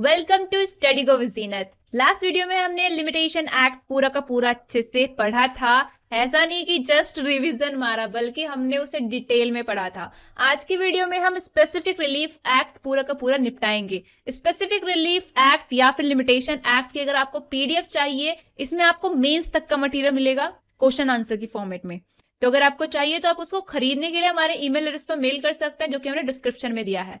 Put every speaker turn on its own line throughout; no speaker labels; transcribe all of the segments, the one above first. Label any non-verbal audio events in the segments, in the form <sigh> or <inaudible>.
Welcome to study go विजीनत last video में हमने लिमिटेशन एक्ट पूरा का पूरा अच्छे से पढ़ा था ऐसा नहीं कि जस्ट रिवीजन मारा बल्कि हमने उसे डिटेल में पढ़ा था आज की वीडियो में हम स्पेसिफिक रिलीफ एक्ट पूरा का पूरा निपटाएंगे स्पेसिफिक रिलीफ एक्ट या फिर लिमिटेशन एक्ट की अगर आपको पीडीएफ चाहिए इसमें आपको मेन्स तक का मटीरियल मिलेगा क्वेश्चन आंसर की फॉर्मेट में तो अगर आपको चाहिए तो आप उसको खरीदने के लिए हमारे ईमेल एड्रेस पर मेल कर सकते हैं जो कि हमने डिस्क्रिप्शन में दिया है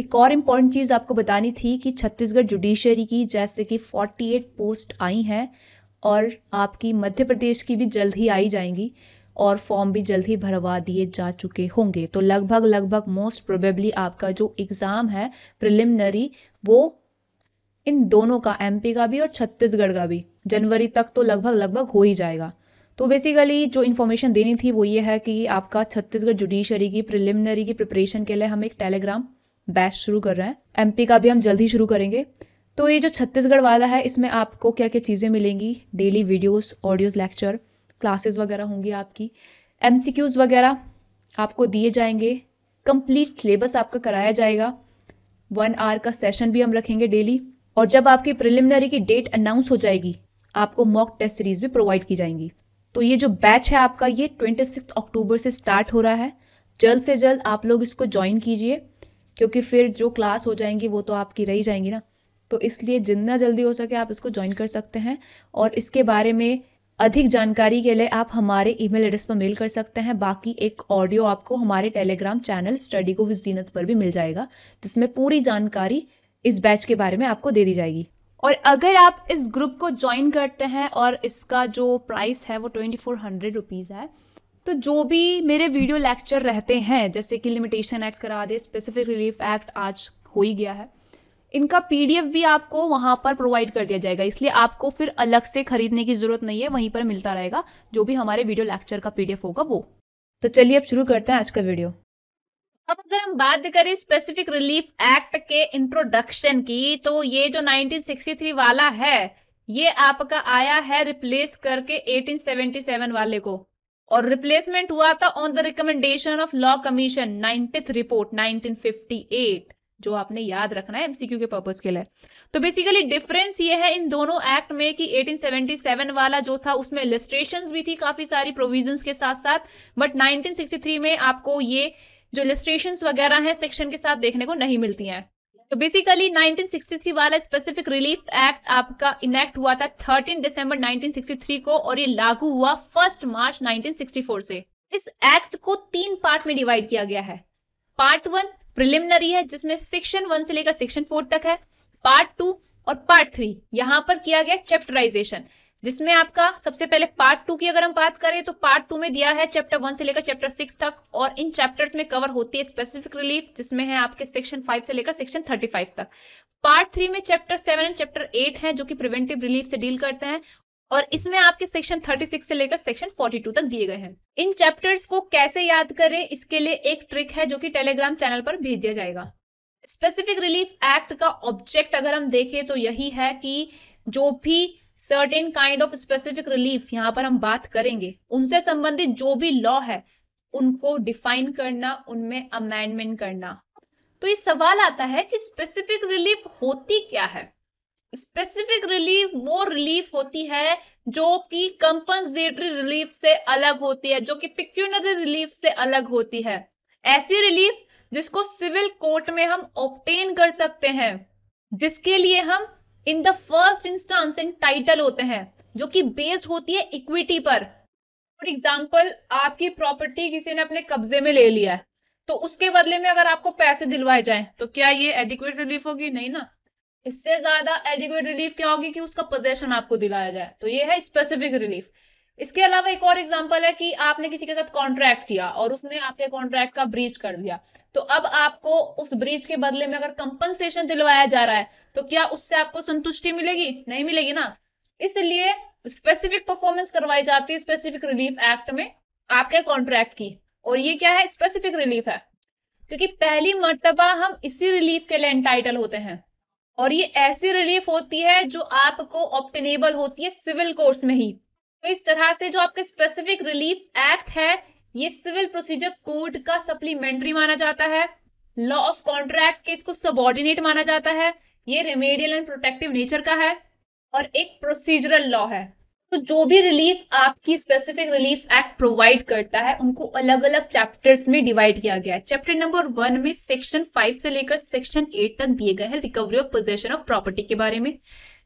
एक और इम्पॉर्टेंट चीज़ आपको बतानी थी कि छत्तीसगढ़ जुडिशरी की जैसे कि 48 पोस्ट आई हैं और आपकी मध्य प्रदेश की भी जल्द ही आई जाएंगी और फॉर्म भी जल्द ही भरवा दिए जा चुके होंगे तो लगभग लगभग मोस्ट प्रोबेबली आपका जो एग्ज़ाम है प्रिलिमिनरी वो इन दोनों का एमपी का भी और छत्तीसगढ़ का भी जनवरी तक तो लगभग लगभग हो ही जाएगा तो बेसिकली जो इन्फॉर्मेशन देनी थी वो ये है कि आपका छत्तीसगढ़ जुडिशरी की प्रिलिमिनरी की प्रिपरेशन के लिए हम एक टेलीग्राम बैच शुरू कर रहे हैं एमपी का भी हम जल्दी शुरू करेंगे तो ये जो छत्तीसगढ़ वाला है इसमें आपको क्या क्या चीज़ें मिलेंगी daily videos audios lecture classes वगैरह होंगी आपकी एम वगैरह आपको दिए जाएंगे कंप्लीट सिलेबस आपका कराया जाएगा वन आवर का सेशन भी हम रखेंगे डेली और जब आपकी प्रिलिमिनरी की डेट अनाउंस हो जाएगी आपको मॉक टेस्ट सीरीज भी प्रोवाइड की जाएंगी तो ये जो बैच है आपका ये ट्वेंटी अक्टूबर से स्टार्ट हो रहा है जल्द से जल्द आप लोग इसको ज्वाइन कीजिए क्योंकि फिर जो क्लास हो जाएंगी वो तो आपकी रही जाएंगी ना तो इसलिए जितना जल्दी हो सके आप इसको ज्वाइन कर सकते हैं और इसके बारे में अधिक जानकारी के लिए आप हमारे ईमेल एड्रेस पर मेल कर सकते हैं बाकी एक ऑडियो आपको हमारे टेलीग्राम चैनल स्टडी को विजीनत जीनत पर भी मिल जाएगा जिसमें पूरी जानकारी इस बैच के बारे में आपको दे दी जाएगी और अगर आप इस ग्रुप को ज्वाइन करते हैं और इसका जो प्राइस है वो ट्वेंटी फोर हंड्रेड रुपीज़ है तो जो भी मेरे वीडियो लेक्चर रहते हैं जैसे कि लिमिटेशन एक्ट करा दे स्पेसिफिक रिलीफ एक्ट आज हो ही गया है इनका पीडीएफ भी आपको वहाँ पर प्रोवाइड कर दिया जाएगा इसलिए आपको फिर अलग से खरीदने की ज़रूरत नहीं है वहीं पर मिलता रहेगा जो भी हमारे वीडियो लेक्चर का पीडीएफ होगा वो तो चलिए अब शुरू करते हैं आज का वीडियो अब अगर हम बात करें स्पेसिफिक रिलीफ एक्ट के इंट्रोडक्शन की तो ये जो 1963 वाला है ये आपका आया है रिप्लेस करके 1877 वाले को और रिप्लेसमेंट हुआ था on the recommendation of law commission ninetieth report 1958 जो आपने याद रखना है एमसीक्यू के पर्पज के लिए तो बेसिकली डिफरेंस ये है इन दोनों एक्ट में कि 1877 वाला जो था उसमें लिस्ट्रेशन भी थी काफी सारी प्रोविजन के साथ साथ बट 1963 में आपको ये जो लिस्ट्रेशन वगैरह हैं सेक्शन के साथ देखने को नहीं मिलती हैं तो बेसिकली 1963 वाला स्पेसिफिक रिलीफ एक्ट आपका इनेक्ट हुआ था 13 दिसंबर 1963 को और ये लागू हुआ फर्स्ट मार्च 1964 से इस एक्ट को तीन पार्ट में डिवाइड किया गया है पार्ट वन प्रिलिमिनरी है जिसमें सेक्शन वन से लेकर सेक्शन फोर तक है पार्ट टू और पार्ट थ्री यहाँ पर किया गया चैप्टराइजेशन जिसमें आपका सबसे पहले पार्ट टू की अगर हम बात करें तो पार्ट टू में दिया है चैप्टर वन से लेकर चैप्टर सिक्स तक और इन चैप्टर्स में कवर होती है स्पेसिफिक रिलीफ जिसमें है आपके सेक्शन फाइव से लेकर सेक्शन थर्टी फाइव तक पार्ट थ्री में chapter seven and chapter eight है जो कि प्रिवेंटिव रिलीफ से डील करते हैं और इसमें आपके सेक्शन सिक्स से लेकर सेक्शन टू तक दिए गए हैं इन चैप्टर्स को कैसे याद करें इसके लिए एक ट्रिक है जो कि टेलीग्राम चैनल पर भेज दिया जाएगा स्पेसिफिक रिलीफ एक्ट का ऑब्जेक्ट अगर हम देखें तो यही है कि जो भी certain kind of specific relief यहाँ पर हम बात करेंगे उनसे संबंधित जो भी लॉ है उनको डिफाइन करना उनमें अमेंडमेंट करना तो ये सवाल आता है कि स्पेसिफिक रिलीफ होती क्या है स्पेसिफिक रिलीफ वो रिलीफ होती है जो कि कंपनसेटरी रिलीफ से अलग होती है जो कि पिक्यूनरी रिलीफ से अलग होती है ऐसी रिलीफ जिसको सिविल कोर्ट में हम ऑप्टेन कर सकते हैं जिसके लिए हम in the first instance entitled होते हैं जो कि बेस्ड होती है इक्विटी पर फॉर एग्जाम्पल आपकी प्रॉपर्टी किसी ने अपने कब्जे में ले लिया है तो उसके बदले में अगर आपको पैसे दिलवाए जाए तो क्या ये एडिक्वेट रिलीफ होगी नहीं ना इससे ज्यादा एडिक्वेट रिलीफ क्या होगी कि उसका पोजेशन आपको दिलाया जाए तो ये है स्पेसिफिक रिलीफ इसके अलावा एक और एग्जाम्पल है कि आपने किसी के साथ कॉन्ट्रैक्ट किया और उसने आपके कॉन्ट्रैक्ट का ब्रीच कर दिया तो अब आपको उस ब्रीच के बदले में अगर कंपनसेशन दिलवाया जा रहा है तो क्या उससे आपको संतुष्टि मिलेगी नहीं मिलेगी ना इसलिए स्पेसिफिक परफॉर्मेंस करवाई जाती है स्पेसिफिक रिलीफ एक्ट में आपके कॉन्ट्रैक्ट की और ये क्या है स्पेसिफिक रिलीफ है क्योंकि पहली मरतबा हम इसी रिलीफ के लिए एंटाइटल होते हैं और ये ऐसी रिलीफ होती है जो आपको ऑप्टेनेबल होती है सिविल कोर्स में ही तो इस तरह से जो आपका स्पेसिफिक रिलीफ एक्ट है ये सिविल प्रोसीजर कोड का सप्लीमेंट्री माना जाता है लॉ ऑफ कॉन्ट्रैक्ट के इसको सबॉर्डिनेट माना जाता है ये रेमेडियल एंड प्रोटेक्टिव नेचर का है और एक प्रोसीजरल लॉ है तो जो भी रिलीफ आपकी स्पेसिफिक रिलीफ एक्ट प्रोवाइड करता है उनको अलग अलग चैप्टर्स में डिवाइड किया गया है चैप्टर नंबर वन में सेक्शन फाइव से लेकर सेक्शन एट तक दिए गए हैं recovery of possession of property के बारे में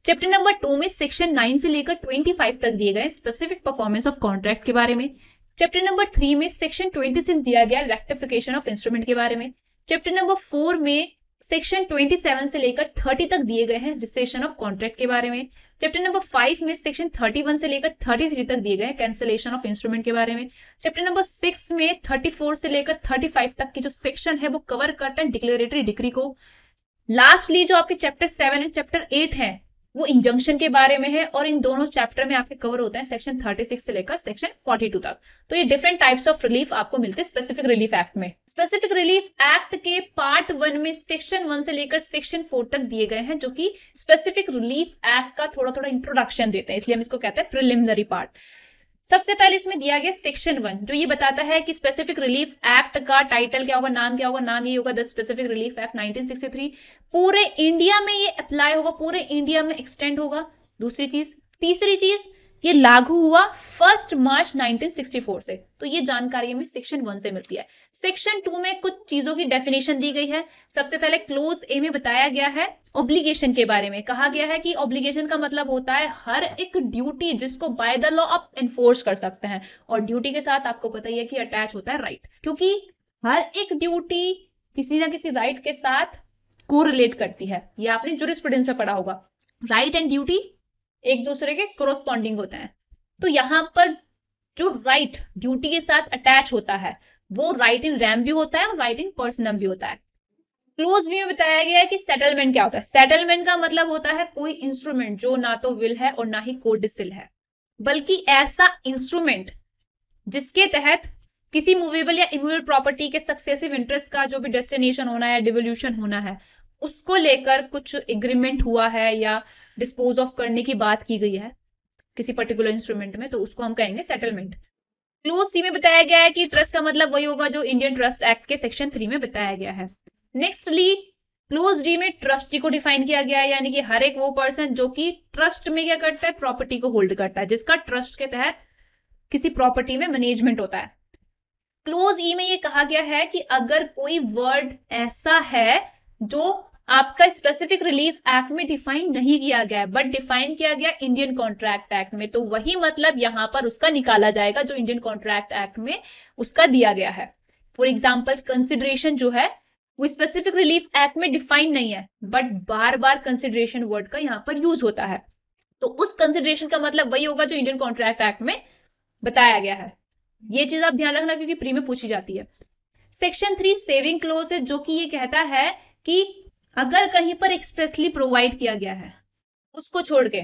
चैप्टर नंबर टू में सेक्शन नाइन से लेकर ट्वेंटी फाइव तक दिए गए स्पेसिफिक परफॉर्मेंस ऑफ कॉन्ट्रैक्ट के बारे में चैप्टर नंबर थ्री में सेक्शन ट्वेंटी सिक्स दिया गया रेक्टिफिकेशन ऑफ इंस्ट्रूमेंट के बारे में चैप्टर नंबर फोर में सेक्शन ट्वेंटी सेवन से लेकर थर्टी तक दिए गए हैं रिसेशन ऑफ कॉन्ट्रैक्ट के बारे में चैप्टर नंबर फाइव में सेक्शन थर्टी वन से लेकर थर्टी थ्री तक दिए गए हैं कैंसिलेशन ऑफ इंस्ट्रूमेंट के बारे में चैप्टर नंबर सिक्स में फोर से लेकर थर्टी फाइव तक की जो सेक्शन है वो कवर करते हैं डिक्लेरेटरी डिग्री को लास्टली जो आपके चैप्टर सेवन है चैप्टर एट है वो इंजंक्शन के बारे में है और इन दोनों चैप्टर में आपके कवर होते हैं सेक्शन 36 से लेकर सेक्शन 42 तक तो ये डिफरेंट टाइप्स ऑफ रिलीफ आपको मिलते हैं स्पेसिफिक रिलीफ एक्ट में स्पेसिफिक रिलीफ एक्ट के पार्ट वन में सेक्शन वन से लेकर सेक्शन फोर तक दिए गए हैं जो कि स्पेसिफिक रिलीफ एक्ट का थोड़ा थोड़ा इंट्रोडक्शन देते हैं इसलिए हम इसको कहते हैं प्रिलिमिनरी पार्ट सबसे पहले इसमें दिया गया सेक्शन वन जो ये बताता है कि स्पेसिफिक रिलीफ एक्ट का टाइटल क्या होगा नाम क्या होगा नाम ये होगा द स्पेसिफिक रिलीफ एक्ट 1963 पूरे इंडिया में ये अप्लाई होगा पूरे इंडिया में एक्सटेंड होगा दूसरी चीज तीसरी चीज ये लागू हुआ फर्स्ट मार्च 1964 से तो ये जानकारी हमें सेक्शन वन से मिलती है सेक्शन टू में कुछ चीजों की डेफिनेशन दी गई है सबसे पहले क्लोज ए में बताया गया है ऑब्लिगेशन के बारे में कहा गया है कि ऑब्लिगेशन का मतलब होता है हर एक ड्यूटी जिसको बाय द लॉ आप एनफोर्स कर सकते हैं और ड्यूटी के साथ आपको पता ही है कि अटैच होता है राइट right. क्योंकि हर एक ड्यूटी किसी ना किसी राइट right के साथ को रिलेट करती है यह आपने जुरिस्प्रूडेंस में पढ़ा होगा राइट एंड ड्यूटी एक दूसरे के क्रोस्पॉन्डिंग होते हैं तो यहां पर जो राइट ड्यूटी के साथ अटैच होता है वो राइट इन रैम भी होता है और राइट इन पर्सनम भी होता है क्लोज भी में बताया गया है कि सेटलमेंट क्या होता है सेटलमेंट का मतलब होता है कोई इंस्ट्रूमेंट जो ना तो विल है और ना ही कोडिसिल है बल्कि ऐसा इंस्ट्रूमेंट जिसके तहत किसी मूवेबल या इम्यूबल प्रॉपर्टी के सक्सेसिव इंटरेस्ट का जो भी डेस्टिनेशन होना है डिवोल्यूशन होना है उसको लेकर कुछ एग्रीमेंट हुआ है या डिस्पोज ऑफ करने की बात की गई है किसी पर्टिकुलर इंस्ट्रूमेंट में तो उसको हम कहेंगे सेटलमेंट क्लोज सी में बताया गया है कि ट्रस्ट का मतलब वही होगा जो इंडियन ट्रस्ट एक्ट के सेक्शन थ्री में बताया गया है नेक्स्टली क्लोज डी में ट्रस्टी को डिफाइन किया गया है यानी कि हर एक वो पर्सन जो कि ट्रस्ट में क्या करता है प्रॉपर्टी को होल्ड करता है जिसका ट्रस्ट के तहत किसी प्रॉपर्टी में मैनेजमेंट होता है क्लोज ई e में ये कहा गया है कि अगर कोई वर्ड ऐसा है जो आपका स्पेसिफिक रिलीफ एक्ट में डिफाइन नहीं किया गया है बट डिफाइन किया गया इंडियन कॉन्ट्रैक्ट एक्ट में तो वही मतलब यहां पर उसका निकाला जाएगा जो इंडियन कॉन्ट्रैक्ट एक्ट में उसका दिया गया है फॉर एग्जाम्पल कंसिडरेशन जो है वो स्पेसिफिक रिलीफ एक्ट में डिफाइन नहीं है बट बार बार कंसिडरेशन वर्ड का यहाँ पर यूज होता है तो उस कंसिडरेशन का मतलब वही होगा जो इंडियन कॉन्ट्रैक्ट एक्ट में बताया गया है ये चीज आप ध्यान रखना क्योंकि प्री में पूछी जाती है सेक्शन थ्री सेविंग क्लोज है जो कि ये कहता है कि अगर कहीं पर एक्सप्रेसली प्रोवाइड किया गया है उसको छोड़ के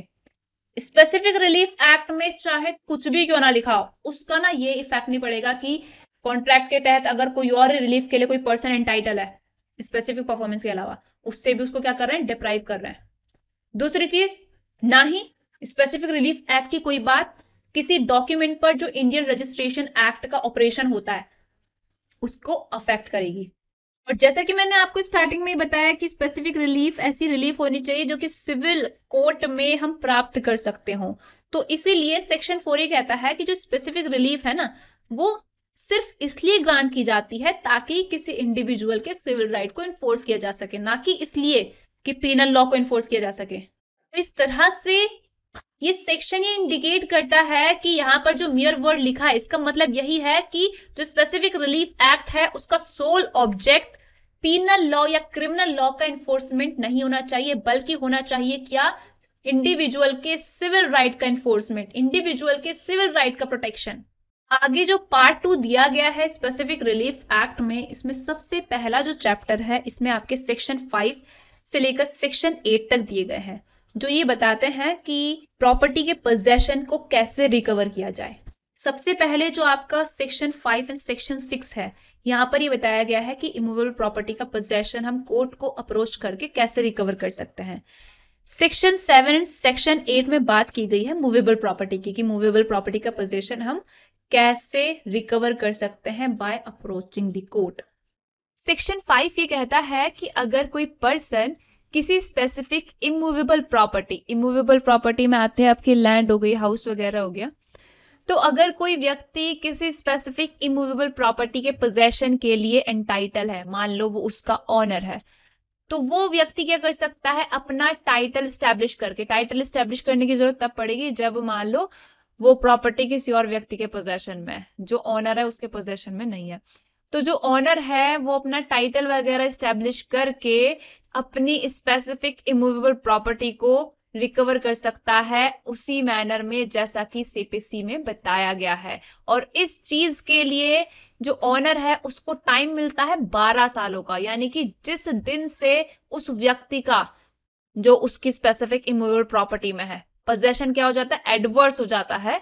स्पेसिफिक रिलीफ एक्ट में चाहे कुछ भी क्यों ना लिखा हो उसका ना ये इफेक्ट नहीं पड़ेगा कि कॉन्ट्रैक्ट के तहत अगर कोई और रिलीफ के लिए कोई पर्सन एंटाइटल है स्पेसिफिक परफॉर्मेंस के अलावा उससे भी उसको क्या कर रहे हैं डिप्राइव कर रहे हैं दूसरी चीज ना ही स्पेसिफिक रिलीफ एक्ट की कोई बात किसी डॉक्यूमेंट पर जो इंडियन रजिस्ट्रेशन एक्ट का ऑपरेशन होता है उसको अफेक्ट करेगी और जैसा कि मैंने आपको स्टार्टिंग में ही बताया कि स्पेसिफिक रिलीफ ऐसी रिलीफ होनी चाहिए जो कि सिविल कोर्ट में हम प्राप्त कर सकते हो तो इसीलिए सेक्शन फोर ये कहता है कि जो स्पेसिफिक रिलीफ है ना वो सिर्फ इसलिए ग्रांट की जाती है ताकि किसी इंडिविजुअल के सिविल राइट को इन्फोर्स किया जा सके ना कि इसलिए कि पीनल लॉ को इन्फोर्स किया जा सके तो इस तरह से ये सेक्शन ये इंडिकेट करता है कि यहाँ पर जो मियर वर्ड लिखा है इसका मतलब यही है कि जो स्पेसिफिक रिलीफ एक्ट है उसका सोल ऑब्जेक्ट पीनल लॉ या क्रिमिनल लॉ का इन्फोर्समेंट नहीं होना चाहिए बल्कि होना चाहिए क्या इंडिविजुअल के सिविल राइट का इन्फोर्समेंट इंडिविजुअल के सिविल राइट का प्रोटेक्शन आगे जो पार्ट टू दिया गया है स्पेसिफिक रिलीफ एक्ट में इसमें सबसे पहला जो चैप्टर है इसमें आपके सेक्शन फाइव से लेकर सेक्शन एट तक दिए गए हैं जो ये बताते हैं कि प्रॉपर्टी के पोजेशन को कैसे रिकवर किया जाए सबसे पहले जो आपका section five and section six है यहाँ पर ये बताया गया है कि इमोवेबल प्रॉपर्टी का पोजेशन हम कोर्ट को अप्रोच करके कैसे रिकवर कर सकते हैं section seven and section eight में बात की गई है मूवेबल प्रॉपर्टी की कि मूवेबल प्रॉपर्टी का पोजेशन हम कैसे रिकवर कर सकते हैं by approaching the court section five ये कहता है कि अगर कोई पर्सन किसी specific immovable property immovable property में आते हैं आपकी लैंड हो गई हाउस वगैरह हो गया तो अगर कोई व्यक्ति किसी स्पेसिफिक इमूवेबल प्रॉपर्टी के पोजेशन के लिए एंटाइटल है मान लो वो उसका ऑनर है तो वो व्यक्ति क्या कर सकता है अपना टाइटल स्टैब्लिश करके टाइटल स्टैब्लिश करने की जरूरत तब पड़ेगी जब मान लो वो प्रॉपर्टी किसी और व्यक्ति के पोजेशन में है जो ऑनर है उसके पोजेशन में नहीं है तो जो ऑनर है वो अपना टाइटल वगैरह स्टैब्लिश करके अपनी स्पेसिफिक इमूवेबल प्रॉपर्टी को रिकवर कर सकता है उसी मैनर में जैसा कि सीपीसी में बताया गया है और इस चीज के लिए जो ऑनर है उसको टाइम मिलता है बारह सालों का यानी कि जिस दिन से उस व्यक्ति का जो उसकी स्पेसिफिक इमूवेबल प्रॉपर्टी में है पोजेशन क्या हो जाता है एडवर्स हो जाता है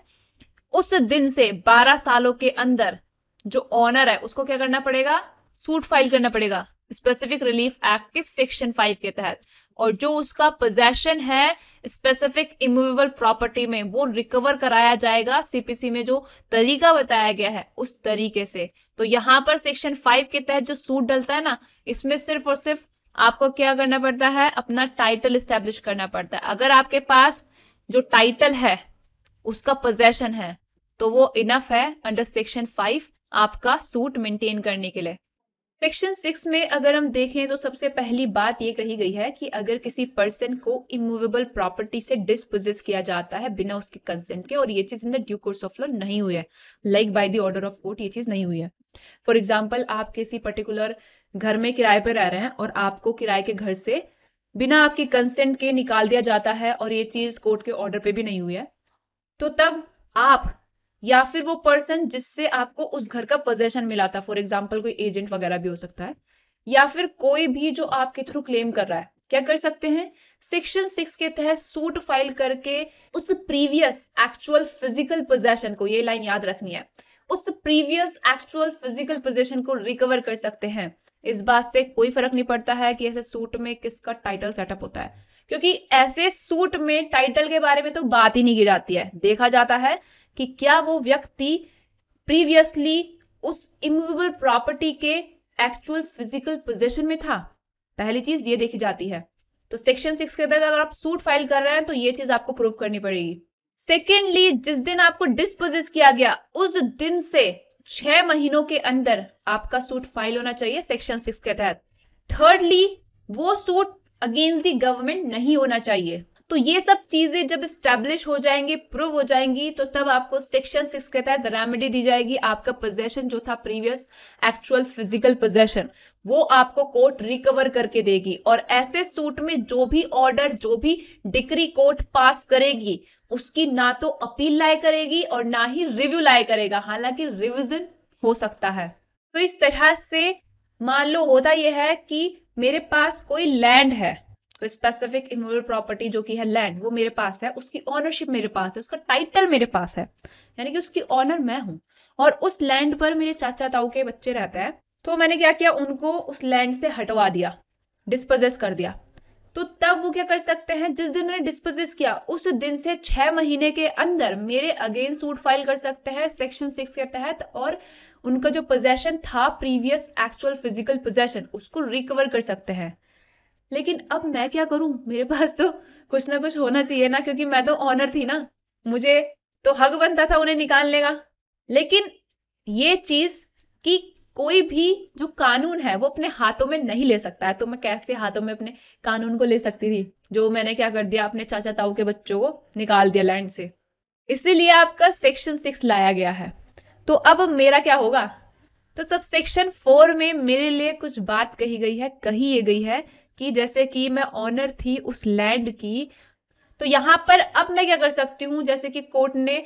उस दिन से 12 सालों के अंदर जो ऑनर है उसको क्या करना पड़ेगा सूट फाइल करना पड़ेगा स्पेसिफिक रिलीफ एक्ट के सेक्शन फाइव के तहत और जो उसका पोजेशन है स्पेसिफिक इमूवेबल प्रॉपर्टी में वो रिकवर कराया जाएगा सीपीसी में जो तरीका बताया गया है उस तरीके से तो यहाँ पर सेक्शन फाइव के तहत जो सूट डलता है ना इसमें सिर्फ और सिर्फ आपको क्या करना पड़ता है अपना टाइटल स्टेब्लिश करना पड़ता है अगर आपके पास जो टाइटल है उसका पोजेशन है तो वो इनफ है अंडर सेक्शन फाइव आपका सूट मेंटेन करने के लिए सेक्शन सिक्स में अगर हम देखें तो सबसे पहली बात ये कही गई है कि अगर किसी पर्सन को इमूवेबल प्रॉपर्टी से डिस्पोजेस किया जाता है बिना उसके कंसेंट के और ये चीज in the due course of law नहीं हुई है like by the order of court ये चीज नहीं हुई है फॉर एग्जाम्पल आप किसी पर्टिकुलर घर में किराए पर रह रहे हैं और आपको किराए के घर से बिना आपके कंसेंट के निकाल दिया जाता है और ये चीज कोर्ट के ऑर्डर पे भी नहीं हुई है तो तब आप या फिर वो पर्सन जिससे आपको उस घर का पोजेशन मिला था फॉर एग्जाम्पल कोई एजेंट वगैरह भी हो सकता है या फिर कोई भी जो आपके थ्रू क्लेम कर रहा है क्या कर सकते हैं सेक्शन सिक्स के तहत सूट फाइल करके उस प्रीवियस एक्चुअल फिजिकल पोजेशन को ये लाइन याद रखनी है उस प्रीवियस एक्चुअल फिजिकल पोजेशन को रिकवर कर सकते हैं इस बात से कोई फर्क नहीं पड़ता है कि ऐसे सूट में किसका टाइटल सेटअप होता है क्योंकि ऐसे सूट में टाइटल के बारे में तो बात ही नहीं की जाती है देखा जाता है कि क्या वो व्यक्ति प्रीवियसली उस इमूवेबल प्रॉपर्टी के एक्चुअल फिजिकल पोजिशन में था पहली चीज ये देखी जाती है तो सेक्शन सिक्स के तहत अगर आप सूट फाइल कर रहे हैं तो ये चीज आपको प्रूव करनी पड़ेगी सेकेंडली जिस दिन आपको डिस्पोजिस किया गया उस दिन से छह महीनों के अंदर आपका सूट फाइल होना चाहिए सेक्शन सिक्स के तहत थर्डली वो सूट अगेंस्ट दी गवर्नमेंट नहीं होना चाहिए तो ये सब चीज़ें जब स्टैब्लिश हो जाएंगी प्रूव हो जाएंगी तो तब आपको सेक्शन सिक्स के तहत रेमेडी दी जाएगी आपका पोजेशन जो था प्रीवियस एक्चुअल फिजिकल पोजेशन वो आपको कोर्ट रिकवर करके देगी और ऐसे सूट में जो भी ऑर्डर जो भी डिक्री कोर्ट पास करेगी उसकी ना तो अपील लाए करेगी और ना ही रिव्यू लाए करेगा हालांकि रिविजन हो सकता है तो इस तरह से मान लो होता यह है कि मेरे पास कोई लैंड है स्पेसिफिक इमोरल प्रॉपर्टी जो कि है लैंड वो मेरे पास है उसकी ऑनरशिप मेरे पास है उसका टाइटल मेरे पास है यानी कि उसकी ऑनर मैं हूँ और उस लैंड पर मेरे चाचा ताऊ के बच्चे रहते हैं तो मैंने क्या किया उनको उस लैंड से हटवा दिया डिस्पोजेस कर दिया तो तब वो क्या कर सकते हैं जिस दिन उन्होंने डिस्पोजेस किया उस दिन से छः महीने के अंदर मेरे अगेन सूट फाइल कर सकते हैं सेक्शन सिक्स के तहत और उनका जो पोजेशन था प्रीवियस एक्चुअल फिजिकल पोजेशन उसको रिकवर कर सकते हैं लेकिन अब मैं क्या करूं मेरे पास तो कुछ ना कुछ होना चाहिए ना क्योंकि मैं तो ऑनर थी ना मुझे तो हक बनता था उन्हें निकालने का लेकिन ये चीज कि कोई भी जो कानून है वो अपने हाथों में नहीं ले सकता है तो मैं कैसे हाथों में अपने कानून को ले सकती थी जो मैंने क्या कर दिया अपने चाचा ताऊ के बच्चों को निकाल दिया लैंड से इसीलिए आपका सेक्शन सिक्स लाया गया है तो अब मेरा क्या होगा तो सब सेक्शन फोर में मेरे लिए कुछ बात कही गई है कही ये गई है कि जैसे कि मैं ऑनर थी उस लैंड की तो यहाँ पर अब मैं क्या कर सकती हूँ जैसे कि कोर्ट ने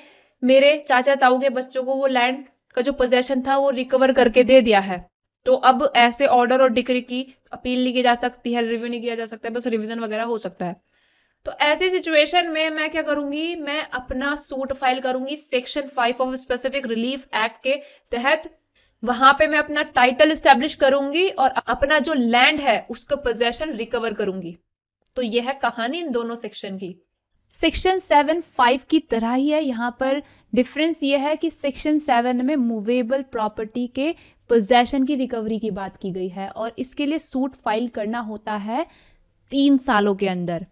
मेरे चाचा ताऊ के बच्चों को वो लैंड का जो पोजेशन था वो रिकवर करके दे दिया है तो अब ऐसे ऑर्डर और डिग्री की अपील नहीं की जा सकती है रिव्यू नहीं किया जा सकता है बस रिविजन वगैरह हो सकता है तो ऐसी सिचुएशन में मैं क्या करूंगी मैं अपना सूट फाइल करूंगी section five of specific relief act के तहत वहां पे मैं अपना टाइटल स्टेब्लिश करूंगी और अपना जो लैंड है उसका पोजेशन रिकवर करूंगी तो यह है कहानी इन दोनों सेक्शन की सेक्शन सेवन फाइव की तरह ही है यहाँ पर डिफरेंस ये है कि सेक्शन सेवन में मूवेबल प्रॉपर्टी के पोजेशन की रिकवरी की बात की गई है और इसके लिए सूट फाइल करना होता है तीन सालों के अंदर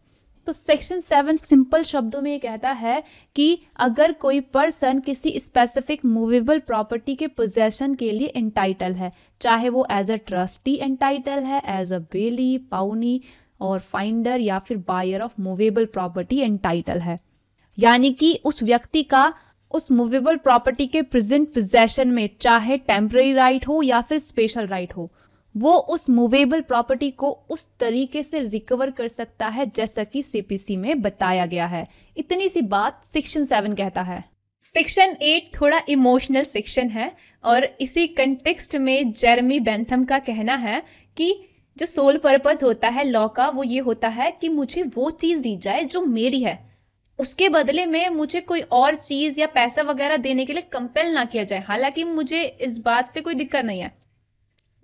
तो सेक्शन सेवन सिंपल शब्दों में ये कहता है कि अगर कोई पर्सन किसी स्पेसिफिक मूवेबल प्रॉपर्टी के पोजेशन के लिए इंटाइटल है चाहे वो एज अ ट्रस्टी इंटाइटल है एज अ बेली पाउनी और फाइंडर या फिर buyer of movable property entitled है यानी कि उस व्यक्ति का उस मूवेबल प्रॉपर्टी के प्रेजेंट पोजेशन में चाहे टेम्प्रेरी राइट हो या फिर स्पेशल राइट हो वो उस मूवेबल प्रॉपर्टी को उस तरीके से रिकवर कर सकता है जैसा कि सीपीसी में बताया गया है इतनी सी बात सेक्शन सेवन कहता है सेक्शन एट थोड़ा इमोशनल सेक्शन है और इसी कंटेक्स्ट में जेरमी बेंथम का कहना है कि जो सोल पर्पज़ होता है लॉ का वो ये होता है कि मुझे वो चीज़ दी जाए जो मेरी है उसके बदले में मुझे कोई और चीज़ या पैसा वगैरह देने के लिए कंपेल ना किया जाए हालांकि मुझे इस बात से कोई दिक्कत नहीं है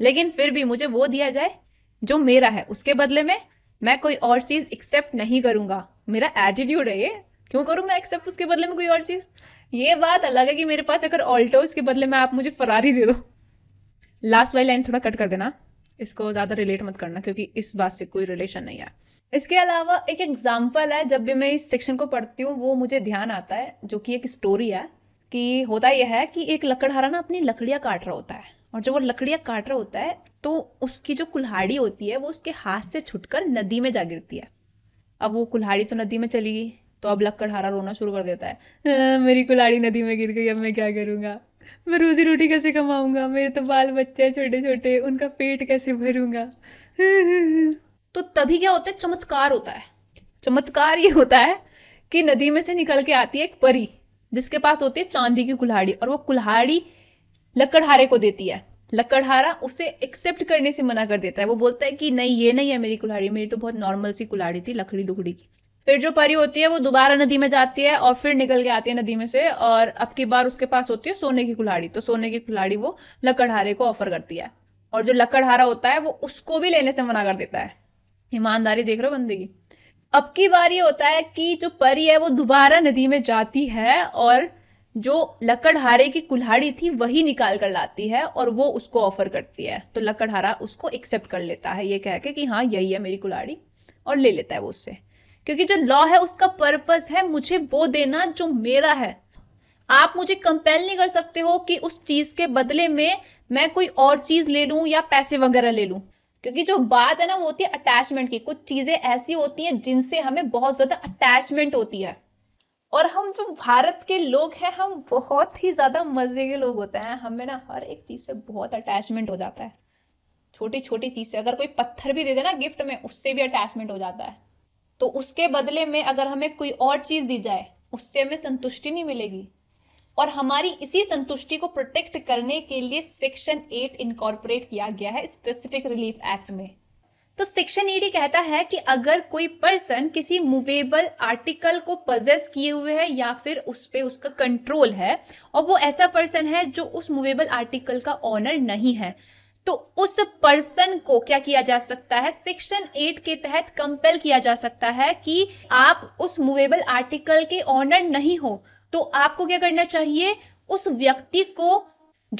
लेकिन फिर भी मुझे वो दिया जाए जो मेरा है उसके बदले में मैं कोई और चीज़ एक्सेप्ट नहीं करूंगा मेरा एटीट्यूड है ये क्यों करूँ मैं एक्सेप्ट उसके बदले में कोई और चीज़ ये बात अलग है कि मेरे पास अगर ऑल्टो उसके बदले में आप मुझे फरारी दे दो लास्ट वाली लाइन थोड़ा कट कर देना इसको ज़्यादा रिलेट मत करना क्योंकि इस बात से कोई रिलेशन नहीं है इसके अलावा एक एग्जाम्पल है जब भी मैं इस सेक्शन को पढ़ती हूँ वो मुझे ध्यान आता है जो कि एक स्टोरी है कि होता यह है कि एक लकड़हारा ना अपनी लकड़ियाँ काट रहा होता है और जब वो लकड़ियाँ काट रहा होता है तो उसकी जो कुल्हाड़ी होती है वो उसके हाथ से छुटकर नदी में जा गिरती है अब वो कुल्हाड़ी तो नदी में चली गई तो अब लकड़हारा रोना शुरू कर देता है हाँ, मेरी कुल्हाड़ी नदी में गिर गई अब मैं क्या करूँगा मैं रोजी रोटी कैसे कमाऊँगा मेरे तो बाल बच्चे हैं छोटे छोटे उनका पेट कैसे भरूँगा <laughs> तो तभी क्या होता है चमत्कार होता है चमत्कार ये होता है कि नदी में से निकल के आती है एक परी जिसके पास होती है चांदी की कुल्हाड़ी और वो कुल्हाड़ी लकड़हारे को देती है लकड़हारा उसे एक्सेप्ट करने से मना कर देता है वो बोलता है कि नहीं ये नहीं है मेरी कुल्हाड़ी मेरी तो बहुत नॉर्मल सी कुल्हाड़ी थी लकड़ी लुकड़ी की फिर जो परी होती है वो दोबारा नदी में जाती है और फिर निकल के आती है नदी में से और अब की बार उसके पास होती है सोने की कुल्हाड़ी तो सोने की कुल्हाड़ी वो लकड़हारे को ऑफर करती है और जो लकड़हारा होता है वो उसको भी लेने से मना कर देता है ईमानदारी देख रहे हो बंदे की अब की बार ये होता है कि जो परी है वो दोबारा नदी में जाती है और जो लकड़हारे की कुल्हाड़ी थी वही निकाल कर लाती है और वो उसको ऑफर करती है तो लकड़हारा उसको एक्सेप्ट कर लेता है ये कह के कि हाँ यही है मेरी कुल्हाड़ी और ले लेता है वो उससे क्योंकि जो लॉ है उसका पर्पस है मुझे वो देना जो मेरा है आप मुझे कंपेल नहीं कर सकते हो कि उस चीज़ के बदले में मैं कोई और चीज़ ले लूँ या पैसे वगैरह ले लूँ क्योंकि जो बात है ना वो होती है अटैचमेंट की कुछ चीज़ें ऐसी होती हैं जिनसे हमें बहुत ज़्यादा अटैचमेंट होती है और हम जो भारत के लोग हैं हम बहुत ही ज़्यादा मज़े के लोग होते हैं हमें ना हर एक चीज़ से बहुत अटैचमेंट हो जाता है छोटी छोटी चीज़ से अगर कोई पत्थर भी दे देना गिफ्ट में उससे भी अटैचमेंट हो जाता है तो उसके बदले में अगर हमें कोई और चीज़ दी जाए उससे हमें संतुष्टि नहीं मिलेगी और हमारी इसी संतुष्टि को प्रोटेक्ट करने के लिए सेक्शन एट इनकॉर्पोरेट किया गया है स्पेसिफिक रिलीफ एक्ट में तो सेक्शन ईडी कहता है कि अगर कोई पर्सन किसी मूवेबल आर्टिकल को पजेस किए हुए है या फिर उस पर उसका कंट्रोल है और वो ऐसा पर्सन है जो उस मूवेबल आर्टिकल का ऑनर नहीं है तो उस पर्सन को क्या किया जा सकता है सेक्शन एट के तहत कंपेल किया जा सकता है कि आप उस मूवेबल आर्टिकल के ऑनर नहीं हो तो आपको क्या करना चाहिए उस व्यक्ति को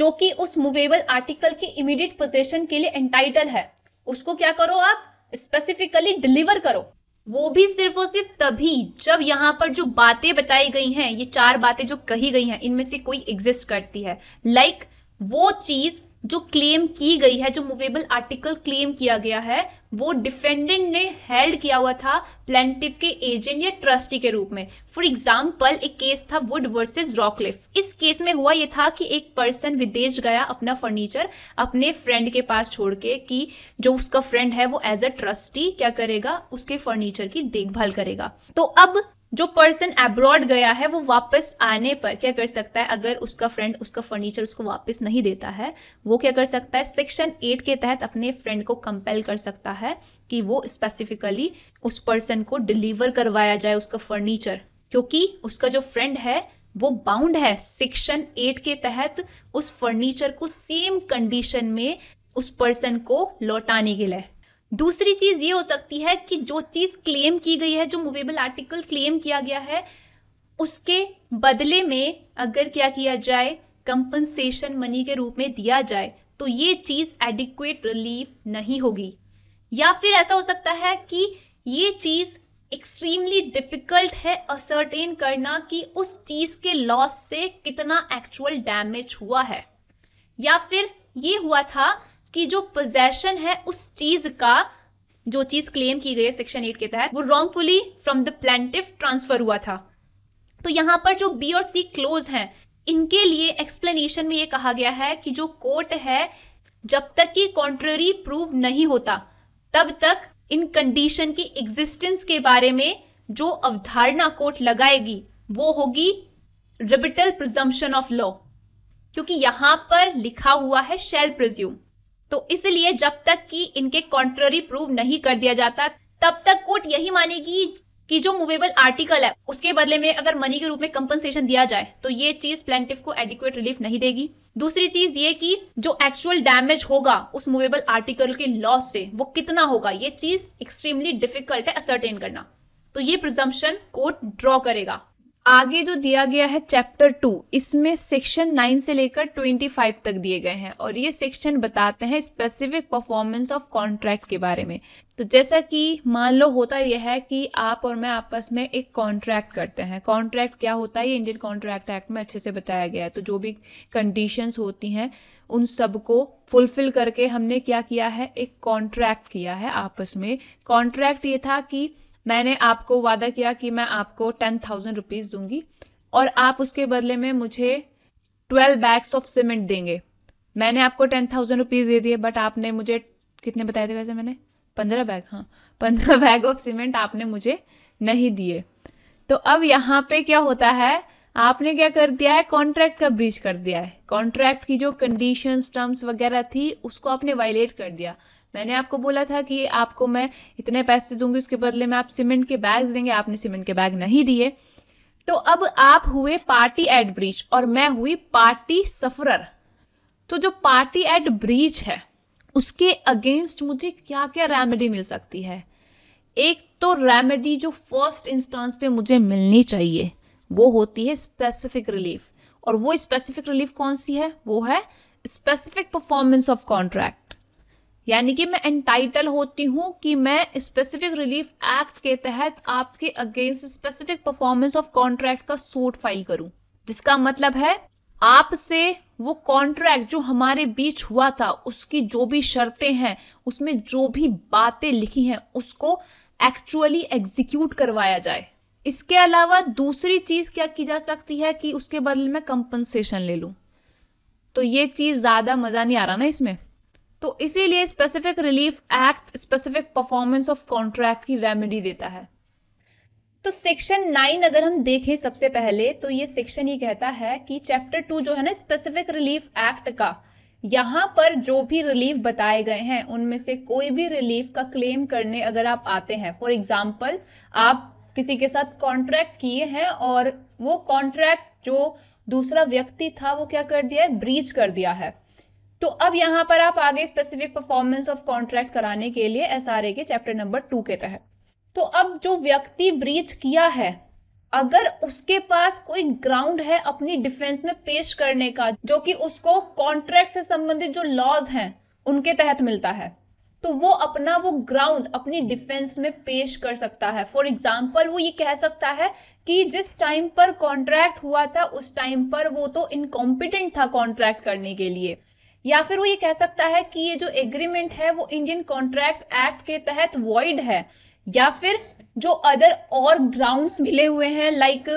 जो कि उस मूवेबल आर्टिकल के इमीडिएट पोजेशन के लिए एंटाइटल है उसको क्या करो आप स्पेसिफिकली डिलीवर करो वो भी सिर्फ और सिर्फ तभी जब यहाँ पर जो बातें बताई गई हैं ये चार बातें जो कही गई हैं इनमें से कोई एग्जिस्ट करती है लाइक like, वो चीज जो क्लेम की गई है जो मूवेबल आर्टिकल क्लेम किया गया है वो डिफेंडेंट ने हेल्ड किया हुआ था प्लेंटिव के एजेंट या ट्रस्टी के रूप में फॉर एग्जाम्पल एक केस था वुड वर्सेज रॉकलिफ इस केस में हुआ ये था कि एक पर्सन विदेश गया अपना फर्नीचर अपने फ्रेंड के पास छोड़ के कि जो उसका फ्रेंड है वो एज अ ट्रस्टी क्या करेगा उसके फर्नीचर की देखभाल करेगा तो अब जो पर्सन एब्रॉड गया है वो वापस आने पर क्या कर सकता है अगर उसका फ्रेंड उसका फर्नीचर उसको वापस नहीं देता है वो क्या कर सकता है सेक्शन एट के तहत अपने फ्रेंड को कंपेल कर सकता है कि वो स्पेसिफिकली उस पर्सन को डिलीवर करवाया जाए उसका फर्नीचर क्योंकि उसका जो फ्रेंड है वो बाउंड है सेक्शन एट के तहत उस फर्नीचर को सेम कंडीशन में उस पर्सन को लौटाने के लिए दूसरी चीज़ ये हो सकती है कि जो चीज़ क्लेम की गई है जो मूवेबल आर्टिकल क्लेम किया गया है उसके बदले में अगर क्या किया जाए कंपनसेशन मनी के रूप में दिया जाए तो ये चीज़ एडिक्वेट रिलीफ नहीं होगी या फिर ऐसा हो सकता है कि ये चीज़ एक्सट्रीमली डिफ़िकल्ट है असर्टेन करना कि उस चीज़ के लॉस से कितना एक्चुअल डैमेज हुआ है या फिर ये हुआ था कि जो पोजेशन है उस चीज का जो चीज क्लेम की गई है सेक्शन एट के तहत वो wrongfully from the plaintiff transfer हुआ था तो यहां पर जो बी और सी क्लोज हैं इनके लिए एक्सप्लेनेशन में ये कहा गया है कि जो कोर्ट है जब तक कि कॉन्ट्ररी प्रूव नहीं होता तब तक इन कंडीशन की एग्जिस्टेंस के बारे में जो अवधारणा कोर्ट लगाएगी वो होगी रिबिटल प्रिजम्पन ऑफ लॉ क्योंकि यहां पर लिखा हुआ है शेल प्रिज्यूम तो इसलिए जब तक कि इनके कॉन्ट्ररी प्रूव नहीं कर दिया जाता तब तक कोर्ट यही मानेगी कि जो मूवेबल आर्टिकल है उसके बदले में अगर मनी के रूप में कंपनसेशन दिया जाए तो ये चीज प्लेंटिव को एडिक्वेट रिलीफ नहीं देगी दूसरी चीज ये कि जो एक्चुअल डैमेज होगा उस मूवेबल आर्टिकल के लॉस से वो कितना होगा ये चीज एक्सट्रीमली डिफिकल्ट है असरटेन करना तो ये प्रिजम्पन कोर्ट ड्रॉ करेगा आगे जो दिया गया है चैप्टर टू इसमें सेक्शन नाइन से लेकर ट्वेंटी फाइव तक दिए गए हैं और ये सेक्शन बताते हैं स्पेसिफिक परफॉर्मेंस ऑफ कॉन्ट्रैक्ट के बारे में तो जैसा कि मान लो होता यह है कि आप और मैं आपस में एक कॉन्ट्रैक्ट करते हैं कॉन्ट्रैक्ट क्या होता है ये इंडियन कॉन्ट्रैक्ट एक्ट में अच्छे से बताया गया है तो जो भी कंडीशंस होती हैं उन सबको फुलफिल करके हमने क्या किया है एक कॉन्ट्रैक्ट किया है आपस में कॉन्ट्रैक्ट ये था कि मैंने आपको वादा किया कि मैं आपको टेन थाउजेंड रुपीज़ दूंगी और आप उसके बदले में मुझे ट्वेल्व बैग्स ऑफ सीमेंट देंगे मैंने आपको टेन थाउजेंड रुपीज़ दे दिए बट आपने मुझे कितने बताए थे वैसे मैंने पंद्रह बैग हाँ पंद्रह <laughs> बैग ऑफ सीमेंट आपने मुझे नहीं दिए तो अब यहाँ पे क्या होता है आपने क्या कर दिया है कॉन्ट्रैक्ट का ब्रीच कर दिया है कॉन्ट्रैक्ट की जो कंडीशंस टर्म्स वगैरह थी उसको आपने वायलेट कर दिया मैंने आपको बोला था कि आपको मैं इतने पैसे दूंगी उसके बदले में आप सीमेंट के बैग्स देंगे आपने सीमेंट के बैग नहीं दिए तो अब आप हुए पार्टी एट ब्रिज और मैं हुई पार्टी सफरर तो जो पार्टी एट ब्रिज है उसके अगेंस्ट मुझे क्या क्या रेमेडी मिल सकती है एक तो रेमेडी जो फर्स्ट इंस्टांस पे मुझे मिलनी चाहिए वो होती है स्पेसिफिक रिलीफ और वो स्पेसिफिक रिलीफ कौन सी है वो है स्पेसिफिक परफॉर्मेंस ऑफ कॉन्ट्रैक्ट यानी कि मैं एंटाइटल होती हूँ कि मैं स्पेसिफिक रिलीफ एक्ट के तहत आपके against specific performance of contract का सूट फाइल करूँ जिसका मतलब है आपसे वो कॉन्ट्रैक्ट जो हमारे बीच हुआ था उसकी जो भी शर्तें हैं उसमें जो भी बातें लिखी हैं उसको एक्चुअली एग्जीक्यूट करवाया जाए इसके अलावा दूसरी चीज़ क्या की जा सकती है कि उसके बदले में कंपनसेशन ले लूँ तो ये चीज़ ज़्यादा मज़ा नहीं आ रहा ना इसमें तो इसीलिए specific relief act specific performance of contract की रेमेडी देता है तो सेक्शन नाइन अगर हम देखें सबसे पहले तो ये सेक्शन ये कहता है कि चैप्टर टू जो है ना स्पेसिफिक रिलीफ एक्ट का यहाँ पर जो भी रिलीफ बताए गए हैं उनमें से कोई भी रिलीफ का क्लेम करने अगर आप आते हैं फॉर एग्जाम्पल आप किसी के साथ कॉन्ट्रैक्ट किए हैं और वो कॉन्ट्रैक्ट जो दूसरा व्यक्ति था वो क्या कर दिया है ब्रीच कर दिया है तो अब यहाँ पर आप आगे स्पेसिफिक परफॉर्मेंस ऑफ कॉन्ट्रैक्ट कराने के लिए एस के चैप्टर नंबर टू के तहत तो अब जो व्यक्ति ब्रीच किया है अगर उसके पास कोई ग्राउंड है अपनी डिफेंस में पेश करने का जो कि उसको कॉन्ट्रैक्ट से संबंधित जो लॉज हैं उनके तहत मिलता है तो वो अपना वो ग्राउंड अपनी डिफेंस में पेश कर सकता है फॉर एग्जाम्पल वो ये कह सकता है कि जिस टाइम पर कॉन्ट्रैक्ट हुआ था उस टाइम पर वो तो इनकॉम्पिटेंट था कॉन्ट्रैक्ट करने के लिए या फिर वो ये कह सकता है कि ये जो एग्रीमेंट है वो इंडियन कॉन्ट्रैक्ट एक्ट के तहत वॉइड है या फिर जो अदर और ग्राउंड्स मिले हुए हैं लाइक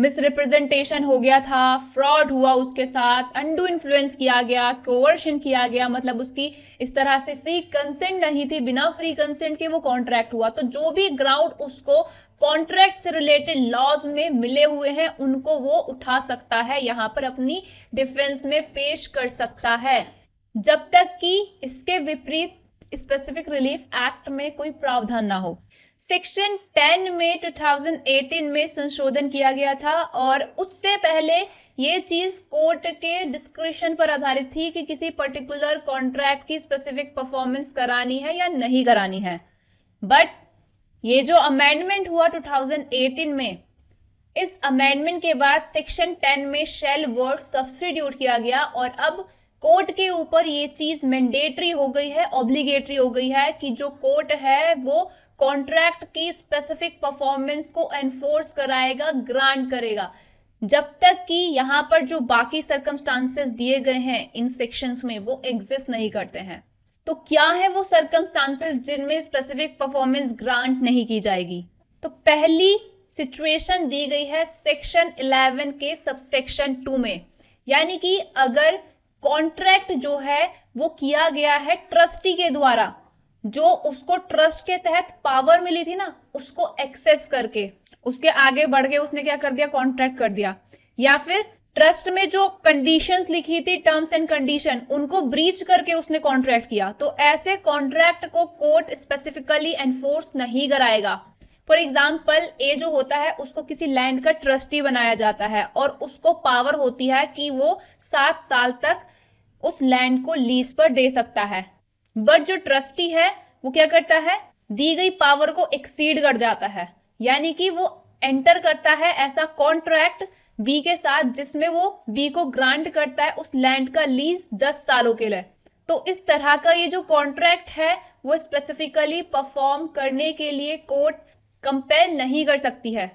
मिसरिप्रेजेंटेशन हो गया था फ्रॉड हुआ उसके साथ अंडू इन्फ्लुएंस किया गया कोवर्शन किया गया मतलब उसकी इस तरह से फ्री कंसेंट नहीं थी बिना फ्री कंसेंट के वो कॉन्ट्रैक्ट हुआ तो जो भी ग्राउंड उसको कॉन्ट्रैक्ट से रिलेटेड लॉज में मिले हुए हैं उनको वो उठा सकता है यहाँ पर अपनी डिफेंस में पेश कर सकता है जब तक कि इसके विपरीत स्पेसिफिक रिलीफ एक्ट में कोई प्रावधान ना हो सेक्शन 10 में 2018 में संशोधन किया गया था और उससे पहले ये चीज़ कोर्ट के डिस्क्रिप्शन पर आधारित थी कि किसी पर्टिकुलर कॉन्ट्रैक्ट की स्पेसिफिक परफॉर्मेंस करानी है या नहीं करानी है बट ये जो अमेंडमेंट हुआ 2018 में इस अमेंडमेंट के बाद सेक्शन 10 में शेल वर्ड सब्सटीट्यूट किया गया और अब कोर्ट के ऊपर ये चीज़ मैंडेटरी हो गई है ऑब्लिगेटरी हो गई है कि जो कोर्ट है वो कॉन्ट्रैक्ट की स्पेसिफिक परफॉर्मेंस को एनफोर्स कराएगा ग्रांट करेगा जब तक कि यहाँ पर जो बाकी सर्कमस्टांसेस दिए गए हैं इन सेक्शंस में वो एग्जिस्ट नहीं करते हैं तो क्या है वो सर्कमस्टांसेस जिनमें स्पेसिफिक परफॉर्मेंस ग्रांट नहीं की जाएगी तो पहली सिचुएशन दी गई है सेक्शन 11 के सबसेक्शन 2 में यानी कि अगर कॉन्ट्रैक्ट जो है वो किया गया है ट्रस्टी के द्वारा जो उसको ट्रस्ट के तहत पावर मिली थी ना उसको एक्सेस करके उसके आगे बढ़ के उसने क्या कर दिया कॉन्ट्रैक्ट कर दिया या फिर ट्रस्ट में जो कंडीशंस लिखी थी टर्म्स एंड कंडीशन उनको ब्रीच करके उसने कॉन्ट्रैक्ट किया तो ऐसे कॉन्ट्रैक्ट को कोर्ट स्पेसिफिकली एनफोर्स नहीं कराएगा फॉर एग्जाम्पल ए जो होता है उसको किसी लैंड का ट्रस्टी बनाया जाता है और उसको पावर होती है कि वो सात साल तक उस लैंड को लीज पर दे सकता है बट जो ट्रस्टी है वो क्या करता है दी गई पावर को एक्सीड कर जाता है यानी कि वो एंटर करता है ऐसा कॉन्ट्रैक्ट बी के साथ जिसमें वो बी को ग्रांट करता है उस लैंड का लीज दस सालों के लिए तो इस तरह का ये जो कॉन्ट्रैक्ट है वो स्पेसिफिकली परफॉर्म करने के लिए कोर्ट कंपेल नहीं कर सकती है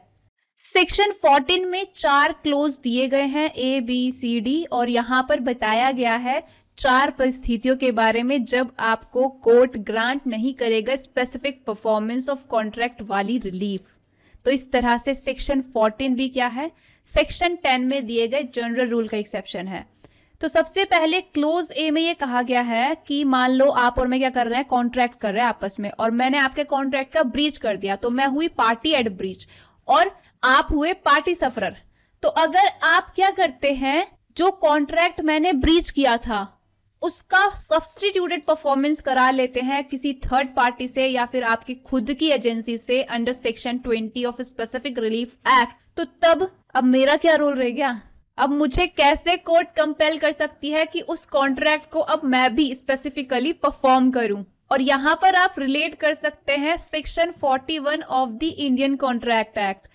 सेक्शन 14 में चार क्लोज दिए गए हैं ए बी सी डी और यहाँ पर बताया गया है चार परिस्थितियों के बारे में जब आपको कोर्ट ग्रांट नहीं करेगा स्पेसिफिक परफॉर्मेंस ऑफ कॉन्ट्रैक्ट वाली रिलीफ तो इस तरह से सेक्शन 14 भी क्या है सेक्शन टेन में दिए गए जनरल रूल का एक्सेप्शन है तो सबसे पहले क्लोज ए में ये कहा गया है कि मान लो आप और मैं क्या कर रहे हैं कॉन्ट्रैक्ट कर रहे हैं आपस में और मैंने आपके कॉन्ट्रैक्ट का ब्रीच कर दिया तो मैं हुई पार्टी एट ब्रीच और आप हुए पार्टी सफरर तो अगर आप क्या करते हैं जो कॉन्ट्रैक्ट मैंने ब्रीच किया था उसका सब्सटीट्यूटेड परफॉर्मेंस करा लेते हैं किसी थर्ड पार्टी से या फिर आपकी खुद की एजेंसी से under section twenty of specific relief act तो तब अब मेरा क्या रोल रह गया अब मुझे कैसे कोर्ट कंपेल कर सकती है कि उस कॉन्ट्रैक्ट को अब मैं भी स्पेसिफिकली परफॉर्म करूं और यहाँ पर आप रिलेट कर सकते हैं section 41 of the Indian contract act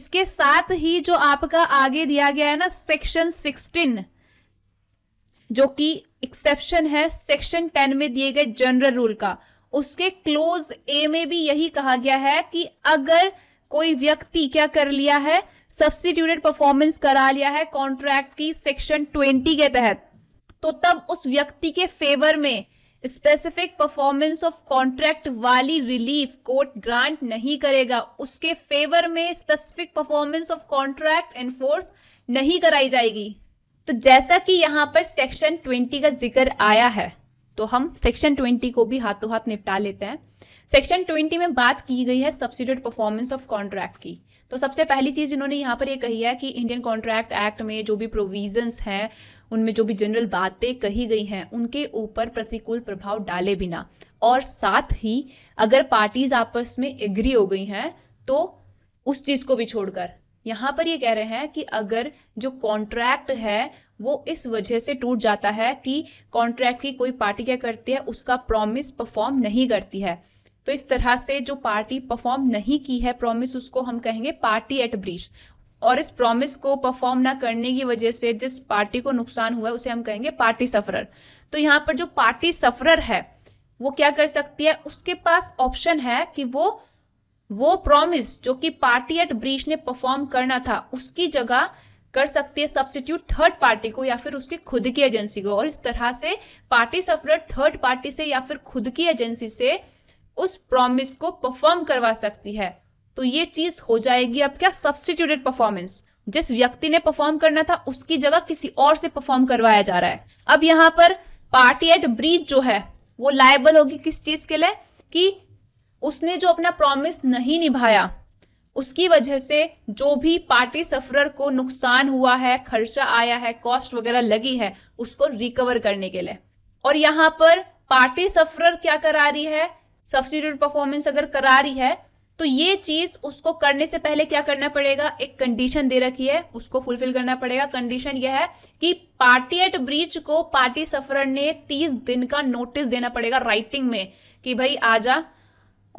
इसके साथ ही जो आपका आगे दिया गया है ना सेक्शन 16 जो कि एक्सेप्शन है सेक्शन 10 में दिए गए जनरल रूल का उसके क्लोज ए में भी यही कहा गया है कि अगर कोई व्यक्ति क्या कर लिया है सब्सिट्यूटेड परफॉर्मेंस करा लिया है कॉन्ट्रैक्ट की सेक्शन ट्वेंटी के तहत तो तब उस व्यक्ति के फेवर में स्पेसिफिक परफॉर्मेंस ऑफ कॉन्ट्रैक्ट वाली रिलीफ कोर्ट ग्रांट नहीं करेगा उसके फेवर में specific performance of contract enforce नहीं कराई जाएगी तो जैसा कि यहाँ पर सेक्शन ट्वेंटी का जिक्र आया है तो हम सेक्शन ट्वेंटी को भी हाथों हाथ निपटा लेते हैं सेक्शन ट्वेंटी में बात की गई है सब्सिट्यूट परफॉर्मेंस ऑफ कॉन्ट्रैक्ट की तो सबसे पहली चीज़ इन्होंने यहाँ पर ये यह कही है कि इंडियन कॉन्ट्रैक्ट एक्ट में जो भी प्रोविजंस हैं उनमें जो भी जनरल बातें कही गई हैं उनके ऊपर प्रतिकूल प्रभाव डाले बिना और साथ ही अगर पार्टीज आपस में एग्री हो गई हैं तो उस चीज़ को भी छोड़कर यहाँ पर ये यह कह रहे हैं कि अगर जो कॉन्ट्रैक्ट है वो इस वजह से टूट जाता है कि कॉन्ट्रैक्ट की कोई पार्टी क्या करती है उसका प्रॉमिस परफॉर्म नहीं करती है तो इस तरह से जो पार्टी परफॉर्म नहीं की है प्रॉमिस उसको हम कहेंगे पार्टी एट ब्रीच और इस प्रॉमिस को परफॉर्म ना करने की वजह से जिस पार्टी को नुकसान हुआ है उसे हम कहेंगे पार्टी सफरर तो यहाँ पर जो पार्टी सफरर है वो क्या कर सकती है उसके पास ऑप्शन है कि वो वो प्रॉमिस जो कि पार्टी एट ब्रीच ने परफॉर्म करना था उसकी जगह कर सकती है सब्सिट्यूट थर्ड पार्टी को या फिर उसकी खुद की एजेंसी को और इस तरह से पार्टी सफरर थर्ड पार्टी से या फिर खुद की एजेंसी से उस प्रॉमिस को परफॉर्म करवा सकती है तो ये चीज हो जाएगी अब क्या सब्सटीट्यूटेड परफॉर्मेंस जिस व्यक्ति ने परफॉर्म करना था उसकी जगह किसी और से परफॉर्म करवाया जा रहा है अब यहां पर पार्टी एट ब्रीच जो है वो लायबल होगी किस चीज के लिए कि उसने जो अपना प्रॉमिस नहीं निभाया उसकी वजह से जो भी पार्टी सफरर को नुकसान हुआ है खर्चा आया है कॉस्ट वगैरह लगी है उसको रिकवर करने के लिए और यहाँ पर पार्टी सफरर क्या करा रही है सब्सिट्यूट परफॉर्मेंस अगर करा रही है तो ये चीज उसको करने से पहले क्या करना पड़ेगा एक कंडीशन दे रखी है उसको फुलफिल करना पड़ेगा कंडीशन यह है कि पार्टी एट ब्रीच को पार्टी सफर ने तीस दिन का नोटिस देना पड़ेगा राइटिंग में कि भाई आजा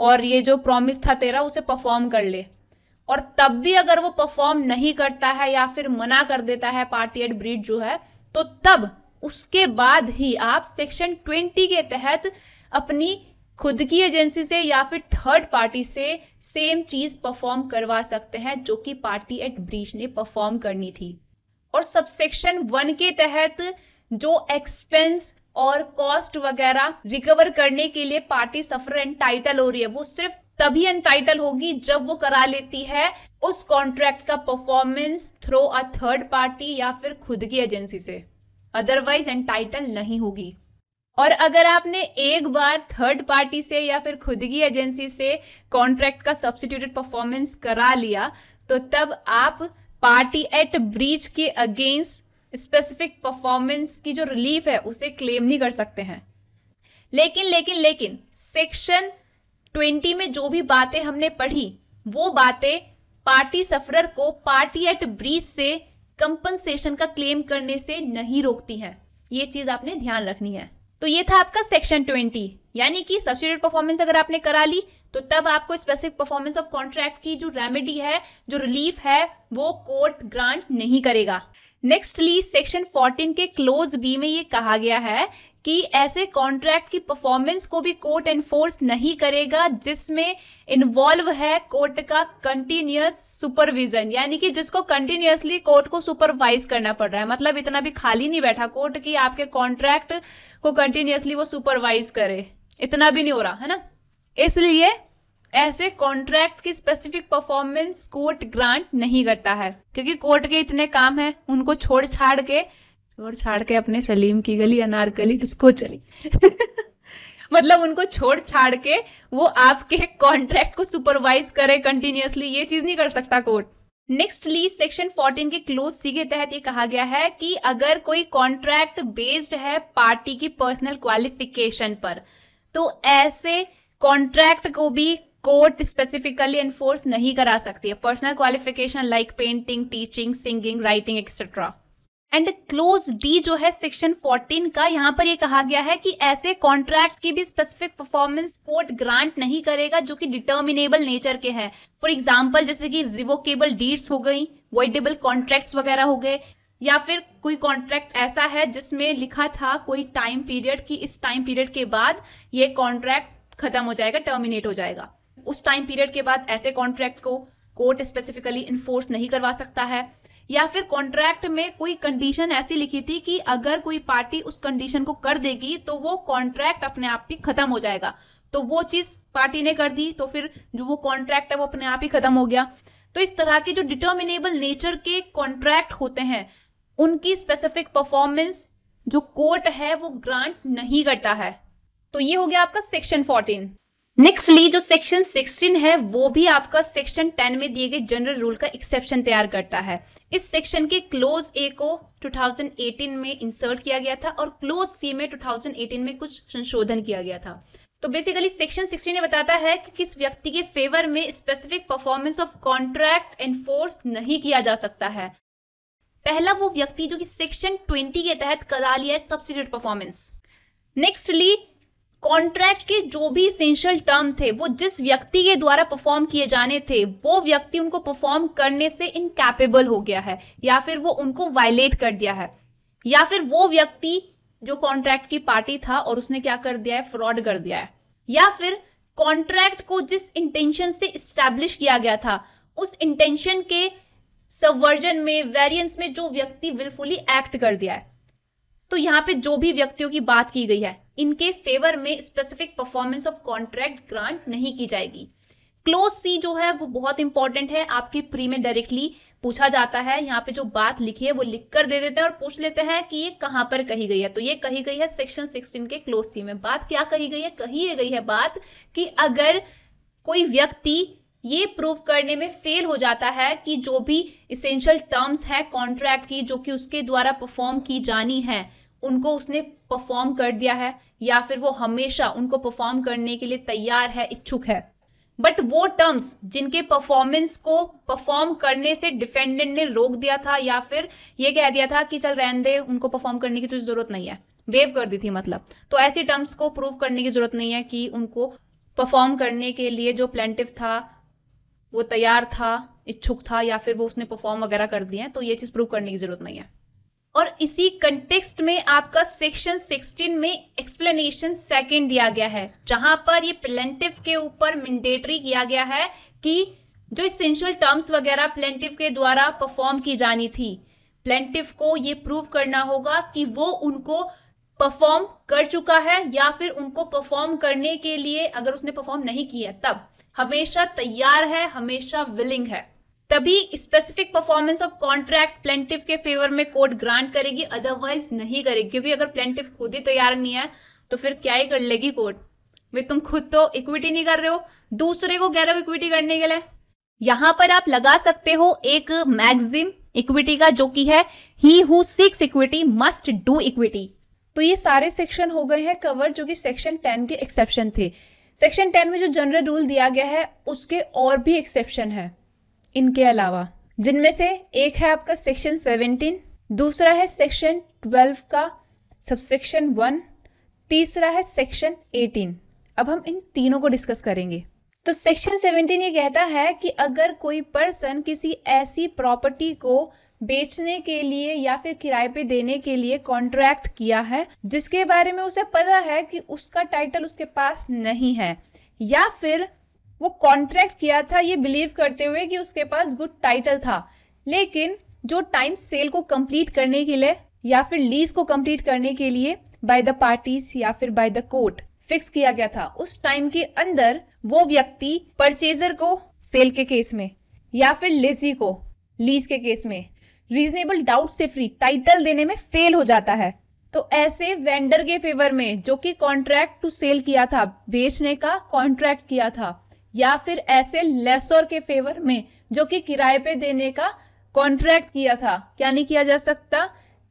और ये जो प्रॉमिस था तेरा उसे परफॉर्म कर ले और तब भी अगर वो परफॉर्म नहीं करता है या फिर मना कर देता है पार्टी एट ब्रीच जो है तो तब उसके बाद ही आप सेक्शन ट्वेंटी के तहत अपनी खुद की एजेंसी से या फिर थर्ड पार्टी से सेम चीज़ परफॉर्म करवा सकते हैं जो कि पार्टी एट ब्रीच ने परफॉर्म करनी थी और सबसेक्शन वन के तहत जो एक्सपेंस और कॉस्ट वगैरह रिकवर करने के लिए पार्टी सफर एंटाइटल हो रही है वो सिर्फ तभी एंटाइटल होगी जब वो करा लेती है उस कॉन्ट्रैक्ट का performance through a third party या फिर खुद की एजेंसी से अदरवाइज एंटाइटल नहीं होगी और अगर आपने एक बार थर्ड पार्टी से या फिर खुद की एजेंसी से कॉन्ट्रैक्ट का सब्सिट्यूटेड परफॉर्मेंस करा लिया तो तब आप पार्टी एट ब्रीच के अगेंस्ट स्पेसिफिक परफॉर्मेंस की जो रिलीफ है उसे क्लेम नहीं कर सकते हैं लेकिन लेकिन लेकिन सेक्शन ट्वेंटी में जो भी बातें हमने पढ़ी वो बातें पार्टी सफरर को पार्टी एट ब्रीच से कंपनसेशन का क्लेम करने से नहीं रोकती हैं ये चीज़ आपने ध्यान रखनी है तो ये था आपका सेक्शन ट्वेंटी यानी कि सब्सिट्यूट परफॉर्मेंस अगर आपने करा ली तो तब आपको स्पेसिफिक परफॉर्मेंस ऑफ कॉन्ट्रैक्ट की जो रेमेडी है जो रिलीफ है वो कोर्ट ग्रांट नहीं करेगा नेक्स्टली सेक्शन 14 के क्लोज बी में ये कहा गया है कि ऐसे कॉन्ट्रैक्ट की परफॉर्मेंस को भी कोर्ट एनफोर्स नहीं करेगा जिसमें इन्वॉल्व है कोर्ट का कंटिन्यूस सुपरविजन यानी कि जिसको कंटिन्यूसली कोर्ट को सुपरवाइज करना पड़ रहा है मतलब इतना भी खाली नहीं बैठा कोर्ट की आपके कॉन्ट्रैक्ट को कंटिन्यूसली वो सुपरवाइज करे इतना भी नहीं हो रहा है ना इसलिए ऐसे कॉन्ट्रैक्ट की स्पेसिफिक परफॉर्मेंस कोर्ट ग्रांट नहीं करता है क्योंकि कोर्ट के इतने काम है उनको छोड़ छाड़ के छोड़ छाड़ के अपने सलीम की गली अनारकली उसको चली <laughs> मतलब उनको छोड़ छाड़ के वो आपके कॉन्ट्रैक्ट को सुपरवाइज करे कंटिन्यूसली ये चीज नहीं कर सकता कोर्ट नेक्स्ट लीज सेक्शन 14 के क्लोज सी के तहत ये कहा गया है कि अगर कोई कॉन्ट्रैक्ट बेस्ड है पार्टी की पर्सनल क्वालिफिकेशन पर तो ऐसे कॉन्ट्रैक्ट को भी कोर्ट स्पेसिफिकली एनफोर्स नहीं करा सकती है personal qualification like painting teaching singing writing etcetera and clause D जो है सेक्शन 14 का यहाँ पर ये कहा गया है कि ऐसे कॉन्ट्रैक्ट की भी स्पेसिफिक परफॉर्मेंस कोर्ट ग्रांट नहीं करेगा जो कि डिटर्मिनेबल नेचर के हैं फॉर एग्जाम्पल जैसे कि रिवोकेबल डीड्स हो गई वॉइडेबल कॉन्ट्रैक्ट्स वगैरह हो गए या फिर कोई कॉन्ट्रैक्ट ऐसा है जिसमें लिखा था कोई टाइम पीरियड कि इस टाइम पीरियड के बाद ये कॉन्ट्रैक्ट खत्म हो जाएगा टर्मिनेट हो जाएगा उस टाइम पीरियड के बाद ऐसे कॉन्ट्रैक्ट को कोर्ट स्पेसिफिकली इन्फोर्स नहीं करवा सकता है या फिर कॉन्ट्रैक्ट में कोई कंडीशन ऐसी लिखी थी कि अगर कोई पार्टी उस कंडीशन को कर देगी तो वो कॉन्ट्रैक्ट अपने आप ही खत्म हो जाएगा तो वो चीज पार्टी ने कर दी तो फिर जो वो कॉन्ट्रैक्ट है वो अपने आप ही खत्म हो गया तो इस तरह के जो डिटर्मिनेबल नेचर के कॉन्ट्रैक्ट होते हैं उनकी स्पेसिफिक परफॉर्मेंस जो कोर्ट है वो ग्रांट नहीं करता है तो ये हो गया आपका सेक्शन फोर्टीन ली जो सेक्शन 16 है वो भी आपका सेक्शन 10 में दिए गए जनरल रूल का एक्सेप्शन तैयार करता है इस सेक्शन के क्लोज ए को 2018 में इंसर्ट किया गया था और क्लोज सी में 2018 में कुछ संशोधन किया गया था तो बेसिकली सेक्शन 60 ने बताता है कि किस व्यक्ति के फेवर में specific performance of contract enforce नहीं किया जा सकता है पहला वो व्यक्ति जो कि सेक्शन 20 के तहत करा लिया है सब्सिट्यूट परफॉर्मेंस नेक्स्टली कॉन्ट्रैक्ट के जो भी इसेंशियल टर्म थे वो जिस व्यक्ति के द्वारा परफॉर्म किए जाने थे वो व्यक्ति उनको परफॉर्म करने से इनकैपेबल हो गया है या फिर वो उनको वायलेट कर दिया है या फिर वो व्यक्ति जो कॉन्ट्रैक्ट की पार्टी था और उसने क्या कर दिया है फ्रॉड कर दिया है या फिर कॉन्ट्रैक्ट को जिस इंटेंशन से इस्टेब्लिश किया गया था उस इंटेंशन के सवर्जन में वेरियंस में जो व्यक्ति विलफुली एक्ट कर दिया है तो यहाँ पे जो भी व्यक्तियों की बात की गई है इनके फेवर में specific performance of contract grant नहीं की जाएगी क्लोज सी जो है वो बहुत इंपॉर्टेंट है आपके प्री में डायरेक्टली पूछा जाता है यहाँ पे जो बात लिखी है वो लिख कर दे देते हैं और पूछ लेते हैं कि ये कहाँ पर कही गई है तो ये कही गई है सेक्शन 16 के क्लोज सी में बात क्या कही गई है कही है गई है बात कि अगर कोई व्यक्ति ये प्रूव करने में फेल हो जाता है कि जो भी इसेंशियल टर्म्स है कॉन्ट्रैक्ट की जो कि उसके द्वारा परफॉर्म की जानी है उनको उसने परफॉर्म कर दिया है या फिर वो हमेशा उनको परफॉर्म करने के लिए तैयार है इच्छुक है बट वो टर्म्स जिनके परफॉर्मेंस को परफॉर्म करने से डिफेंडेंट ने रोक दिया था या फिर ये कह दिया था कि चल रहन दे उनको परफॉर्म करने की तो ज़रूरत नहीं है वेव कर दी थी मतलब तो ऐसी टर्म्स को प्रूव करने की ज़रूरत नहीं है कि उनको परफॉर्म करने के लिए जो प्लेंटिव था वो तैयार था इच्छुक था या फिर वो उसने परफॉर्म वगैरह कर दिए तो ये चीज़ प्रूव करने की ज़रूरत नहीं है और इसी कंटेक्स्ट में आपका सेक्शन 16 में एक्सप्लेनेशन सेकंड दिया गया है जहां पर ये प्लेंटिव के ऊपर मैंडेटरी किया गया है कि जो इसेंशियल टर्म्स वगैरह प्लेंटिव के द्वारा परफॉर्म की जानी थी प्लेंटिव को ये प्रूव करना होगा कि वो उनको परफॉर्म कर चुका है या फिर उनको परफॉर्म करने के लिए अगर उसने परफॉर्म नहीं किया तब हमेशा तैयार है हमेशा विलिंग है तभी specific performance of contract plaintiff के फेवर में कोर्ट ग्रांट करेगी अदरवाइज नहीं करेगी क्योंकि अगर प्लेंटिव खुद ही तैयार नहीं है तो फिर क्या ही कर लेगी कोर्ट वे तुम खुद तो इक्विटी नहीं कर रहे हो दूसरे को कह रहे हो इक्विटी करने के लिए यहां पर आप लगा सकते हो एक मैगजिम इक्विटी का जो कि है ही who seeks equity must do equity तो ये सारे सेक्शन हो गए हैं कवर जो कि सेक्शन टेन के एक्सेप्शन थे सेक्शन टेन में जो जनरल रूल दिया गया है उसके और भी एक्सेप्शन है इनके अलावा जिनमें से एक है आपका सेक्शन सेवनटीन दूसरा है सेक्शन ट्वेल्व का सबसेक्शन वन तीसरा है सेक्शन एटीन अब हम इन तीनों को डिस्कस करेंगे तो सेक्शन सेवनटीन ये कहता है कि अगर कोई पर्सन किसी ऐसी प्रॉपर्टी को बेचने के लिए या फिर किराए पे देने के लिए कॉन्ट्रैक्ट किया है जिसके बारे में उसे पता है कि उसका टाइटल उसके पास नहीं है या फिर वो कॉन्ट्रैक्ट किया था ये बिलीव करते हुए कि उसके पास गुड टाइटल था लेकिन जो टाइम सेल को कंप्लीट करने के लिए या फिर लीज को कंप्लीट करने के लिए बाय द पार्टीज या फिर बाय द कोर्ट फिक्स किया गया था उस टाइम के अंदर वो व्यक्ति परचेजर को सेल के केस में या फिर लेजी को लीज के केस में रीजनेबल डाउट से फ्री टाइटल देने में फेल हो जाता है तो ऐसे वेंडर के फेवर में जो कि कॉन्ट्रैक्ट टू सेल किया था बेचने का कॉन्ट्रैक्ट किया था या फिर ऐसे लेसोर के फेवर में जो कि किराए पे देने का कॉन्ट्रैक्ट किया था क्या नहीं किया जा सकता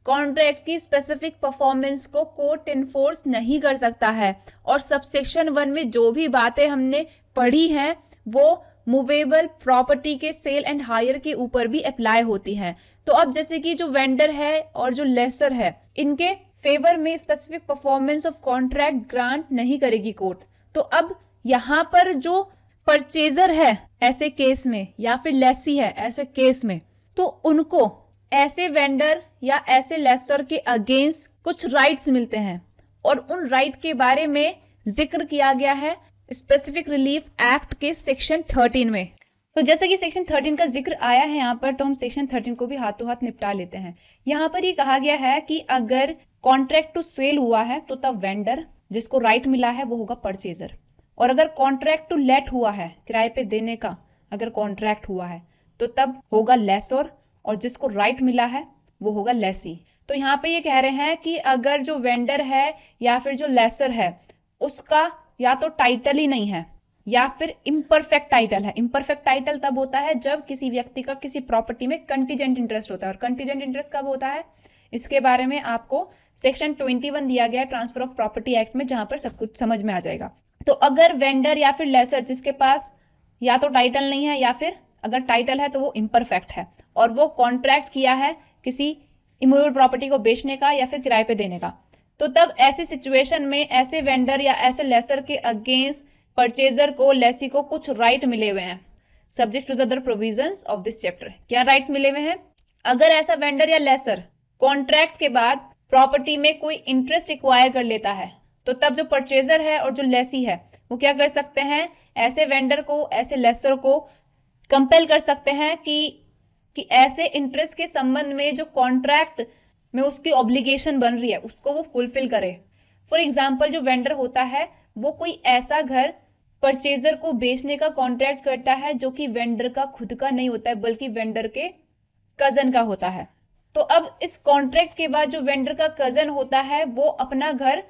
कॉन्ट्रैक्ट की स्पेसिफिक परफॉर्मेंस को कोर्ट इन्फोर्स नहीं कर सकता है और सबसेक्शन वन में जो भी बातें हमने पढ़ी हैं वो मूवेबल प्रॉपर्टी के सेल एंड हायर के ऊपर भी अप्लाई होती हैं तो अब जैसे कि जो वेंडर है और जो लेसर है इनके फेवर में specific performance of contract grant नहीं करेगी कोर्ट तो अब यहाँ पर जो परचेजर है ऐसे केस में या फिर लेसी है ऐसे केस में तो उनको ऐसे वेंडर या ऐसे लेसर के अगेंस्ट कुछ राइट्स मिलते हैं और उन राइट के बारे में जिक्र किया गया है स्पेसिफिक रिलीफ एक्ट के सेक्शन थर्टीन में तो जैसे कि सेक्शन थर्टीन का जिक्र आया है यहाँ पर तो हम सेक्शन थर्टीन को भी हाथों हाथ निपटा लेते हैं यहाँ पर ये यह कहा गया है कि अगर कॉन्ट्रैक्ट टू सेल हुआ है तो तब वेंडर जिसको राइट मिला है वो होगा परचेजर और अगर कॉन्ट्रैक्ट टू लेट हुआ है किराए पे देने का अगर कॉन्ट्रैक्ट हुआ है तो तब होगा लेस और जिसको राइट मिला है वो होगा लेसी तो यहाँ पे ये कह रहे हैं कि अगर जो वेंडर है या फिर जो लेसर है उसका या तो टाइटल ही नहीं है या फिर इम्परफेक्ट टाइटल है इम्परफेक्ट टाइटल तब होता है जब किसी व्यक्ति का किसी प्रॉपर्टी में कंटीजेंट इंटरेस्ट होता है और कंटीजेंट इंटरेस्ट कब होता है इसके बारे में आपको सेक्शन ट्वेंटी वन दिया गया है ट्रांसफर ऑफ प्रॉपर्टी एक्ट में जहाँ पर सब कुछ समझ में आ जाएगा तो अगर वेंडर या फिर लेसर जिसके पास या तो टाइटल नहीं है या फिर अगर टाइटल है तो वो इम्परफेक्ट है और वो कॉन्ट्रैक्ट किया है किसी इमोवेबल प्रॉपर्टी को बेचने का या फिर किराए पे देने का तो तब ऐसे सिचुएशन में ऐसे वेंडर या ऐसे लेसर के अगेंस्ट परचेजर को लेसी को कुछ राइट मिले हुए हैं subject to the other provision of this chapter क्या राइट मिले हुए हैं अगर ऐसा वेंडर या लेसर कॉन्ट्रैक्ट के बाद प्रॉपर्टी में कोई इंटरेस्ट एक्वायर कर लेता है तो तब जो परचेज़र है और जो लेसी है वो क्या कर सकते हैं ऐसे वेंडर को ऐसे लेसर को कंपेल कर सकते हैं कि कि ऐसे इंटरेस्ट के संबंध में जो कॉन्ट्रैक्ट में उसकी ऑब्लिगेशन बन रही है उसको वो फुलफिल करे फॉर एग्जाम्पल जो वेंडर होता है वो कोई ऐसा घर परचेजर को बेचने का कॉन्ट्रैक्ट करता है जो कि वेंडर का खुद का नहीं होता है बल्कि वेंडर के कज़न का होता है तो अब इस कॉन्ट्रैक्ट के बाद जो वेंडर का कज़न होता है वो अपना घर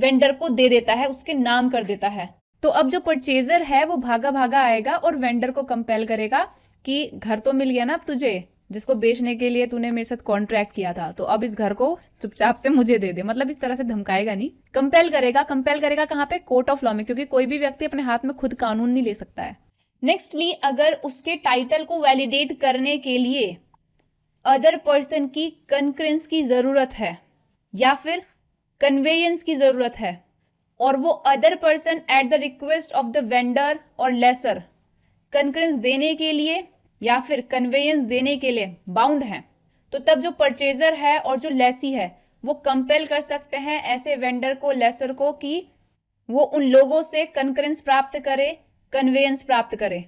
वेंडर को दे देता है उसके नाम कर देता है तो अब जो परचेजर है वो भागा भागा आएगा और वेंडर को कंपेल करेगा कि घर तो मिल गया ना अब तुझे जिसको बेचने के लिए तूने मेरे साथ कॉन्ट्रैक्ट किया था तो अब इस घर को चुपचाप से मुझे दे दे मतलब इस तरह से धमकाएगा नहीं कंपेल करेगा कंपेल करेगा कहाँ पे कोर्ट ऑफ लॉ में क्योंकि कोई भी व्यक्ति अपने हाथ में खुद कानून नहीं ले सकता है नेक्स्टली अगर उसके टाइटल को वैलिडेट करने के लिए अदर पर्सन की कंक्रेंस की ज़रूरत है या फिर कन्वेयंस की ज़रूरत है और वो other person at the request of the vendor और लेसर कंकरेंस देने के लिए या फिर कन्वेयंस देने के लिए बाउंड हैं तो तब जो परचेजर है और जो लेसी है वो कंपेल कर सकते हैं ऐसे वेंडर को लेसर को कि वो उन लोगों से कंकरेंस प्राप्त करे कन्वेयंस प्राप्त करे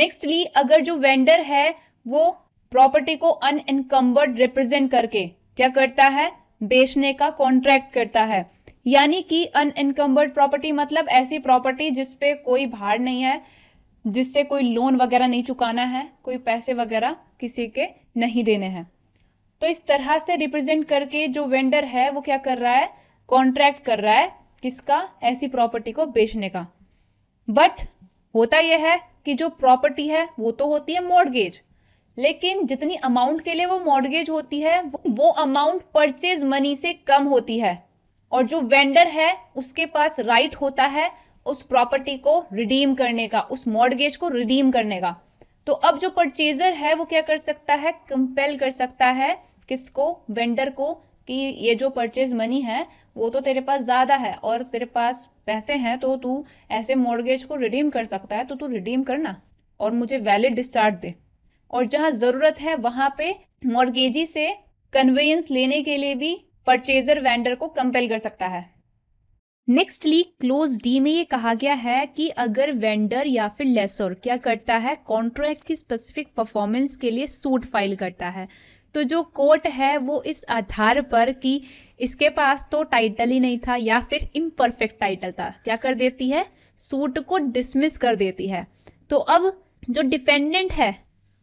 नेक्स्टली अगर जो वेंडर है वो प्रॉपर्टी को अनइनकम्बर्ड रिप्रेजेंट करके क्या करता है बेचने का कॉन्ट्रैक्ट करता है यानी कि अनइनकम्बर्ड प्रॉपर्टी मतलब ऐसी प्रॉपर्टी जिसपे कोई भार नहीं है जिससे कोई लोन वगैरह नहीं चुकाना है कोई पैसे वगैरह किसी के नहीं देने हैं तो इस तरह से रिप्रेजेंट करके जो वेंडर है वो क्या कर रहा है कॉन्ट्रैक्ट कर रहा है किसका ऐसी प्रॉपर्टी को बेचने का बट होता यह है कि जो प्रॉपर्टी है वो तो होती है मॉडगेज लेकिन जितनी अमाउंट के लिए वो मॉडगेज होती है वो अमाउंट परचेज मनी से कम होती है और जो वेंडर है उसके पास राइट होता है उस प्रॉपर्टी को रिडीम करने का उस मॉडगेज को रिडीम करने का तो अब जो परचेजर है वो क्या कर सकता है कंपेल कर सकता है किसको वेंडर को कि ये जो परचेज मनी है वो तो तेरे पास ज़्यादा है और तेरे पास पैसे हैं तो तू ऐसे मॉडगेज को रिडीम कर सकता है तो तू रिडीम करना और मुझे वैलिड डिस्चार्ज दे और जहाँ ज़रूरत है वहाँ पे मॉर्गेजी से कन्वेयंस लेने के लिए भी परचेजर वेंडर को कंपेल कर सकता है नेक्स्ट ली क्लोज डी में ये कहा गया है कि अगर वेंडर या फिर लेसर क्या करता है कॉन्ट्रैक्ट की स्पेसिफिक परफॉर्मेंस के लिए सूट फाइल करता है तो जो कोर्ट है वो इस आधार पर कि इसके पास तो टाइटल ही नहीं था या फिर इम्परफेक्ट टाइटल था क्या कर देती है सूट को डिसमिस कर देती है तो अब जो डिफेंडेंट है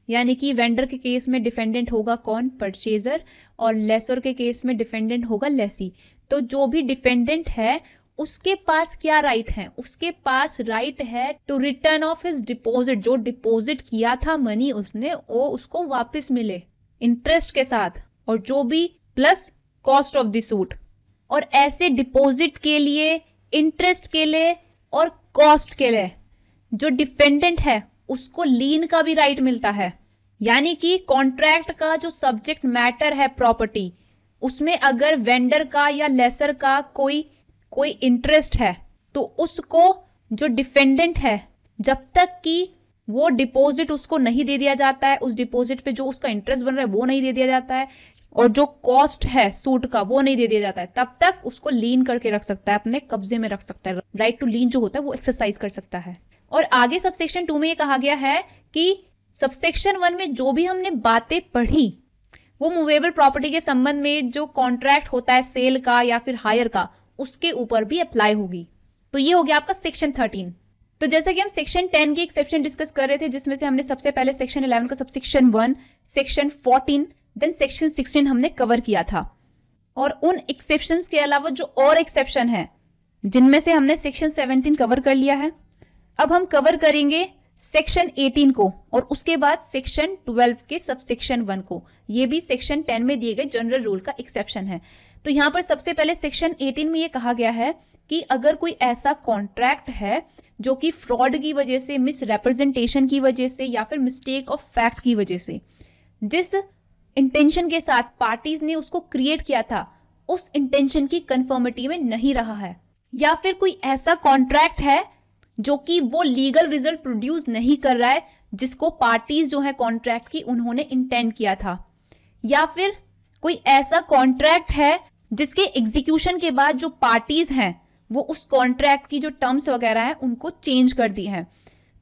यानी कि वेंडर के केस में डिफेंडेंट होगा कौन परचेजर और लेसर के केस में डिफेंडेंट होगा लेसी तो जो भी डिफेंडेंट है उसके पास क्या राइट है उसके पास राइट है to return of his deposit जो डिपॉजिट किया था मनी उसने वो उसको वापस मिले इंटरेस्ट के साथ और जो भी plus cost of the suit और ऐसे डिपॉजिट के लिए इंटरेस्ट के लिए और कॉस्ट के लिए जो डिफेंडेंट है उसको लीन का भी राइट मिलता है यानी कि कॉन्ट्रैक्ट का जो सब्जेक्ट मैटर है प्रॉपर्टी उसमें अगर वेंडर का या लेसर का कोई कोई इंटरेस्ट है तो उसको जो डिफेंडेंट है जब तक कि वो डिपॉजिट उसको नहीं दे दिया जाता है उस डिपॉजिट पे जो उसका इंटरेस्ट बन रहा है वो नहीं दे दिया जाता है और जो कॉस्ट है सूट का वो नहीं दे दिया जाता है तब तक उसको लीन करके रख सकता है अपने कब्जे में रख सकता है राइट टू लीन जो होता है वो एक्सरसाइज कर सकता है और आगे सबसेक्शन टू में ये कहा गया है कि सबसेक्शन वन में जो भी हमने बातें पढ़ी वो मूवेबल प्रॉपर्टी के संबंध में जो कॉन्ट्रैक्ट होता है सेल का या फिर हायर का उसके ऊपर भी अप्लाई होगी तो ये हो गया आपका सेक्शन थर्टीन तो जैसे कि हम सेक्शन टेन की एक्सेप्शन डिस्कस कर रहे थे जिसमें से हमने सबसे पहले सेक्शन इलेवन का subsection one section fourteen then section sixteen हमने कवर किया था और उन एक्सेप्शन के अलावा जो और एक्सेप्शन है जिनमें से हमने सेक्शन सेवनटीन कवर कर लिया है अब हम कवर करेंगे सेक्शन 18 को और उसके बाद सेक्शन 12 के सब सेक्शन वन को ये भी सेक्शन 10 में दिए गए जनरल रूल का एक्सेप्शन है तो यहाँ पर सबसे पहले सेक्शन 18 में ये कहा गया है कि अगर कोई ऐसा कॉन्ट्रैक्ट है जो कि फ्रॉड की वजह से मिस रिप्रेजेंटेशन की वजह से या फिर मिस्टेक ऑफ फैक्ट की वजह से जिस इंटेंशन के साथ पार्टीज ने उसको क्रिएट किया था उस इंटेंशन की कन्फर्मिटी में नहीं रहा है या फिर कोई ऐसा कॉन्ट्रैक्ट है जो कि वो लीगल रिजल्ट प्रोड्यूस नहीं कर रहा है जिसको पार्टीज जो है कॉन्ट्रैक्ट की उन्होंने इंटेंड किया था या फिर कोई ऐसा कॉन्ट्रैक्ट है जिसके एग्जीक्यूशन के बाद जो पार्टीज हैं वो उस कॉन्ट्रैक्ट की जो टर्म्स वगैरह हैं उनको चेंज कर दी हैं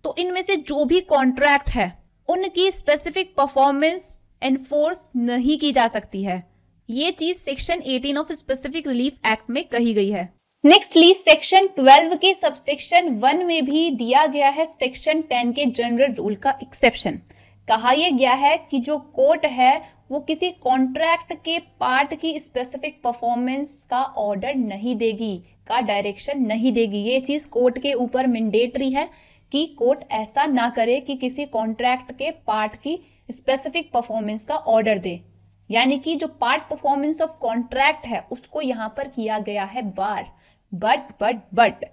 तो इनमें से जो भी कॉन्ट्रैक्ट है उनकी स्पेसिफिक परफॉर्मेंस एनफोर्स नहीं की जा सकती है ये चीज section 18 of specific relief act में कही गई है नेक्स्ट ली सेक्शन 12 के सब सेक्शन वन में भी दिया गया है सेक्शन 10 के जनरल रूल का एक्सेप्शन कहा यह गया है कि जो कोर्ट है वो किसी कॉन्ट्रैक्ट के पार्ट की स्पेसिफिक परफॉर्मेंस का ऑर्डर नहीं देगी का डायरेक्शन नहीं देगी ये चीज़ कोर्ट के ऊपर मैंडेटरी है कि कोर्ट ऐसा ना करे कि किसी कॉन्ट्रैक्ट के पार्ट की स्पेसिफिक परफॉर्मेंस का ऑर्डर दे यानी कि जो पार्ट परफॉर्मेंस ऑफ कॉन्ट्रैक्ट है उसको यहाँ पर किया गया है बार बट बट बट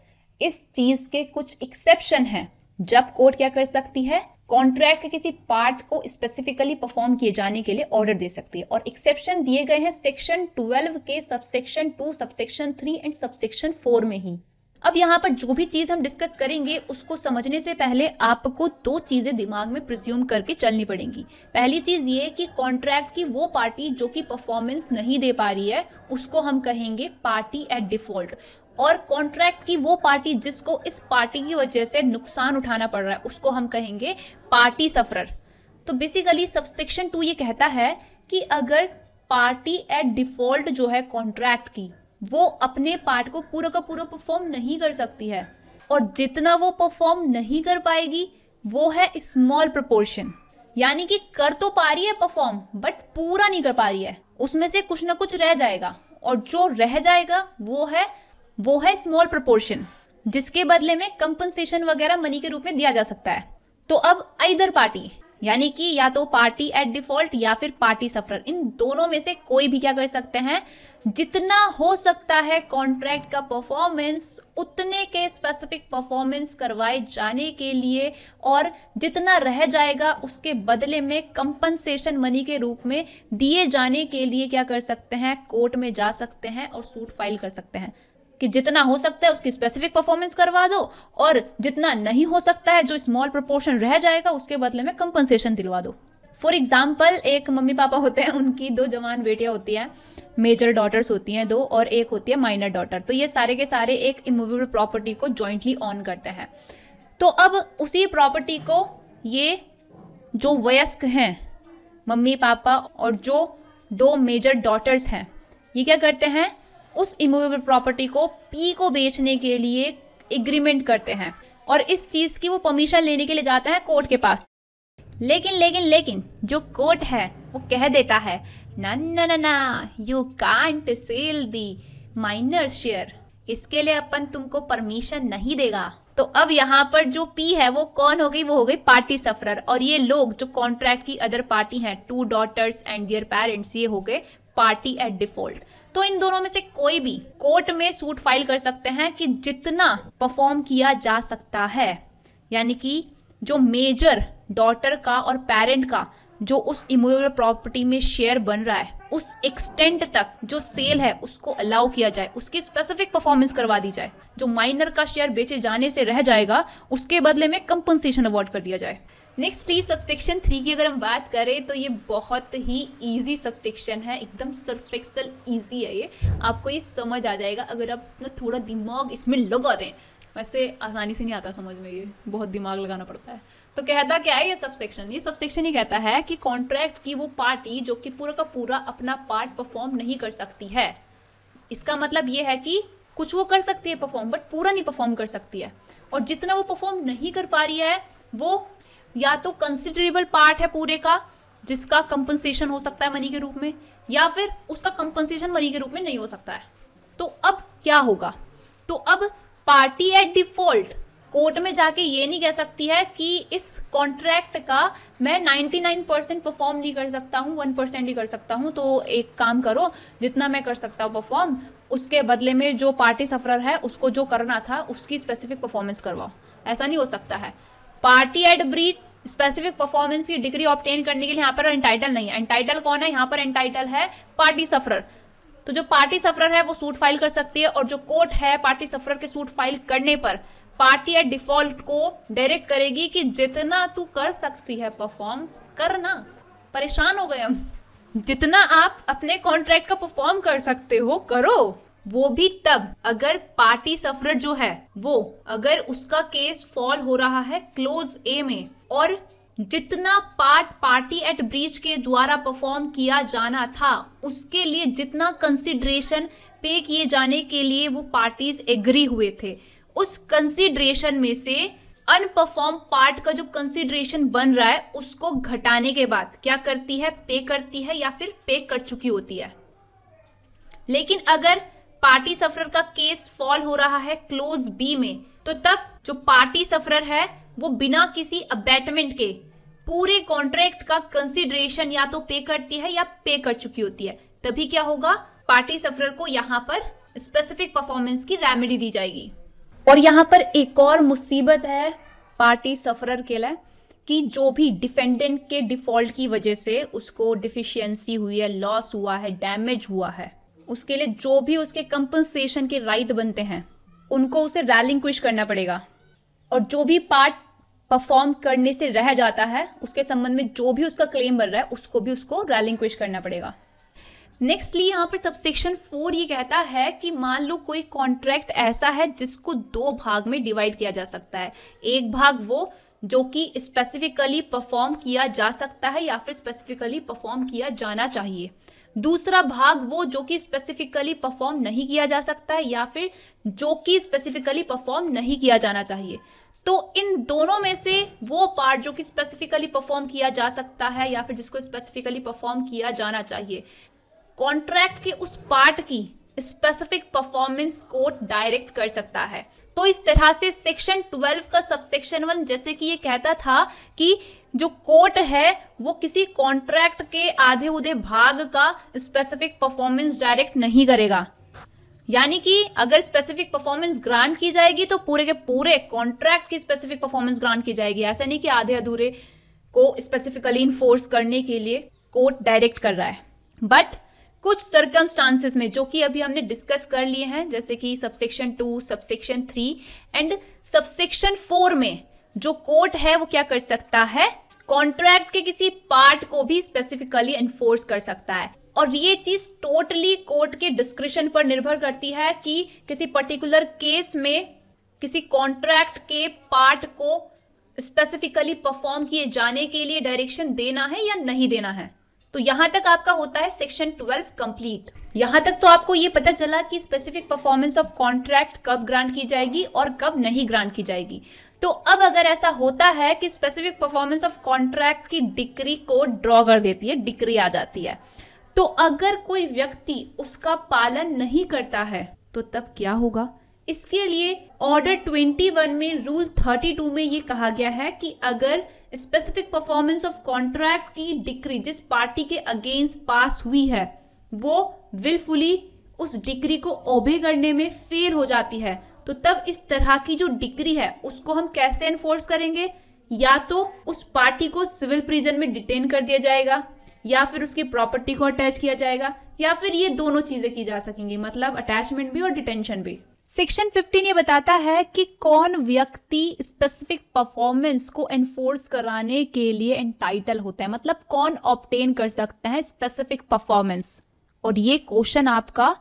इस चीज के कुछ एक्सेप्शन हैं जब कोर्ट क्या कर सकती है कॉन्ट्रैक्ट के किसी पार्ट को स्पेसिफिकली परफॉर्म किए जाने के लिए ऑर्डर दे सकती है और एक्सेप्शन दिए गए हैं सेक्शन 12 के सबसेक्शन 2 सबसेक्शन 3 एंड सबसेक्शन 4 में ही अब यहाँ पर जो भी चीज़ हम डिस्कस करेंगे उसको समझने से पहले आपको दो चीज़ें दिमाग में प्रिज्यूम करके चलनी पड़ेंगी पहली चीज़ ये कि कॉन्ट्रैक्ट की वो पार्टी जो कि परफॉर्मेंस नहीं दे पा रही है उसको हम कहेंगे पार्टी एट डिफ़ॉल्ट और कॉन्ट्रैक्ट की वो पार्टी जिसको इस पार्टी की वजह से नुकसान उठाना पड़ रहा है उसको हम कहेंगे पार्टी सफरर तो बेसिकली सब सेक्शन टू ये कहता है कि अगर पार्टी एट डिफॉल्ट जो है कॉन्ट्रैक्ट की वो अपने पार्ट को पूरा का पूरा परफॉर्म नहीं कर सकती है और जितना वो परफॉर्म नहीं कर पाएगी वो है स्मॉल प्रपोर्शन यानी कि कर तो पा रही है परफॉर्म बट पूरा नहीं कर पा रही है उसमें से कुछ ना कुछ रह जाएगा और जो रह जाएगा वो है वो है स्मॉल प्रपोर्शन जिसके बदले में कंपनसेशन वगैरह मनी के रूप में दिया जा सकता है तो अब आइदर पार्टी यानी कि या तो पार्टी एट डिफॉल्ट या फिर पार्टी सफरर इन दोनों में से कोई भी क्या कर सकते हैं जितना हो सकता है कॉन्ट्रैक्ट का परफॉर्मेंस उतने के स्पेसिफिक परफॉर्मेंस करवाए जाने के लिए और जितना रह जाएगा उसके बदले में कंपनसेशन मनी के रूप में दिए जाने के लिए क्या कर सकते हैं कोर्ट में जा सकते हैं और सूट फाइल कर सकते हैं कि जितना हो सकता है उसकी स्पेसिफिक परफॉर्मेंस करवा दो और जितना नहीं हो सकता है जो स्मॉल प्रपोर्शन रह जाएगा उसके बदले में कंपनसेशन दिलवा दो फॉर एग्जाम्पल एक मम्मी पापा होते हैं उनकी दो जवान बेटियाँ होती हैं मेजर डॉटर्स होती हैं दो और एक होती है माइनर डॉटर तो ये सारे के सारे एक इमूवेबल प्रॉपर्टी को जॉइंटली ऑन करते हैं तो अब उसी प्रॉपर्टी को ये जो वयस्क हैं मम्मी पापा और जो दो मेजर डॉटर्स हैं ये क्या करते हैं उस इमूवेबल प्रॉपर्टी को पी को बेचने के लिए एग्रीमेंट करते हैं और इस चीज़ की वो परमिशन लेने के लिए जाता है कोर्ट के पास लेकिन लेकिन लेकिन जो कोर्ट है वो कह देता है ना ना ना you can't sell the minor share इसके लिए अपन तुमको परमिशन नहीं देगा तो अब यहाँ पर जो पी है वो कौन हो गई वो हो गई पार्टी सफरर और ये लोग जो कॉन्ट्रैक्ट की अदर पार्टी हैं two daughters and their parents ये हो गए पार्टी एट डिफॉल्ट तो इन दोनों में से कोई भी कोर्ट में सूट फाइल कर सकते हैं कि जितना परफॉर्म किया जा सकता है यानी कि जो मेजर डॉटर का और पेरेंट का जो उस इमूवेबल प्रॉपर्टी में शेयर बन रहा है उस एक्सटेंट तक जो सेल है उसको अलाउ किया जाए उसकी स्पेसिफिक परफॉर्मेंस करवा दी जाए जो माइनर का शेयर बेचे जाने से रह जाएगा उसके बदले में कंपनसेशन अवार्ड कर दिया जाए नेक्स्ट ही सबसेक्शन थ्री की अगर हम बात करें तो ये बहुत ही इजी सबसेक्शन है एकदम सरफेक्सल इजी ईजी है ये आपको ये समझ आ जाएगा अगर आप अपना थोड़ा दिमाग इसमें लगा दें वैसे आसानी से नहीं आता समझ में ये बहुत दिमाग लगाना पड़ता है तो कहता क्या है ये सबसेक्शन ये सबसेक्शन ही ये कहता है कि कॉन्ट्रैक्ट की वो पार्टी जो कि पूरा का पूरा अपना पार्ट परफॉर्म नहीं कर सकती है इसका मतलब ये है कि कुछ वो कर सकती है परफॉर्म बट पूरा नहीं परफॉर्म कर सकती है और जितना वो परफॉर्म नहीं कर पा रही है वो या तो कंसिडरेबल पार्ट है पूरे का जिसका कंपनसेशन हो सकता है मनी के रूप में या फिर उसका कंपनसेशन मनी के रूप में नहीं हो सकता है तो अब क्या होगा तो अब पार्टी एट डिफॉल्ट कोर्ट में जाके ये नहीं कह सकती है कि इस कॉन्ट्रैक्ट का मैं 99 परसेंट परफॉर्म नहीं कर सकता हूँ वन परसेंट ही कर सकता हूँ तो एक काम करो जितना मैं कर सकता हूँ परफॉर्म उसके बदले में जो पार्टी सफरर है उसको जो करना था उसकी स्पेसिफिक परफॉर्मेंस करवाओ ऐसा नहीं हो सकता है party at breach specific performance की डिग्री ऑप्टेन करने के लिए यहाँ पर एंटाइटल नहीं है एंटाइटल कौन है यहाँ पर एंटाइटल है पार्टी सफरर तो जो पार्टी सफरर है वो सूट फाइल कर सकती है और जो कोर्ट है पार्टी सफरर के सूट फाइल करने पर पार्टी एट डिफॉल्ट को डायरेक्ट करेगी कि जितना तू कर सकती है परफॉर्म करना परेशान हो गए हम जितना आप अपने कॉन्ट्रैक्ट का परफॉर्म कर सकते हो करो वो भी तब अगर पार्टी सफरत जो है वो अगर उसका केस फॉल हो रहा है क्लोज ए में और जितना पार्ट पार्टी एट ब्रीच के द्वारा परफॉर्म किया जाना था उसके लिए जितना कंसिड्रेशन पे किए जाने के लिए वो पार्टीज एग्री हुए थे उस कंसिड्रेशन में से अनपरफॉर्म पार्ट का जो कंसिड्रेशन बन रहा है उसको घटाने के बाद क्या करती है पे करती है या फिर पे कर चुकी होती है लेकिन अगर पार्टी सफरर का केस फॉल हो रहा है क्लोज बी में तो तब जो पार्टी सफरर है वो बिना किसी अबैटमेंट के पूरे कॉन्ट्रैक्ट का कंसिडरेशन या तो पे करती है या पे कर चुकी होती है तभी क्या होगा पार्टी सफरर को यहाँ पर स्पेसिफिक परफॉर्मेंस की रेमेडी दी जाएगी और यहाँ पर एक और मुसीबत है पार्टी सफरर के लिए कि जो भी डिफेंडेंट के डिफॉल्ट की वजह से उसको डिफिशियंसी हुई है लॉस हुआ है डैमेज हुआ है उसके लिए जो भी उसके कंपनसेशन के राइट बनते हैं उनको उसे रैलिंग क्विश करना पड़ेगा और जो भी पार्ट परफॉर्म करने से रह जाता है उसके संबंध में जो भी उसका क्लेम बन रहा है उसको भी उसको रैलिंग क्विश करना पड़ेगा नेक्स्टली यहाँ पर सबसेक्शन फोर ये कहता है कि मान लो कोई कॉन्ट्रैक्ट ऐसा है जिसको दो भाग में डिवाइड किया जा सकता है एक भाग वो जो कि स्पेसिफिकली परफॉर्म किया जा सकता है या फिर स्पेसिफिकली परफॉर्म किया जाना चाहिए दूसरा भाग वो जो कि स्पेसिफिकली परफॉर्म नहीं किया जा सकता है या फिर जो कि स्पेसिफिकली परफॉर्म नहीं किया जाना चाहिए तो इन दोनों में से वो पार्ट जो कि स्पेसिफिकली परफॉर्म किया जा सकता है या फिर जिसको स्पेसिफिकली परफॉर्म किया जाना चाहिए कॉन्ट्रैक्ट के उस पार्ट की स्पेसिफिक परफॉर्मेंस को डायरेक्ट कर सकता है तो इस तरह से सेक्शन 12 का सबसेक्शन वन जैसे कि ये कहता था कि जो कोट है वो किसी कॉन्ट्रैक्ट के आधे उधे भाग का स्पेसिफिक परफॉर्मेंस डायरेक्ट नहीं करेगा यानी कि अगर स्पेसिफिक परफॉर्मेंस ग्रांट की जाएगी तो पूरे के पूरे कॉन्ट्रैक्ट की स्पेसिफिक परफॉर्मेंस ग्रांट की जाएगी ऐसा नहीं कि आधे अधूरे को स्पेसिफिकली इन्फोर्स करने के लिए कोर्ट डायरेक्ट कर रहा है बट कुछ सर्कमस्टांसेस में जो कि अभी हमने डिस्कस कर लिए हैं जैसे कि subsection two subsection three and subsection four में जो कोर्ट है वो क्या कर सकता है कॉन्ट्रैक्ट के किसी पार्ट को भी स्पेसिफिकली एनफोर्स कर सकता है और ये चीज टोटली कोर्ट के डिस्क्रिप्शन पर निर्भर करती है कि किसी पर्टिकुलर केस में किसी कॉन्ट्रैक्ट के पार्ट को स्पेसिफिकली परफॉर्म किए जाने के लिए डायरेक्शन देना है या नहीं देना है तो यहां तक आपका होता है सेक्शन 12 कंप्लीट यहां तक तो आपको ये पता चला कि स्पेसिफिक परफॉर्मेंस ऑफ कॉन्ट्रैक्ट कब ग्रांट की जाएगी और कब नहीं ग्रांट की जाएगी तो अब अगर ऐसा होता है कि स्पेसिफिक परफॉर्मेंस ऑफ कॉन्ट्रैक्ट की डिक्री को ड्रॉ कर देती है डिक्री आ जाती है तो अगर कोई व्यक्ति उसका पालन नहीं करता है तो तब क्या होगा इसके लिए ऑर्डर 21 में रूल 32 में ये कहा गया है कि अगर स्पेसिफिक परफॉर्मेंस ऑफ कॉन्ट्रैक्ट की डिक्री जिस पार्टी के अगेंस्ट पास हुई है वो विलफुली उस डिक्री को ओबे करने में फेल हो जाती है तो तब इस तरह की जो डिग्री है उसको हम कैसे एनफोर्स करेंगे या तो उस पार्टी को सिविल प्रिजन में डिटेन कर दिया जाएगा या फिर उसकी प्रॉपर्टी को अटैच किया जाएगा या फिर ये दोनों चीज़ें की जा सकेंगी मतलब अटैचमेंट भी और डिटेंशन भी सेक्शन 15 ये बताता है कि कौन व्यक्ति स्पेसिफिक परफॉर्मेंस को एनफोर्स कराने के लिए एंटाइटल होता है मतलब कौन ऑप्टेन कर सकता है स्पेसिफिक परफॉर्मेंस और ये क्वेश्चन आपका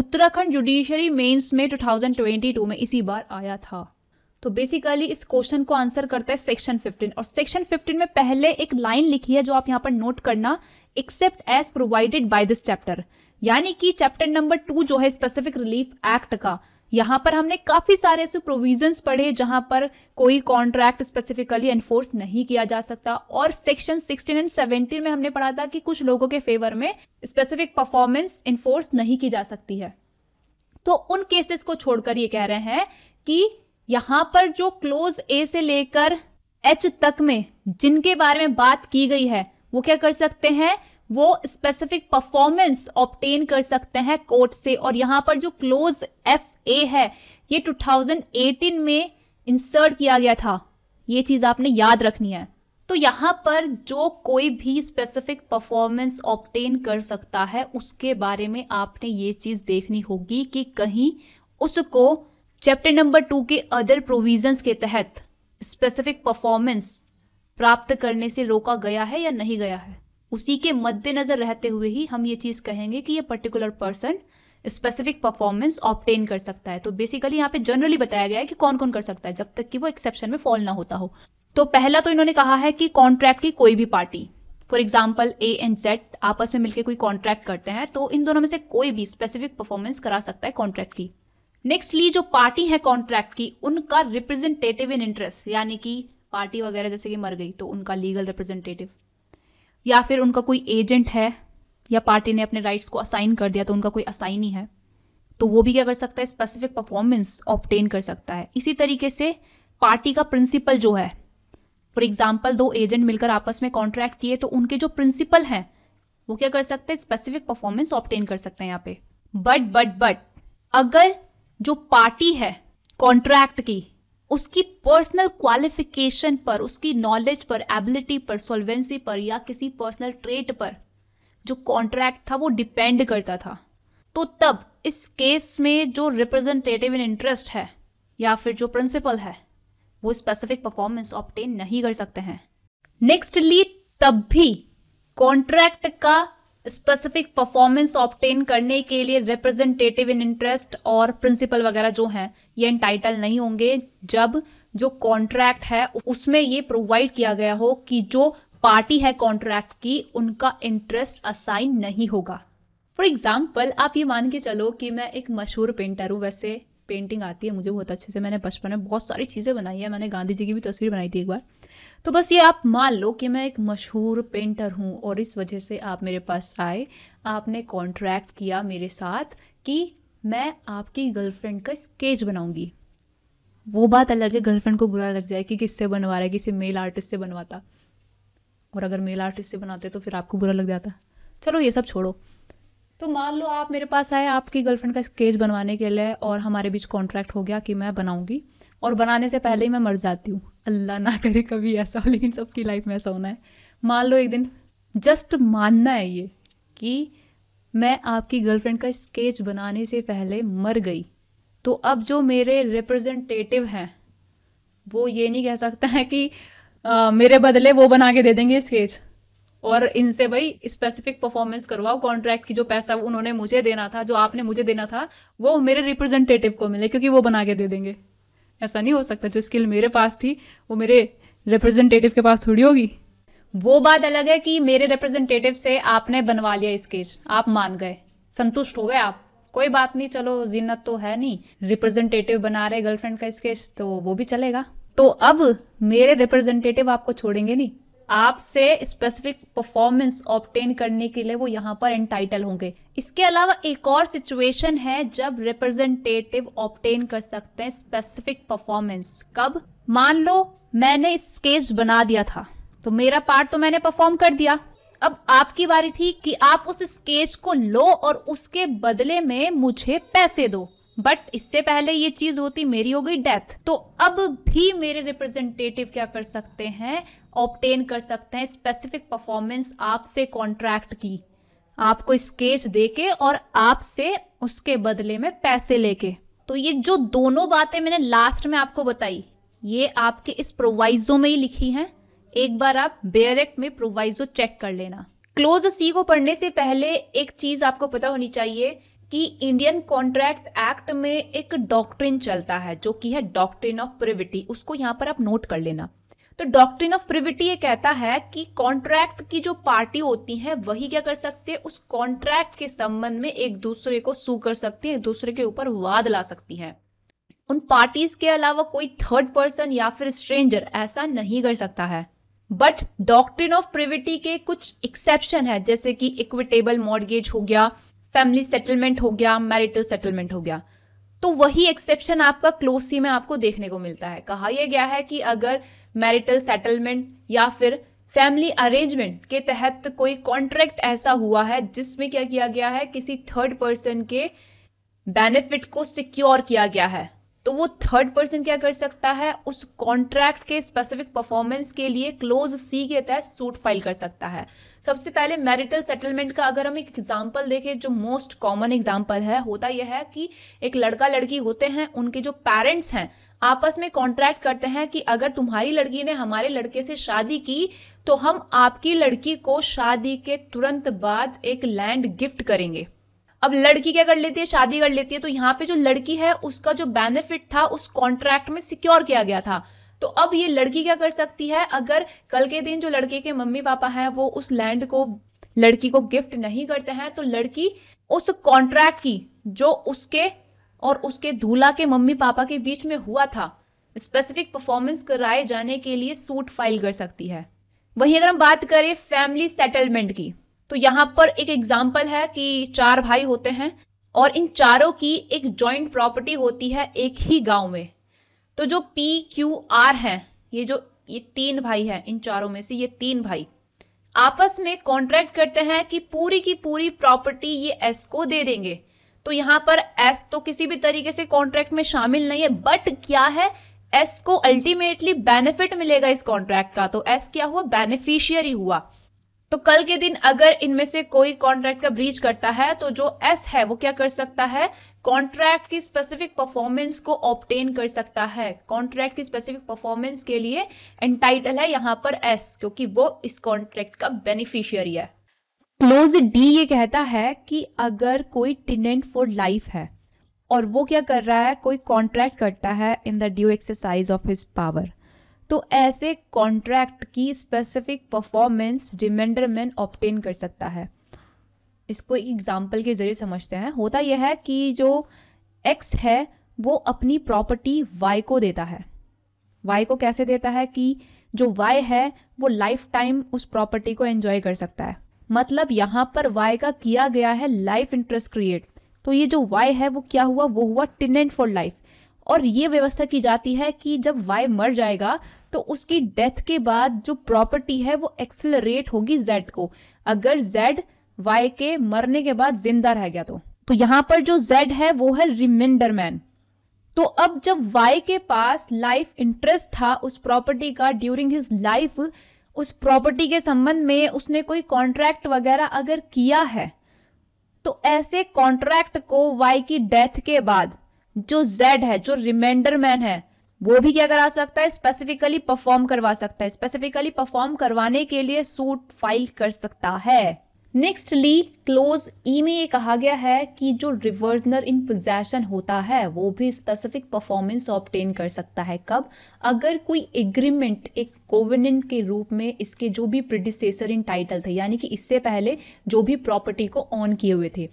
उत्तराखंड जुडिशरी मेंस में 2022 में इसी बार आया था तो बेसिकली इस क्वेश्चन को आंसर करता है सेक्शन 15 और सेक्शन 15 में पहले एक लाइन लिखी है जो आप यहाँ पर नोट करना except as provided by this chapter यानी कि चैप्टर नंबर टू जो है स्पेसिफिक रिलीफ एक्ट का यहाँ पर हमने काफ़ी सारे ऐसे प्रोविजंस पढ़े जहाँ पर कोई कॉन्ट्रैक्ट स्पेसिफिकली एनफोर्स नहीं किया जा सकता और सेक्शन 16 एंड 17 में हमने पढ़ा था कि कुछ लोगों के फेवर में स्पेसिफिक परफॉर्मेंस इन्फोर्स नहीं की जा सकती है तो उन केसेस को छोड़कर ये कह रहे हैं कि यहाँ पर जो क्लोज ए से लेकर एच तक में जिनके बारे में बात की गई है वो क्या कर सकते हैं वो स्पेसिफिक परफॉर्मेंस ऑप्टेन कर सकते हैं कोर्ट से और यहाँ पर जो क्लोज एफ ए है ये 2018 में इंसर्ट किया गया था ये चीज़ आपने याद रखनी है तो यहाँ पर जो कोई भी स्पेसिफिक परफॉर्मेंस ऑप्टेन कर सकता है उसके बारे में आपने ये चीज़ देखनी होगी कि कहीं उसको चैप्टर नंबर टू के अदर प्रोविजंस के तहत स्पेसिफिक परफॉर्मेंस प्राप्त करने से रोका गया है या नहीं गया है उसी के मद्देनजर रहते हुए ही हम ये चीज़ कहेंगे कि ये particular person specific performance obtain कर सकता है तो बेसिकली यहाँ पे जनरली बताया गया है कि कौन कौन कर सकता है जब तक कि वो एक्सेप्शन में फॉल ना होता हो तो पहला तो इन्होंने कहा है कि कॉन्ट्रैक्ट की कोई भी party for example A and Z आपस में मिलकर कोई कॉन्ट्रैक्ट करते हैं तो इन दोनों में से कोई भी स्पेसिफिक परफॉर्मेंस करा सकता है कॉन्ट्रैक्ट की नेक्स्टली जो पार्टी है कॉन्ट्रैक्ट की उनका रिप्रेजेंटेटिव इन इंटरेस्ट यानी कि पार्टी वगैरह जैसे कि मर गई तो उनका लीगल रिप्रेजेंटेटिव या फिर उनका कोई एजेंट है या पार्टी ने अपने राइट्स को असाइन कर दिया तो उनका कोई असाइन ही है तो वो भी क्या कर सकता है स्पेसिफिक परफॉर्मेंस ऑप्टेन कर सकता है इसी तरीके से पार्टी का प्रिंसिपल जो है फॉर एग्जाम्पल दो एजेंट मिलकर आपस में कॉन्ट्रैक्ट किए तो उनके जो प्रिंसिपल हैं वो क्या कर सकते हैं स्पेसिफिक परफॉर्मेंस ऑप्टेन कर सकते हैं यहाँ पे बट बट बट अगर जो पार्टी है कॉन्ट्रैक्ट की उसकी पर्सनल क्वालिफिकेशन पर उसकी नॉलेज पर एबिलिटी पर सोलवेंसी पर या किसी पर्सनल ट्रेट पर जो कॉन्ट्रैक्ट था वो डिपेंड करता था तो तब इस केस में जो रिप्रेजेंटेटिव इन इंटरेस्ट है या फिर जो प्रिंसिपल है वो स्पेसिफिक परफॉर्मेंस ऑप्टेन नहीं कर सकते हैं नेक्स्टली तब भी कॉन्ट्रैक्ट का स्पेसिफिक परफॉर्मेंस ऑप्टेन करने के लिए रिप्रेजेंटेटिव इन इंटरेस्ट और प्रिंसिपल वगैरह जो हैं ये इंटाइटल नहीं होंगे जब जो कॉन्ट्रैक्ट है उसमें ये प्रोवाइड किया गया हो कि जो पार्टी है कॉन्ट्रैक्ट की उनका इंटरेस्ट असाइन नहीं होगा फॉर एग्जाम्पल आप ये मान के चलो कि मैं एक मशहूर पेंटर हूँ वैसे पेंटिंग आती है मुझे बहुत अच्छे से मैंने बचपन में बहुत सारी चीज़ें बनाई है मैंने गांधी जी की भी तस्वीर बनाई थी एक बार तो बस ये आप मान लो कि मैं एक मशहूर पेंटर हूँ और इस वजह से आप मेरे पास आए आपने कॉन्ट्रैक्ट किया मेरे साथ कि मैं आपकी गर्लफ्रेंड का स्केच बनाऊंगी वो बात अलग है गर्लफ्रेंड को बुरा लग जाए कि किससे बनवा रहा है किसी मेल आर्टिस्ट से बनवाता और अगर मेल आर्टिस्ट से बनाते तो फिर आपको बुरा लग जाता चलो ये सब छोड़ो तो मान लो आप मेरे पास आए आपकी गर्लफ्रेंड का स्केच बनवाने के लिए और हमारे बीच कॉन्ट्रैक्ट हो गया कि मैं बनाऊँगी और बनाने से पहले ही मैं मर जाती हूँ अल्लाह ना करे कभी ऐसा हो लेकिन सबकी लाइफ में ऐसा होना है मान लो एक दिन जस्ट मानना है ये कि मैं आपकी गर्लफ्रेंड का स्केच बनाने से पहले मर गई तो अब जो मेरे रिप्रेजेंटेटिव हैं वो ये नहीं कह सकता है कि आ, मेरे बदले वो बना के दे देंगे स्केच और इनसे भाई स्पेसिफिक परफॉर्मेंस करवाओ कॉन्ट्रैक्ट की जो पैसा उन्होंने मुझे देना था जो आपने मुझे देना था वो मेरे रिप्रेजेंटेटिव को मिले क्योंकि वो बना के दे देंगे ऐसा नहीं हो सकता जो स्किल मेरे पास थी वो मेरे रिप्रेजेंटेटिव के पास थोड़ी होगी वो बात अलग है कि मेरे रिप्रेजेंटेटिव से आपने बनवा लिया स्केच आप मान गए संतुष्ट हो गए आप कोई बात नहीं चलो जीनत तो है नहीं रिप्रेजेंटेटिव बना रहे गर्लफ्रेंड का स्केच तो वो भी चलेगा तो अब मेरे रिप्रेजेंटेटिव आपको छोड़ेंगे नहीं आपसे स्पेसिफिक परफॉर्मेंस ऑप्टेन करने के लिए वो यहाँ पर एंटाइटल होंगे इसके अलावा एक और सिचुएशन है जब रिप्रेजेंटेटिव ऑप्टेन कर सकते हैं स्पेसिफिक परफॉर्मेंस कब मान लो मैंने स्केच बना दिया था तो मेरा पार्ट तो मैंने परफॉर्म कर दिया अब आपकी बारी थी कि आप उस स्केच को लो और उसके बदले में मुझे पैसे दो बट इससे पहले ये चीज होती मेरी हो गई डेथ तो अब भी मेरे रिप्रेजेंटेटिव क्या कर सकते हैं ऑप्टेन कर सकते हैं स्पेसिफिक परफॉर्मेंस आपसे कॉन्ट्रैक्ट की आपको स्केच देके और आपसे उसके बदले में पैसे लेके तो ये जो दोनों बातें मैंने लास्ट में आपको बताई ये आपके इस प्रोवाइजो में ही लिखी हैं एक बार आप बेयरेक्ट में प्रोवाइजो चेक कर लेना क्लोज सी को पढ़ने से पहले एक चीज आपको पता होनी चाहिए कि इंडियन कॉन्ट्रैक्ट एक्ट में एक डॉक्ट्रिन चलता है जो कि है डॉक्ट्रिन ऑफ प्रिविटी उसको यहाँ पर आप नोट कर लेना तो डॉक्ट्रिन ऑफ प्रिविटी ये कहता है कि कॉन्ट्रैक्ट की जो पार्टी होती हैं वही क्या कर सकती है उस कॉन्ट्रैक्ट के संबंध में एक दूसरे को सू कर सकती है एक दूसरे के ऊपर वाद ला सकती है उन पार्टीज के अलावा कोई थर्ड पर्सन या फिर स्ट्रेंजर ऐसा नहीं कर सकता है बट डॉक्ट्रिन ऑफ प्रिविटी के कुछ एक्सेप्शन है जैसे कि इक्विटेबल मॉडगेज हो गया फैमिली सेटलमेंट हो गया मैरिटल सेटलमेंट हो गया तो वही एक्सेप्शन आपका क्लोज सी में आपको देखने को मिलता है कहा यह गया है कि अगर मैरिटल सेटलमेंट या फिर फैमिली अरेंजमेंट के तहत कोई कॉन्ट्रैक्ट ऐसा हुआ है जिसमें क्या किया गया है किसी थर्ड पर्सन के बेनिफिट को सिक्योर किया गया है तो वो थर्ड पर्सन क्या कर सकता है उस कॉन्ट्रैक्ट के स्पेसिफिक परफॉर्मेंस के लिए क्लोज सी के तहत सूट फाइल कर सकता है सबसे पहले मैरिटल सेटलमेंट का अगर हम एक एग्जाम्पल देखें जो मोस्ट कॉमन एग्जाम्पल है होता यह है कि एक लड़का लड़की होते हैं उनके जो पेरेंट्स हैं आपस में कॉन्ट्रैक्ट करते हैं कि अगर तुम्हारी लड़की ने हमारे लड़के से शादी की तो हम आपकी लड़की को शादी के तुरंत बाद एक लैंड गिफ्ट करेंगे अब लड़की क्या कर लेती है शादी कर लेती है तो यहाँ पे जो लड़की है उसका जो बेनिफिट था उस कॉन्ट्रैक्ट में सिक्योर किया गया था तो अब ये लड़की क्या कर सकती है अगर कल के दिन जो लड़के के मम्मी पापा हैं वो उस लैंड को लड़की को गिफ्ट नहीं करते हैं तो लड़की उस कॉन्ट्रैक्ट की जो उसके और उसके दूल्हा के मम्मी पापा के बीच में हुआ था स्पेसिफिक परफॉर्मेंस कराए जाने के लिए सूट फाइल कर सकती है वहीं अगर हम बात करें फैमिली सेटलमेंट की तो यहाँ पर एक एग्जाम्पल है कि चार भाई होते हैं और इन चारों की एक जॉइंट प्रॉपर्टी होती है एक ही गांव में तो जो पी क्यू आर हैं ये जो ये तीन भाई हैं इन चारों में से ये तीन भाई आपस में कॉन्ट्रैक्ट करते हैं कि पूरी की पूरी प्रॉपर्टी ये एस को दे देंगे तो यहाँ पर एस तो किसी भी तरीके से कॉन्ट्रैक्ट में शामिल नहीं है बट क्या है एस को अल्टीमेटली बेनिफिट मिलेगा इस कॉन्ट्रैक्ट का तो एस क्या हुआ बेनिफिशियरी हुआ तो कल के दिन अगर इनमें से कोई कॉन्ट्रैक्ट का ब्रीच करता है तो जो एस है वो क्या कर सकता है कॉन्ट्रैक्ट की स्पेसिफिक परफॉर्मेंस को ऑप्टेन कर सकता है कॉन्ट्रैक्ट की स्पेसिफिक परफॉर्मेंस के लिए एंटाइटल है यहाँ पर एस क्योंकि वो इस कॉन्ट्रैक्ट का बेनिफिशियरी है क्लोज डी ये कहता है कि अगर कोई टिनेंट फॉर लाइफ है और वो क्या कर रहा है कोई कॉन्ट्रैक्ट करता है in the due exercise of his power तो ऐसे कॉन्ट्रैक्ट की specific performance remainderman obtain कर सकता है इसको एक एग्जाम्पल के ज़रिए समझते हैं होता यह है कि जो एक्स है वो अपनी प्रॉपर्टी वाई को देता है वाई को कैसे देता है कि जो वाई है वो लाइफ टाइम उस प्रॉपर्टी को एंजॉय कर सकता है मतलब यहाँ पर वाई का किया गया है लाइफ इंटरेस्ट क्रिएट तो ये जो वाई है वो क्या हुआ वो हुआ टिनेंट फॉर लाइफ और ये व्यवस्था की जाती है कि जब वाई मर जाएगा तो उसकी डेथ के बाद जो प्रॉपर्टी है वो एक्सेलरेट होगी जेड को अगर जेड वाई के मरने के बाद जिंदा रह गया तो तो यहां पर जो जेड है वो है रिमाइंडर मैन तो अब जब वाई के पास लाइफ इंटरेस्ट था उस प्रॉपर्टी का ड्यूरिंग हिज लाइफ उस प्रॉपर्टी के संबंध में उसने कोई कॉन्ट्रैक्ट वगैरह अगर किया है तो ऐसे कॉन्ट्रैक्ट को वाई की डेथ के बाद जो जेड है जो रिमाइंडर मैन है वो भी क्या करा सकता है स्पेसिफिकली परफॉर्म करवा सकता है स्पेसिफिकली परफॉर्म करवाने के लिए सूट फाइल कर सकता है नेक्स्टली क्लोज ई में ये कहा गया है कि जो रिवर्सनर इन पोजेशन होता है वो भी स्पेसिफिक परफॉर्मेंस ऑप्टेन कर सकता है कब अगर कोई एग्रीमेंट एक कोविनेंट के रूप में इसके जो भी प्रिडिसेसर इन टाइटल थे यानी कि इससे पहले जो भी प्रॉपर्टी को ऑन किए हुए थे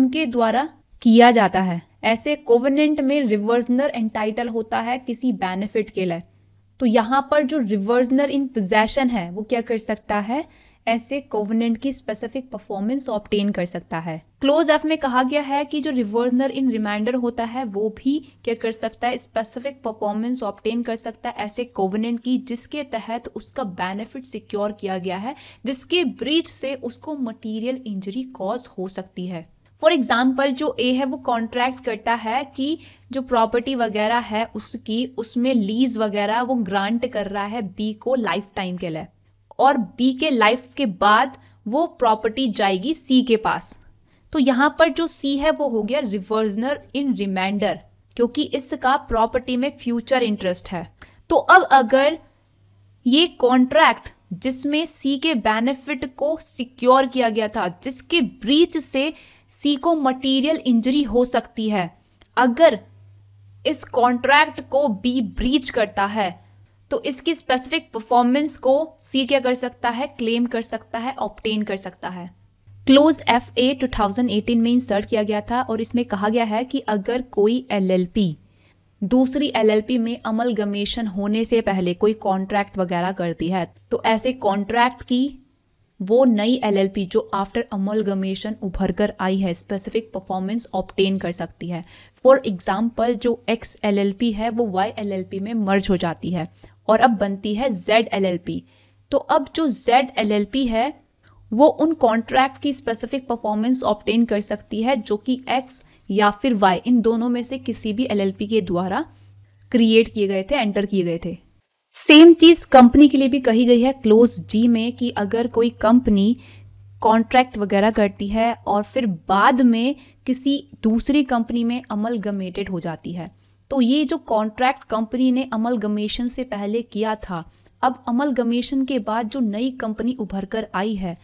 उनके द्वारा किया जाता है ऐसे कोवनेंट में रिवर्सनर एंटाइटल होता है किसी बेनिफिट के लिए तो यहाँ पर जो रिवर्सनर इन पोजेशन है वो क्या कर सकता है ऐसे कोवनेंट की स्पेसिफिक परफॉर्मेंस ऑप्टेन कर सकता है क्लोज एफ में कहा गया है कि जो रिवर्सनर इन रिमाइंडर होता है वो भी क्या कर सकता है स्पेसिफिक परफॉर्मेंस ऑप्टेन कर सकता है ऐसे कोवनेंट की जिसके तहत उसका बेनिफिट सिक्योर किया गया है जिसके ब्रीच से उसको मटीरियल इंजरी कॉज हो सकती है फॉर एग्जाम्पल जो ए है वो कॉन्ट्रैक्ट करता है कि जो प्रॉपर्टी वगैरह है उसकी उसमें लीज वगैरह वो ग्रांट कर रहा है बी को लाइफ टाइम के लिए और बी के लाइफ के बाद वो प्रॉपर्टी जाएगी सी के पास तो यहाँ पर जो सी है वो हो गया रिवर्जनर इन रिमाइंडर क्योंकि इसका प्रॉपर्टी में फ्यूचर इंटरेस्ट है तो अब अगर ये कॉन्ट्रैक्ट जिसमें सी के बेनिफिट को सिक्योर किया गया था जिसके ब्रीच से सी को मटेरियल इंजरी हो सकती है अगर इस कॉन्ट्रैक्ट को बी ब्रीच करता है तो इसकी स्पेसिफिक परफॉर्मेंस को सी क्या कर सकता है क्लेम कर सकता है ऑप्टेन कर सकता है क्लोज एफ ए टू में इंसर्ट किया गया था और इसमें कहा गया है कि अगर कोई एल दूसरी एलएलपी में अमल गमेशन होने से पहले कोई कॉन्ट्रैक्ट वगैरह करती है तो ऐसे कॉन्ट्रैक्ट की वो नई एलएलपी जो आफ्टर अमल गमेशन उभर कर आई है स्पेसिफिक परफॉर्मेंस ऑप्टेन कर सकती है फॉर एग्जाम्पल जो एक्स एलएलपी है वो वाई एलएलपी में मर्ज हो जाती है और अब बनती है जेड एल एल पी तो अब जो जेड एल एल पी है वो उन कॉन्ट्रैक्ट की स्पेसिफिक परफॉर्मेंस ऑप्टेन कर सकती है जो कि एक्स या फिर वाई इन दोनों में से किसी भी एल एल पी के द्वारा क्रिएट किए गए थे एंटर किए गए थे सेम चीज़ कंपनी के लिए भी कही गई है क्लोज जी में कि अगर कोई कंपनी कॉन्ट्रैक्ट वगैरह करती है और फिर बाद में किसी दूसरी कंपनी में अमल गमेटेड हो जाती है तो ये जो कॉन्ट्रैक्ट कंपनी ने अमल गमेशन से पहले किया था अब अमल गमेशन के बाद जो नई कंपनी उभर कर आई है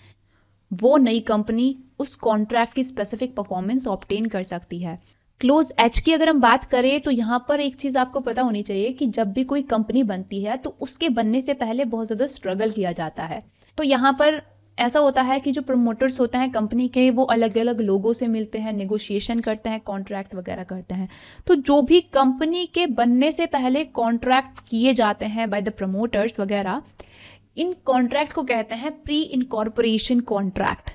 वो नई कंपनी उस कॉन्ट्रैक्ट की स्पेसिफिक परफॉर्मेंस ऑप्टेन कर सकती है क्लोज एच की अगर हम बात करें तो यहाँ पर एक चीज़ आपको पता होनी चाहिए कि जब भी कोई कंपनी बनती है तो उसके बनने से पहले बहुत ज़्यादा स्ट्रगल किया जाता है तो यहाँ पर ऐसा होता है कि जो प्रमोटर्स होते हैं कंपनी के वो अलग अलग लोगों से मिलते हैं नेगोशिएशन करते हैं कॉन्ट्रैक्ट वगैरह करते हैं तो जो भी कंपनी के बनने से पहले कॉन्ट्रैक्ट किए जाते हैं बाय द प्रमोटर्स वगैरह इन कॉन्ट्रैक्ट को कहते हैं प्री इनकॉर्पोरेशन कॉन्ट्रैक्ट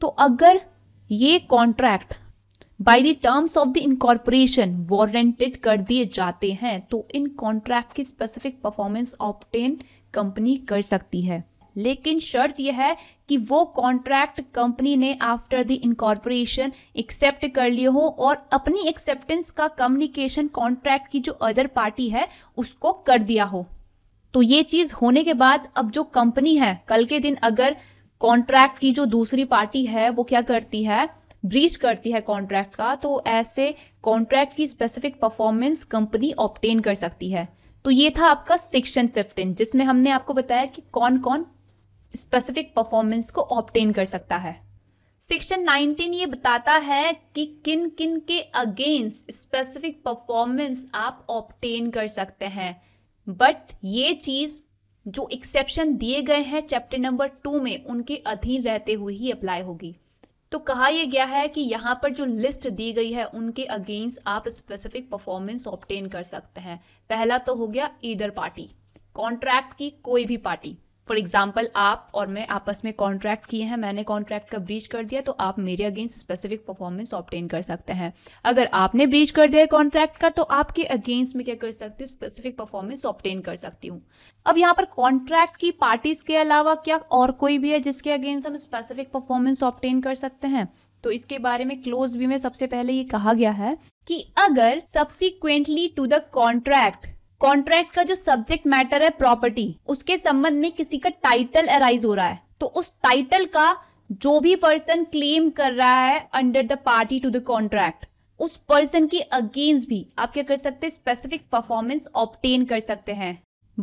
तो अगर ये contract by the terms of the incorporation warranted कर दिए जाते हैं तो इन कॉन्ट्रैक्ट की स्पेसिफिक परफॉर्मेंस ऑप्टेन कंपनी कर सकती है लेकिन शर्त यह है कि वो कॉन्ट्रैक्ट कंपनी ने आफ्टर द इनकॉर्पोरेशन एक्सेप्ट कर लिए हो और अपनी एक्सेप्टेंस का कम्युनिकेशन कॉन्ट्रैक्ट की जो अदर पार्टी है उसको कर दिया हो तो ये चीज होने के बाद अब जो कंपनी है कल के दिन अगर कॉन्ट्रैक्ट की जो दूसरी पार्टी है वो क्या करती है ब्रीच करती है कॉन्ट्रैक्ट का तो ऐसे कॉन्ट्रैक्ट की स्पेसिफिक परफॉर्मेंस कंपनी ऑप्टेन कर सकती है तो ये था आपका सेक्शन 15 जिसमें हमने आपको बताया कि कौन कौन स्पेसिफिक परफॉर्मेंस को ऑप्टेन कर सकता है सेक्शन 19 ये बताता है कि किन किन के अगेंस्ट स्पेसिफिक परफॉर्मेंस आप ऑप्टेन कर सकते हैं बट ये चीज़ जो एक्सेप्शन दिए गए हैं चैप्टर नंबर टू में उनके अधीन रहते हुए ही अप्लाई होगी तो कहा यह गया है कि यहाँ पर जो लिस्ट दी गई है उनके अगेंस्ट आप स्पेसिफिक परफॉर्मेंस ऑप्टेन कर सकते हैं पहला तो हो गया ईदर पार्टी कॉन्ट्रैक्ट की कोई भी पार्टी फॉर एग्जाम्पल आप और मैं आपस में कॉन्ट्रैक्ट किए हैं मैंने कॉन्ट्रैक्ट का ब्रीच कर दिया तो आप मेरे अगेंस्ट स्पेसिफिक परफॉर्मेंस ऑप्टेन कर सकते हैं अगर आपने ब्रीच कर दिया कॉन्ट्रैक्ट का तो आपके अगेंस्ट में क्या कर सकती हूँ स्पेसिफिक परफॉर्मेंस ऑप्टेन कर सकती हूँ अब यहाँ पर कॉन्ट्रैक्ट की पार्टीज के अलावा क्या और कोई भी है जिसके अगेंस्ट हम स्पेसिफिक परफॉर्मेंस ऑप्टेन कर सकते हैं तो इसके बारे में क्लोज भी में सबसे पहले ये कहा गया है कि अगर subsequently to the contract contract का जो सब्जेक्ट मैटर है प्रॉपर्टी उसके संबंध में किसी का टाइटल अराइज हो रहा है तो उस टाइटल का जो भी पर्सन क्लेम कर रहा है under the party to the contract उस पर्सन के अगेंस्ट भी आप क्या कर सकते हैं स्पेसिफिक परफॉर्मेंस ऑप्टेन कर सकते हैं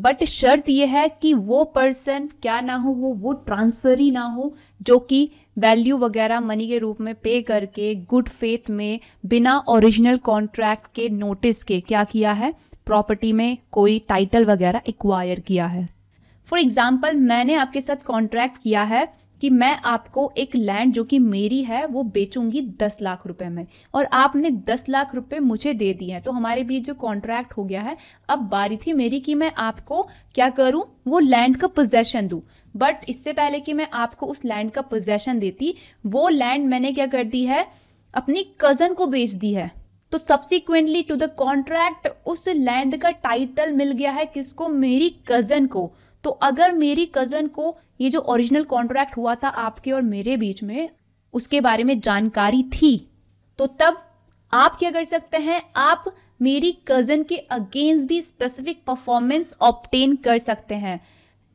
बट शर्त यह है कि वो पर्सन क्या ना हो वो वो ट्रांसफर ही ना हो जो कि वैल्यू वगैरह मनी के रूप में पे करके गुड फेथ में बिना ओरिजिनल कॉन्ट्रैक्ट के नोटिस के क्या किया है प्रॉपर्टी में कोई टाइटल वगैरह एक्वायर किया है फॉर एग्ज़ाम्पल मैंने आपके साथ कॉन्ट्रैक्ट किया है कि मैं आपको एक लैंड जो कि मेरी है वो बेचूंगी दस लाख रुपए में और आपने दस लाख रुपए मुझे दे दिए हैं तो हमारे बीच जो कॉन्ट्रैक्ट हो गया है अब बारी थी मेरी कि मैं आपको क्या करूं वो लैंड का पोजेशन दूं बट इससे पहले कि मैं आपको उस लैंड का पोजेशन देती वो लैंड मैंने क्या कर दी है अपनी कज़न को बेच दी है तो सब्सिक्वेंटली टू द कॉन्ट्रैक्ट उस लैंड का टाइटल मिल गया है किसको मेरी कज़न को तो अगर मेरी कज़न को ये जो ओरिजिनल कॉन्ट्रैक्ट हुआ था आपके और मेरे बीच में उसके बारे में जानकारी थी तो तब आप क्या कर सकते हैं आप मेरी कज़न के अगेंस्ट भी स्पेसिफिक परफॉर्मेंस ऑप्टेन कर सकते हैं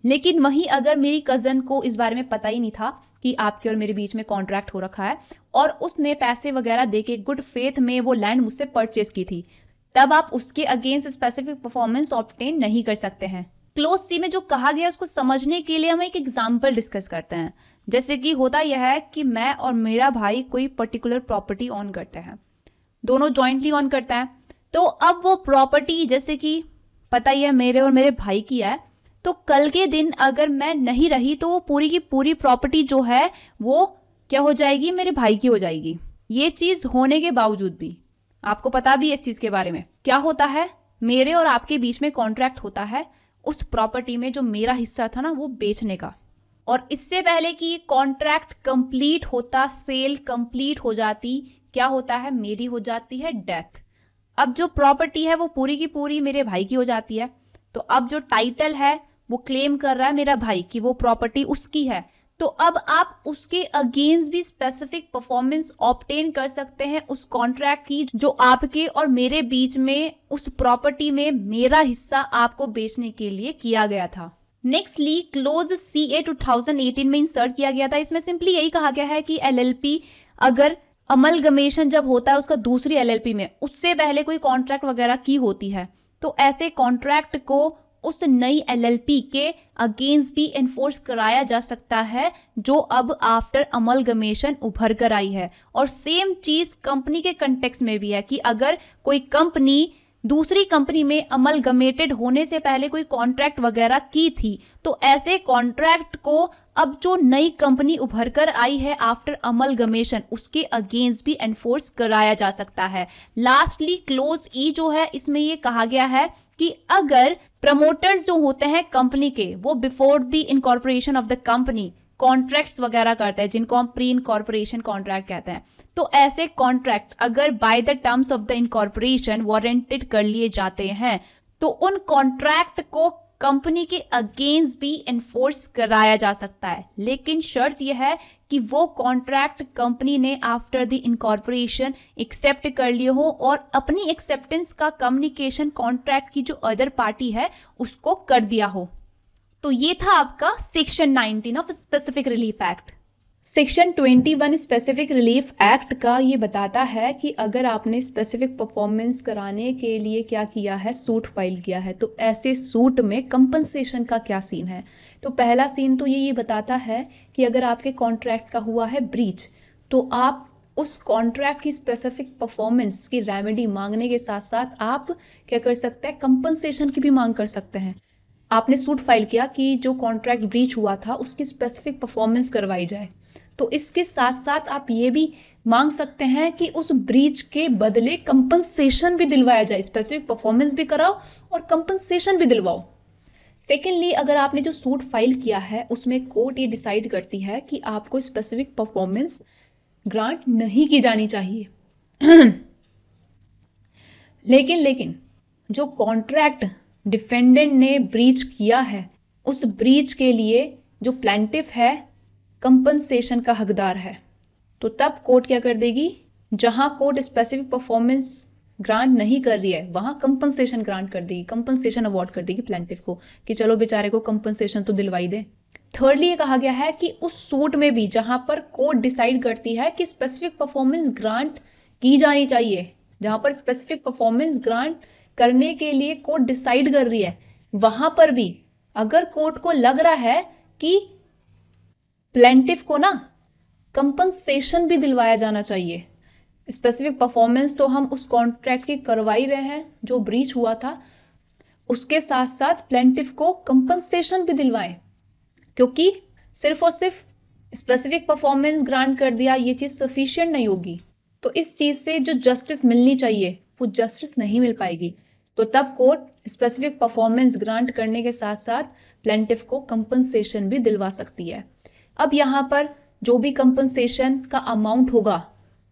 लेकिन वहीं अगर मेरी कज़न को इस बारे में पता ही नहीं था कि आपके और मेरे बीच में कॉन्ट्रैक्ट हो रखा है और उसने पैसे वगैरह दे के गुड फेथ में वो लैंड मुझसे परचेज की थी तब आप उसके अगेंस्ट स्पेसिफिक परफॉर्मेंस ऑप्टेन नहीं कर सकते हैं क्लोज सी में जो कहा गया उसको समझने के लिए हम एक एग्जाम्पल डिस्कस करते हैं जैसे कि होता यह है कि मैं और मेरा भाई कोई पर्टिकुलर प्रॉपर्टी ऑन करते हैं दोनों जॉइंटली ऑन करते हैं तो अब वो प्रॉपर्टी जैसे कि पता ही है मेरे और मेरे भाई की है तो कल के दिन अगर मैं नहीं रही तो वो पूरी की पूरी प्रॉपर्टी जो है वो क्या हो जाएगी मेरे भाई की हो जाएगी ये चीज़ होने के बावजूद भी आपको पता भी है इस चीज़ के बारे में क्या होता है मेरे और आपके बीच में कॉन्ट्रैक्ट होता है उस प्रॉपर्टी में जो मेरा हिस्सा था ना वो बेचने का और इससे पहले कि कॉन्ट्रैक्ट कंप्लीट होता सेल कंप्लीट हो जाती क्या होता है मेरी हो जाती है डेथ अब जो प्रॉपर्टी है वो पूरी की पूरी मेरे भाई की हो जाती है तो अब जो टाइटल है वो क्लेम कर रहा है मेरा भाई कि वो प्रॉपर्टी उसकी है तो अब आप उसके अगेंस्ट भी स्पेसिफिक परफॉर्मेंस ऑप्टेन कर सकते हैं उस कॉन्ट्रैक्ट की जो आपके और मेरे बीच में उस प्रॉपर्टी में मेरा हिस्सा आपको बेचने के लिए किया गया था nextly clause C A two में इंसर्ट किया गया था इसमें सिंपली यही कहा गया है कि एल अगर अमल गमेशन जब होता है उसका दूसरी एलएलपी में उससे पहले कोई कॉन्ट्रैक्ट वगैरह की होती है तो ऐसे कॉन्ट्रैक्ट को उस नई एलएलपी के अगेंस्ट भी इन्फोर्स कराया जा सकता है जो अब आफ्टर अमल गमेशन उभर कर आई है और सेम चीज़ कंपनी के कंटेक्स में भी है कि अगर कोई कंपनी दूसरी कंपनी में अमल गमेटेड होने से पहले कोई कॉन्ट्रैक्ट वगैरह की थी तो ऐसे कॉन्ट्रैक्ट को अब जो नई कंपनी उभर कर आई है आफ्टर अमल गमेशन उसके अगेंस्ट भी एनफोर्स कराया जा सकता है लास्टली क्लोज ई जो है इसमें ये कहा गया है कि अगर प्रमोटर्स जो होते हैं कंपनी के वो before the incorporation of the company contracts वगैरह करते हैं जिनको हम प्री इनकॉर्पोरेशन कॉन्ट्रैक्ट कहते हैं तो ऐसे कॉन्ट्रैक्ट अगर by the terms of the incorporation warranted कर लिए जाते हैं तो उन कॉन्ट्रैक्ट को कंपनी के अगेंस्ट भी इन्फोर्स कराया जा सकता है लेकिन शर्त यह है कि वो कॉन्ट्रैक्ट कंपनी ने आफ्टर द इनकॉर्पोरेशन एक्सेप्ट कर लिए हो और अपनी एक्सेप्टेंस का कम्युनिकेशन कॉन्ट्रैक्ट की जो अदर पार्टी है उसको कर दिया हो तो ये था आपका section 19 of specific relief act section 21 specific relief act का ये बताता है कि अगर आपने स्पेसिफिक परफॉर्मेंस कराने के लिए क्या किया है सूट फाइल किया है तो ऐसे सूट में कंपनसेशन का क्या सीन है तो पहला सीन तो ये ये बताता है कि अगर आपके कॉन्ट्रैक्ट का हुआ है ब्रीच तो आप उस कॉन्ट्रैक्ट की स्पेसिफिक परफॉर्मेंस की रेमेडी मांगने के साथ साथ आप क्या कर सकते हैं कंपनसेशन की भी मांग कर सकते हैं आपने सूट फाइल किया कि जो कॉन्ट्रैक्ट ब्रीच हुआ था उसकी स्पेसिफिक परफॉर्मेंस करवाई जाए तो इसके साथ साथ आप ये भी मांग सकते हैं कि उस ब्रीच के बदले कंपनसेशन भी दिलवाया जाए स्पेसिफिक परफॉर्मेंस भी कराओ और कंपनसेशन भी दिलवाओ सेकेंडली अगर आपने जो सूट फाइल किया है उसमें कोर्ट ये डिसाइड करती है कि आपको स्पेसिफिक परफॉर्मेंस ग्रांट नहीं की जानी चाहिए <clears throat> लेकिन लेकिन जो कॉन्ट्रैक्ट डिफेंडेंट ने ब्रीच किया है उस ब्रीच के लिए जो प्लान्टिफ है कंपनसेशन का हकदार है तो तब कोर्ट क्या कर देगी जहां कोर्ट स्पेसिफिक परफॉर्मेंस ग्रांट नहीं कर रही है वहां कंपनसेशन ग्रांट कर देगी कंपनसेशन अवार्ड कर देगी प्लेंटिव को कि चलो बेचारे को कंपनसेशन तो दिलवाई दे थर्डली ये कहा गया है कि उस सूट में भी जहां पर कोर्ट डिसाइड करती है कि स्पेसिफिक परफॉर्मेंस ग्रांट की जानी चाहिए जहां पर स्पेसिफिक परफॉर्मेंस ग्रांट करने के लिए कोर्ट डिसाइड कर रही है वहां पर भी अगर कोर्ट को लग रहा है कि प्लेंटिव को ना कंपनसेशन भी दिलवाया जाना चाहिए स्पेसिफिक परफॉर्मेंस तो हम उस कॉन्ट्रैक्ट की करवा ही रहे हैं जो ब्रीच हुआ था उसके साथ साथ प्लेंटिव को कंपनसेशन भी दिलवाएं क्योंकि सिर्फ और सिर्फ स्पेसिफिक परफॉर्मेंस ग्रांट कर दिया ये चीज़ सफिशियंट नहीं होगी तो इस चीज़ से जो जस्टिस मिलनी चाहिए वो जस्टिस नहीं मिल पाएगी तो तब कोर्ट स्पेसिफिक परफॉर्मेंस ग्रांट करने के साथ साथ प्लेंटिव को कंपनसेशन भी दिलवा सकती है अब यहाँ पर जो भी कंपनसेशन का अमाउंट होगा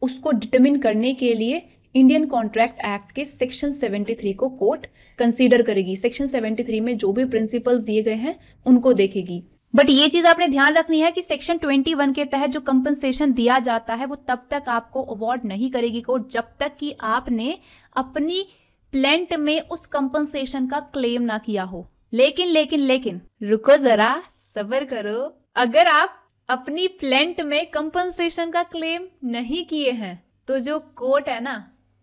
उसको डिटरमिन करने के लिए इंडियन कॉन्ट्रैक्ट एक्ट के सेक्शन 73 को कोर्ट कंसीडर करेगी सेक्शन 73 में जो भी प्रिंसिपल्स दिए गए हैं उनको देखेगी बट ये चीज आपने ध्यान रखनी है कि सेक्शन 21 के तहत जो कंपनसेशन दिया जाता है वो तब तक आपको अवार्ड नहीं करेगी कोर्ट जब तक कि आपने अपनी प्लेंट में उस कंपनसेशन का क्लेम ना किया हो लेकिन लेकिन लेकिन रुको जरा सबर करो अगर आप अपनी प्लेंट में कंपनसेशन का क्लेम नहीं किए हैं तो जो कोर्ट है ना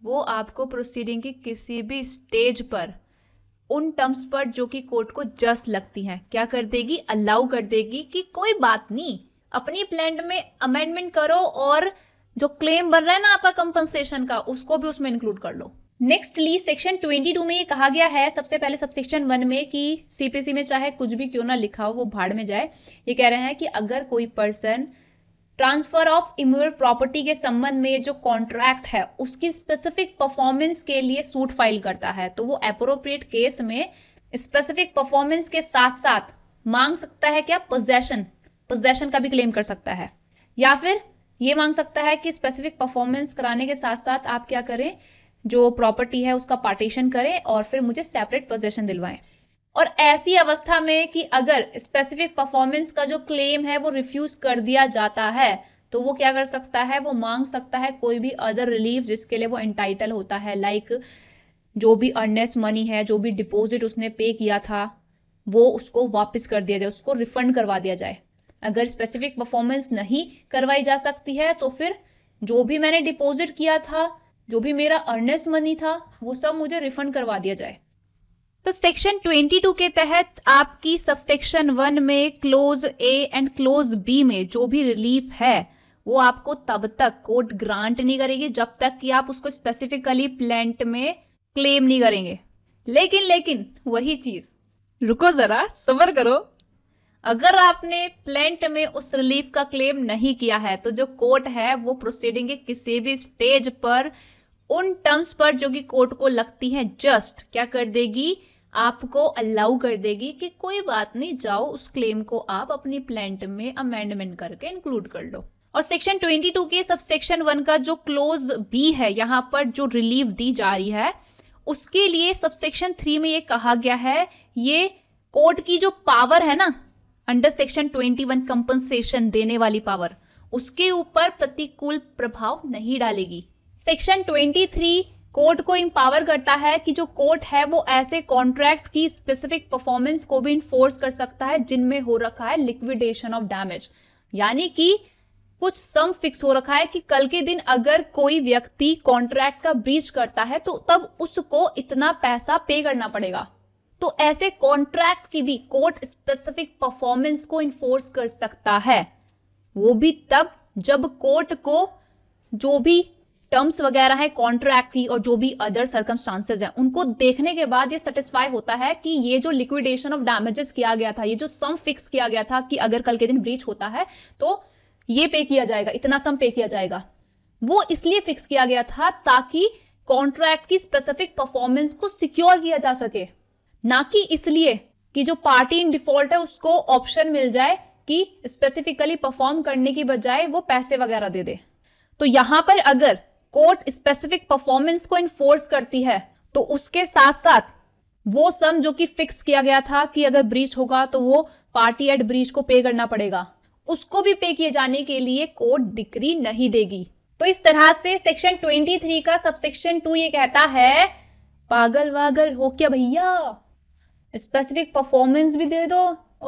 वो आपको प्रोसीडिंग की किसी भी स्टेज पर उन टर्म्स पर जो कि कोर्ट को जस्ट लगती है क्या कर देगी अलाउ कर देगी कि कोई बात नहीं अपनी प्लेंट में अमेंडमेंट करो और जो क्लेम बन रहा है ना आपका कंपनसेशन का उसको भी उसमें इंक्लूड कर लो नेक्स्ट ली सेक्शन 22 में ये कहा गया है सबसे पहले सब सेक्शन वन में कि सीपीसी में चाहे कुछ भी क्यों ना लिखा हो वो भाड़ में जाए ये कह रहे हैं कि अगर कोई person transfer of immovable property के संबंध में जो कॉन्ट्रैक्ट है उसकी स्पेसिफिक परफॉर्मेंस के लिए सूट फाइल करता है तो वो अप्रोप्रिएट केस में स्पेसिफिक परफॉर्मेंस के साथ साथ मांग सकता है क्या पोजेशन पोजेशन का भी क्लेम कर सकता है या फिर ये मांग सकता है कि स्पेसिफिक परफॉर्मेंस कराने के साथ साथ आप क्या करें जो प्रॉपर्टी है उसका पार्टीशन करें और फिर मुझे सेपरेट पोजेशन दिलवाएं और ऐसी अवस्था में कि अगर स्पेसिफिक परफॉर्मेंस का जो क्लेम है वो रिफ्यूज कर दिया जाता है तो वो क्या कर सकता है वो मांग सकता है कोई भी अदर रिलीफ जिसके लिए वो एंटाइटल होता है लाइक like, जो भी अर्नेस मनी है जो भी डिपॉजिट उसने पे किया था वो उसको वापस कर दिया जाए उसको रिफंड करवा दिया जाए अगर स्पेसिफिक परफॉर्मेंस नहीं करवाई जा सकती है तो फिर जो भी मैंने डिपॉजिट किया था जो भी मेरा अर्नेस्ट मनी था वो सब मुझे रिफंड करवा दिया जाए तो सेक्शन 22 के तहत आपकी सब सेक्शन वन में clause A and clause B में जो भी रिलीफ है वो आपको तब तक कोर्ट ग्रांट नहीं करेगी जब तक कि आप उसको स्पेसिफिकली प्लेंट में क्लेम नहीं करेंगे लेकिन लेकिन वही चीज रुको जरा सबर करो अगर आपने प्लेंट में उस रिलीफ का क्लेम नहीं किया है तो जो कोर्ट है वो प्रोसीडिंग के किसी भी स्टेज पर उन टर्म्स पर जो कि कोर्ट को लगती है जस्ट क्या कर देगी आपको अलाउ कर देगी कि कोई बात नहीं जाओ उस क्लेम को आप अपनी प्लांट में अमेंडमेंट करके इंक्लूड कर लो और सेक्शन 22 के सब सेक्शन वन का जो क्लोज बी है यहाँ पर जो रिलीफ दी जा रही है उसके लिए सब सेक्शन थ्री में ये कहा गया है ये कोर्ट की जो पावर है ना अंडर सेक्शन 21 कंपनसेशन देने वाली पावर उसके ऊपर प्रतिकूल प्रभाव नहीं डालेगी सेक्शन 23 कोर्ट को इम्पावर करता है कि जो कोर्ट है वो ऐसे कॉन्ट्रैक्ट की स्पेसिफिक परफॉर्मेंस को भी इन्फोर्स कर सकता है जिनमें हो रखा है लिक्विडेशन ऑफ डैमेज यानी कि कुछ सम फिक्स हो रखा है कि कल के दिन अगर कोई व्यक्ति कॉन्ट्रैक्ट का ब्रीच करता है तो तब उसको इतना पैसा पे करना पड़ेगा तो ऐसे कॉन्ट्रैक्ट की भी कोर्ट स्पेसिफिक परफॉर्मेंस को इन्फोर्स कर सकता है वो भी तब जब कोर्ट को जो भी टर्म्स वगैरह है कॉन्ट्रैक्ट की और जो भी अदर सर्कमस्टांसेज हैं उनको देखने के बाद ये सेटिस्फाई होता है कि ये जो लिक्विडेशन ऑफ डैमेजेस किया गया था ये जो सम फिक्स किया गया था कि अगर कल के दिन ब्रीच होता है तो ये पे किया जाएगा इतना सम पे किया जाएगा वो इसलिए फिक्स किया गया था ताकि कॉन्ट्रैक्ट की स्पेसिफिक परफॉर्मेंस को सिक्योर किया जा सके ना कि इसलिए कि जो पार्टी इन डिफॉल्ट है उसको ऑप्शन मिल जाए कि स्पेसिफिकली परफॉर्म करने की बजाय वो पैसे वगैरह दे दे तो यहां पर अगर कोर्ट स्पेसिफिक परफॉर्मेंस को इन्फोर्स करती है तो उसके साथ साथ वो सम जो कि फिक्स किया गया था कि अगर ब्रीच होगा तो वो पार्टी एट ब्रीच को पे करना पड़ेगा उसको भी पे किए जाने के लिए कोर्ट डिक्री नहीं देगी तो इस तरह से सेक्शन 23 का सबसेक्शन 2 ये कहता है पागल वागल हो क्या भैया स्पेसिफिक परफॉर्मेंस भी दे दो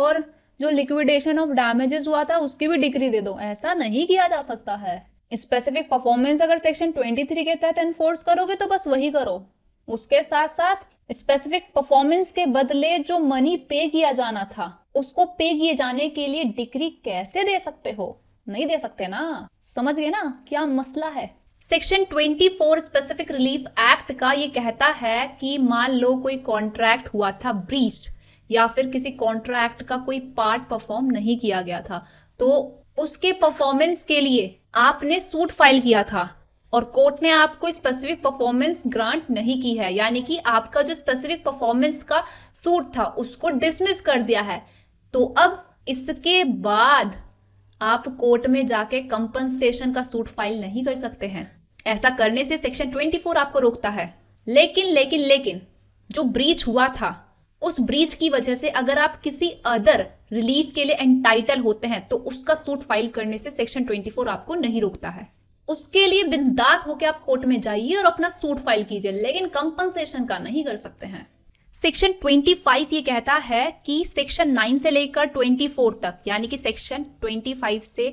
और जो लिक्विडेशन ऑफ डैमेजेस हुआ था उसकी भी डिग्री दे दो ऐसा नहीं किया जा सकता है स्पेसिफिक परफॉर्मेंस अगर सेक्शन 23 के तहत एनफोर्स करोगे तो बस वही करो उसके साथ साथ स्पेसिफिक परफॉर्मेंस के बदले जो मनी पे किया जाना था उसको पे किए जाने के लिए डिग्री कैसे दे सकते हो नहीं दे सकते ना समझ गए ना क्या मसला है सेक्शन 24 स्पेसिफिक रिलीफ एक्ट का ये कहता है कि मान लो कोई कॉन्ट्रैक्ट हुआ था ब्रीच या फिर किसी कॉन्ट्रैक्ट का कोई पार्ट परफॉर्म नहीं किया गया था तो उसके परफॉर्मेंस के लिए आपने सूट फाइल किया था और कोर्ट ने आपको स्पेसिफिक परफॉर्मेंस ग्रांट नहीं की है यानी कि आपका जो स्पेसिफिक परफॉर्मेंस का सूट था उसको डिसमिस कर दिया है तो अब इसके बाद आप कोर्ट में जाके कंपनसेशन का सूट फाइल नहीं कर सकते हैं ऐसा करने से सेक्शन 24 आपको रोकता है लेकिन लेकिन लेकिन जो ब्रीच हुआ था उस ब्रीच की वजह से अगर आप किसी अदर रिलीफ के लिए एंटाइटल होते हैं तो उसका सूट फाइल करने से सेक्शन 24 आपको नहीं रोकता है उसके लिए बिंदास होकर आप कोर्ट में जाइए और अपना सूट फाइल कीजिए लेकिन कंपनसेशन का नहीं कर सकते हैं सेक्शन 25 ये कहता है कि सेक्शन 9 से लेकर 24 तक यानी कि सेक्शन 25 से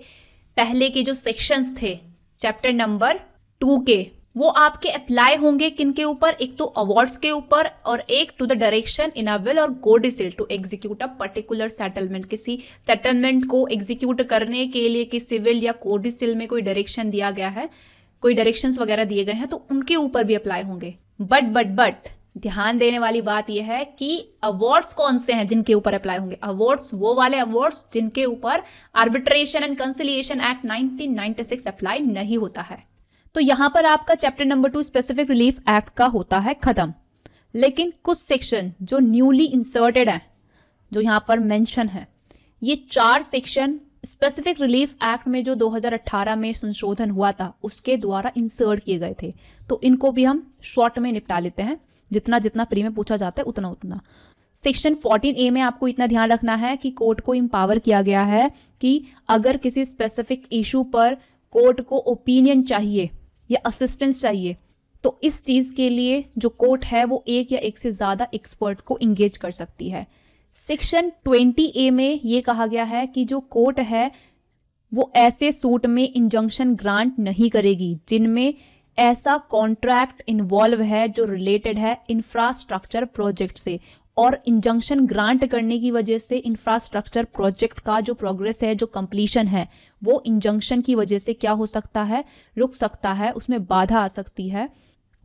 पहले के जो सेक्शंस थे चैप्टर नंबर टू के वो आपके अप्लाई होंगे किन के ऊपर एक तो अवार्ड्स के ऊपर और एक to the direction in a will और go to execute a particular settlement किसी सेटलमेंट को एग्जीक्यूट करने के लिए किसी सिविल या कोडिसिल में कोई डायरेक्शन दिया गया है कोई डायरेक्शंस वगैरह दिए गए हैं तो उनके ऊपर भी अप्लाई होंगे बट बट बट ध्यान देने वाली बात यह है कि अवार्ड्स कौन से हैं जिनके ऊपर अप्लाई होंगे अवार्ड्स वो वाले अवार्ड्स जिनके ऊपर arbitration and conciliation act 1996 apply नहीं होता है तो यहाँ पर आपका chapter number two specific relief act का होता है ख़त्म लेकिन कुछ सेक्शन जो न्यूली इंसर्टेड है जो यहाँ पर मेंशन है ये चार सेक्शन स्पेसिफिक रिलीफ एक्ट में जो 2018 में संशोधन हुआ था उसके द्वारा इंसर्ट किए गए थे तो इनको भी हम शॉर्ट में निपटा लेते हैं जितना जितना प्री में पूछा जाता है उतना उतना सेक्शन 14 ए में आपको इतना ध्यान रखना है कि कोर्ट को इम्पावर किया गया है कि अगर किसी स्पेसिफिक इशू पर कोर्ट को ओपिनियन चाहिए या असिस्टेंस चाहिए तो इस चीज़ के लिए जो कोर्ट है वो एक या एक से ज़्यादा एक्सपर्ट को इंगेज कर सकती है सेक्शन ट्वेंटी ए में ये कहा गया है कि जो कोर्ट है वो ऐसे सूट में इंजंक्शन ग्रांट नहीं करेगी जिनमें ऐसा कॉन्ट्रैक्ट इन्वॉल्व है जो रिलेटेड है इंफ्रास्ट्रक्चर प्रोजेक्ट से और इंजंक्शन ग्रांट करने की वजह से इंफ्रास्ट्रक्चर प्रोजेक्ट का जो प्रोग्रेस है जो कंप्लीशन है वो इंजंक्शन की वजह से क्या हो सकता है रुक सकता है उसमें बाधा आ सकती है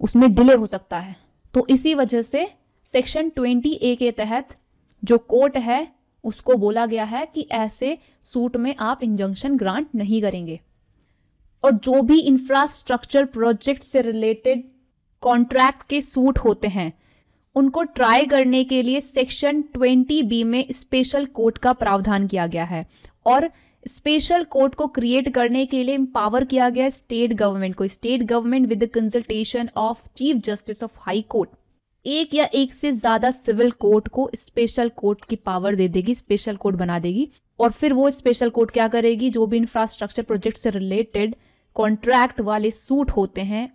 उसमें डिले हो सकता है तो इसी वजह से सेक्शन ट्वेंटी ए के तहत जो कोर्ट है उसको बोला गया है कि ऐसे सूट में आप इंजंक्शन ग्रांट नहीं करेंगे और जो भी इंफ्रास्ट्रक्चर प्रोजेक्ट से रिलेटेड कॉन्ट्रैक्ट के सूट होते हैं उनको ट्राई करने के लिए सेक्शन 20 बी में स्पेशल कोर्ट का प्रावधान किया गया है और स्पेशल कोर्ट को क्रिएट करने के लिए एम्पावर किया गया स्टेट गवर्नमेंट को state government with consultation of chief justice of high court एक या एक से ज्यादा सिविल कोर्ट को स्पेशल कोर्ट की पावर दे देगी स्पेशल कोर्ट बना देगी और फिर वो स्पेशल कोर्ट क्या करेगी जो भी इंफ्रास्ट्रक्चर प्रोजेक्ट से रिलेटेड कॉन्ट्रैक्ट वाले सूट होते हैं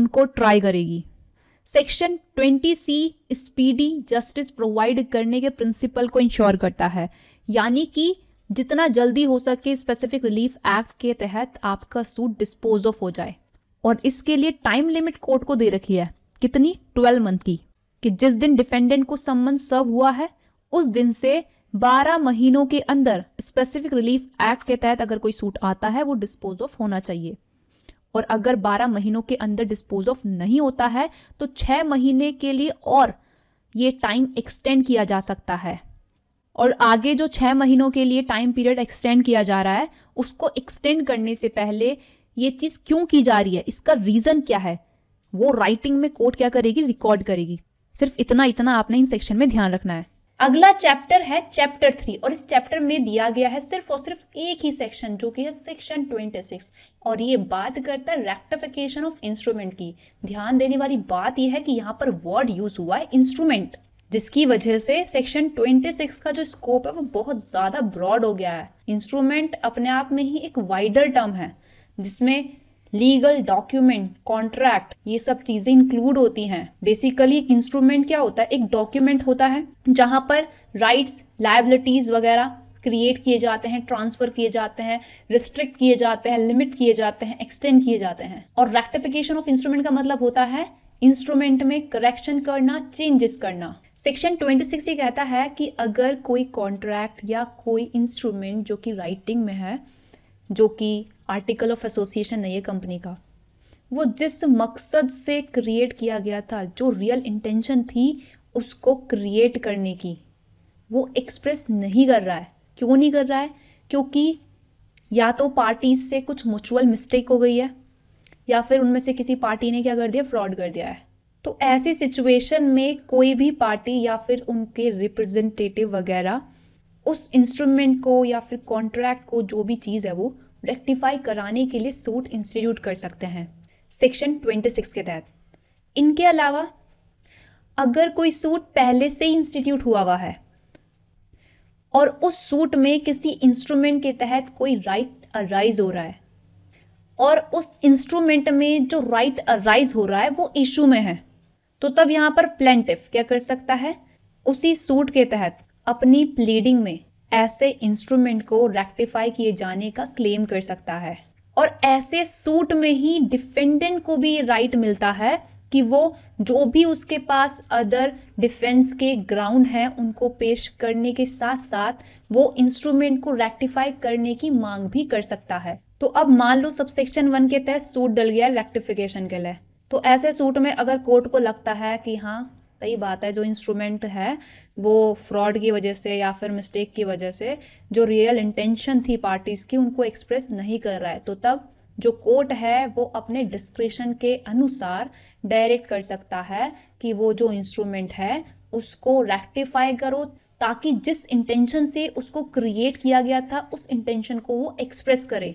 उनको ट्राई करेगी section 20 C speedy justice provide करने के प्रिंसिपल को इंश्योर करता है यानी कि जितना जल्दी हो सके स्पेसिफिक रिलीफ एक्ट के तहत आपका सूट डिस्पोज ऑफ हो जाए और इसके लिए टाइम लिमिट कोर्ट को दे रखी है कितनी ट्वेल्व मंथ की कि जिस दिन डिफेंडेंट को सम्मन सर्व हुआ है उस दिन से 12 महीनों के अंदर स्पेसिफिक रिलीफ एक्ट के तहत अगर कोई सूट आता है वो डिस्पोज ऑफ होना चाहिए और अगर 12 महीनों के अंदर डिस्पोज ऑफ नहीं होता है तो 6 महीने के लिए और ये टाइम एक्सटेंड किया जा सकता है और आगे जो छः महीनों के लिए टाइम पीरियड एक्सटेंड किया जा रहा है उसको एक्सटेंड करने से पहले ये चीज़ क्यों की जा रही है इसका रीज़न क्या है वो राइटिंग में कोर्ट क्या करेगी रिकॉर्ड करेगी सिर्फ इतना इतना आपने इन सेक्शन में ध्यान रखना है अगला चैप्टर है चैप्टर थ्री और इस चैप्टर में दिया गया है सिर्फ और सिर्फ एक ही सेक्शन जो कि है सेक्शन ट्वेंटी सिक्स और ये बात करता है रेक्टिफिकेशन ऑफ इंस्ट्रूमेंट की ध्यान देने वाली बात यह है कि यहाँ पर वर्ड यूज हुआ है इंस्ट्रूमेंट जिसकी वजह से सेक्शन 26 का जो स्कोप है वो बहुत ज़्यादा ब्रॉड हो गया है इंस्ट्रूमेंट अपने आप में ही एक वाइडर टर्म है जिसमें लीगल डॉक्यूमेंट कॉन्ट्रैक्ट ये सब चीजें इंक्लूड होती हैं बेसिकली इंस्ट्रूमेंट क्या होता है एक डॉक्यूमेंट होता है जहां पर राइट्स लाइबिलिटीज वगैरह क्रिएट किए जाते हैं ट्रांसफ़र किए जाते हैं रिस्ट्रिक्ट किए जाते हैं लिमिट किए जाते हैं एक्सटेंड किए जाते हैं और रेक्टिफिकेशन ऑफ इंस्ट्रूमेंट का मतलब होता है इंस्ट्रूमेंट में करेक्शन करना चेंजेस करना सेक्शन 26 ये कहता है कि अगर कोई कॉन्ट्रैक्ट या कोई इंस्ट्रूमेंट जो कि राइटिंग में है जो कि आर्टिकल ऑफ एसोसिएशन नहीं है कंपनी का वो जिस मकसद से क्रिएट किया गया था जो रियल इंटेंशन थी उसको क्रिएट करने की वो एक्सप्रेस नहीं कर रहा है क्यों नहीं कर रहा है क्योंकि या तो पार्टी से कुछ म्यूचुअल मिस्टेक हो गई है या फिर उनमें से किसी पार्टी ने क्या कर दिया फ्रॉड कर दिया है तो ऐसी सिचुएशन में कोई भी पार्टी या फिर उनके रिप्रेजेंटेटिव वगैरह उस इंस्ट्रूमेंट को या फिर कॉन्ट्रैक्ट को जो भी चीज़ है वो रेक्टिफाई कराने के लिए सूट इंस्टीट्यूट कर सकते हैं सेक्शन 26 के तहत इनके अलावा अगर कोई सूट पहले से ही इंस्टीट्यूट हुआ हुआ है और उस सूट में किसी इंस्ट्रूमेंट के तहत कोई राइट अराइज हो रहा है और उस इंस्ट्रूमेंट में जो राइट अराइज हो रहा है वो इशू में है तो तब यहाँ पर प्लेंटिफ क्या कर सकता है उसी सूट के तहत अपनी प्लीडिंग में ऐसे इंस्ट्रूमेंट को रेक्टिफाई किए जाने का क्लेम कर सकता है और ऐसे सूट में ही डिफेंडेंट को भी राइट मिलता है कि वो जो भी उसके पास अदर डिफेंस के ग्राउंड हैं उनको पेश करने के साथ साथ वो इंस्ट्रूमेंट को रेक्टिफाई करने की मांग भी कर सकता है तो अब मान लो सब सेक्शन वन के तहत सूट डल गया रेक्टिफिकेशन के लिए तो ऐसे सूट में अगर कोर्ट को लगता है कि हाँ ही बात है जो इंस्ट्रूमेंट है वो फ्रॉड की वजह से या फिर मिस्टेक की वजह से जो रियल इंटेंशन थी पार्टीज़ की उनको एक्सप्रेस नहीं कर रहा है तो तब जो कोर्ट है वो अपने डिस्क्रिप्शन के अनुसार डायरेक्ट कर सकता है कि वो जो इंस्ट्रूमेंट है उसको रेक्टिफाई करो ताकि जिस इंटेंशन से उसको क्रिएट किया गया था उस इंटेंशन को वो एक्सप्रेस करे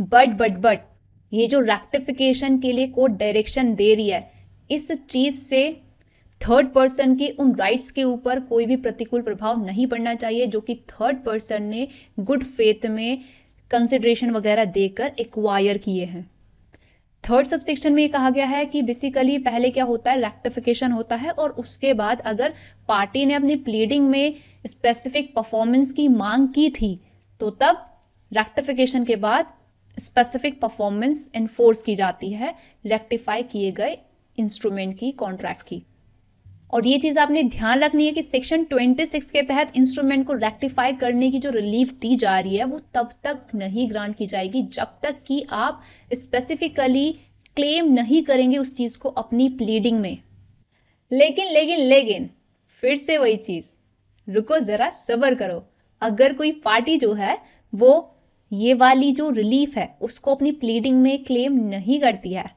बट बट बट ये जो रेक्टिफिकेशन के लिए कोर्ट डायरेक्शन दे रही है इस चीज़ से थर्ड पर्सन के उन राइट्स के ऊपर कोई भी प्रतिकूल प्रभाव नहीं पड़ना चाहिए जो कि थर्ड पर्सन ने गुड फेथ में कंसिड्रेशन वगैरह देकर एक्वायर किए हैं थर्ड सबसेक्शन में ये कहा गया है कि बेसिकली पहले क्या होता है रेक्टिफिकेशन होता है और उसके बाद अगर पार्टी ने अपनी प्लीडिंग में स्पेसिफिक परफॉर्मेंस की मांग की थी तो तब रेक्टिफिकेशन के बाद स्पेसिफिक परफॉर्मेंस इन्फोर्स की जाती है रेक्टिफाई किए गए इंस्ट्रूमेंट की कॉन्ट्रैक्ट की और ये चीज़ आपने ध्यान रखनी है कि सेक्शन 26 के तहत इंस्ट्रूमेंट को रेक्टिफाई करने की जो रिलीफ दी जा रही है वो तब तक नहीं ग्रांट की जाएगी जब तक कि आप स्पेसिफिकली क्लेम नहीं करेंगे उस चीज़ को अपनी प्लीडिंग में लेकिन लेकिन लेकिन फिर से वही चीज़ रुको ज़रा सबर करो अगर कोई पार्टी जो है वो ये वाली जो रिलीफ है उसको अपनी प्लीडिंग में क्लेम नहीं करती है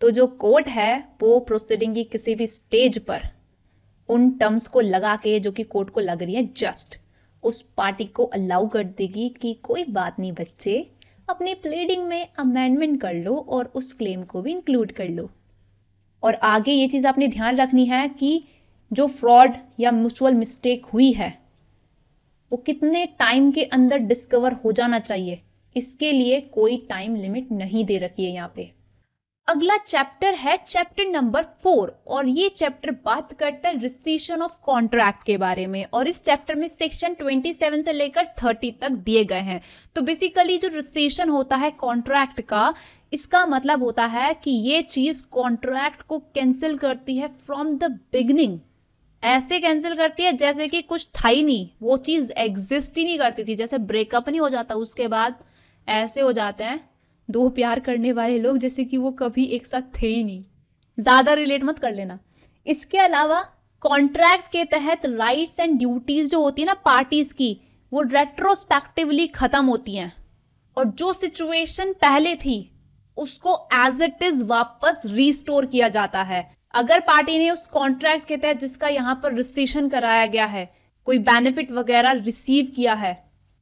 तो जो कोर्ट है वो प्रोसीडिंग की किसी भी स्टेज पर उन टर्म्स को लगा के जो कि कोर्ट को लग रही है जस्ट उस पार्टी को अलाउ कर देगी कि कोई बात नहीं बच्चे अपने प्लेडिंग में अमेंडमेंट कर लो और उस क्लेम को भी इंक्लूड कर लो और आगे ये चीज़ आपने ध्यान रखनी है कि जो फ्रॉड या म्यूचुअल मिस्टेक हुई है वो कितने टाइम के अंदर डिस्कवर हो जाना चाहिए इसके लिए कोई टाइम लिमिट नहीं दे रखी है यहाँ पे अगला चैप्टर है चैप्टर नंबर फोर और ये चैप्टर बात करता है रिसीशन ऑफ कॉन्ट्रैक्ट के बारे में और इस चैप्टर में सेक्शन 27 से लेकर 30 तक दिए गए हैं तो बेसिकली जो रिसीशन होता है कॉन्ट्रैक्ट का इसका मतलब होता है कि ये चीज़ कॉन्ट्रैक्ट को कैंसिल करती है फ्रॉम द बिगनिंग ऐसे कैंसिल करती है जैसे कि कुछ था ही नहीं वो चीज़ एग्जिस्ट ही नहीं करती थी जैसे ब्रेकअप नहीं हो जाता उसके बाद ऐसे हो जाते हैं दो प्यार करने वाले लोग जैसे कि वो कभी एक साथ थे ही नहीं ज़्यादा रिलेट मत कर लेना इसके अलावा कॉन्ट्रैक्ट के तहत राइट्स एंड ड्यूटीज़ जो होती है ना पार्टीज़ की वो रेट्रोस्पेक्टिवली ख़त्म होती हैं और जो सिचुएशन पहले थी उसको एज इट इज़ वापस रिस्टोर किया जाता है अगर पार्टी ने उस कॉन्ट्रैक्ट के तहत जिसका यहाँ पर रिसीशन कराया गया है कोई बेनिफिट वगैरह रिसीव किया है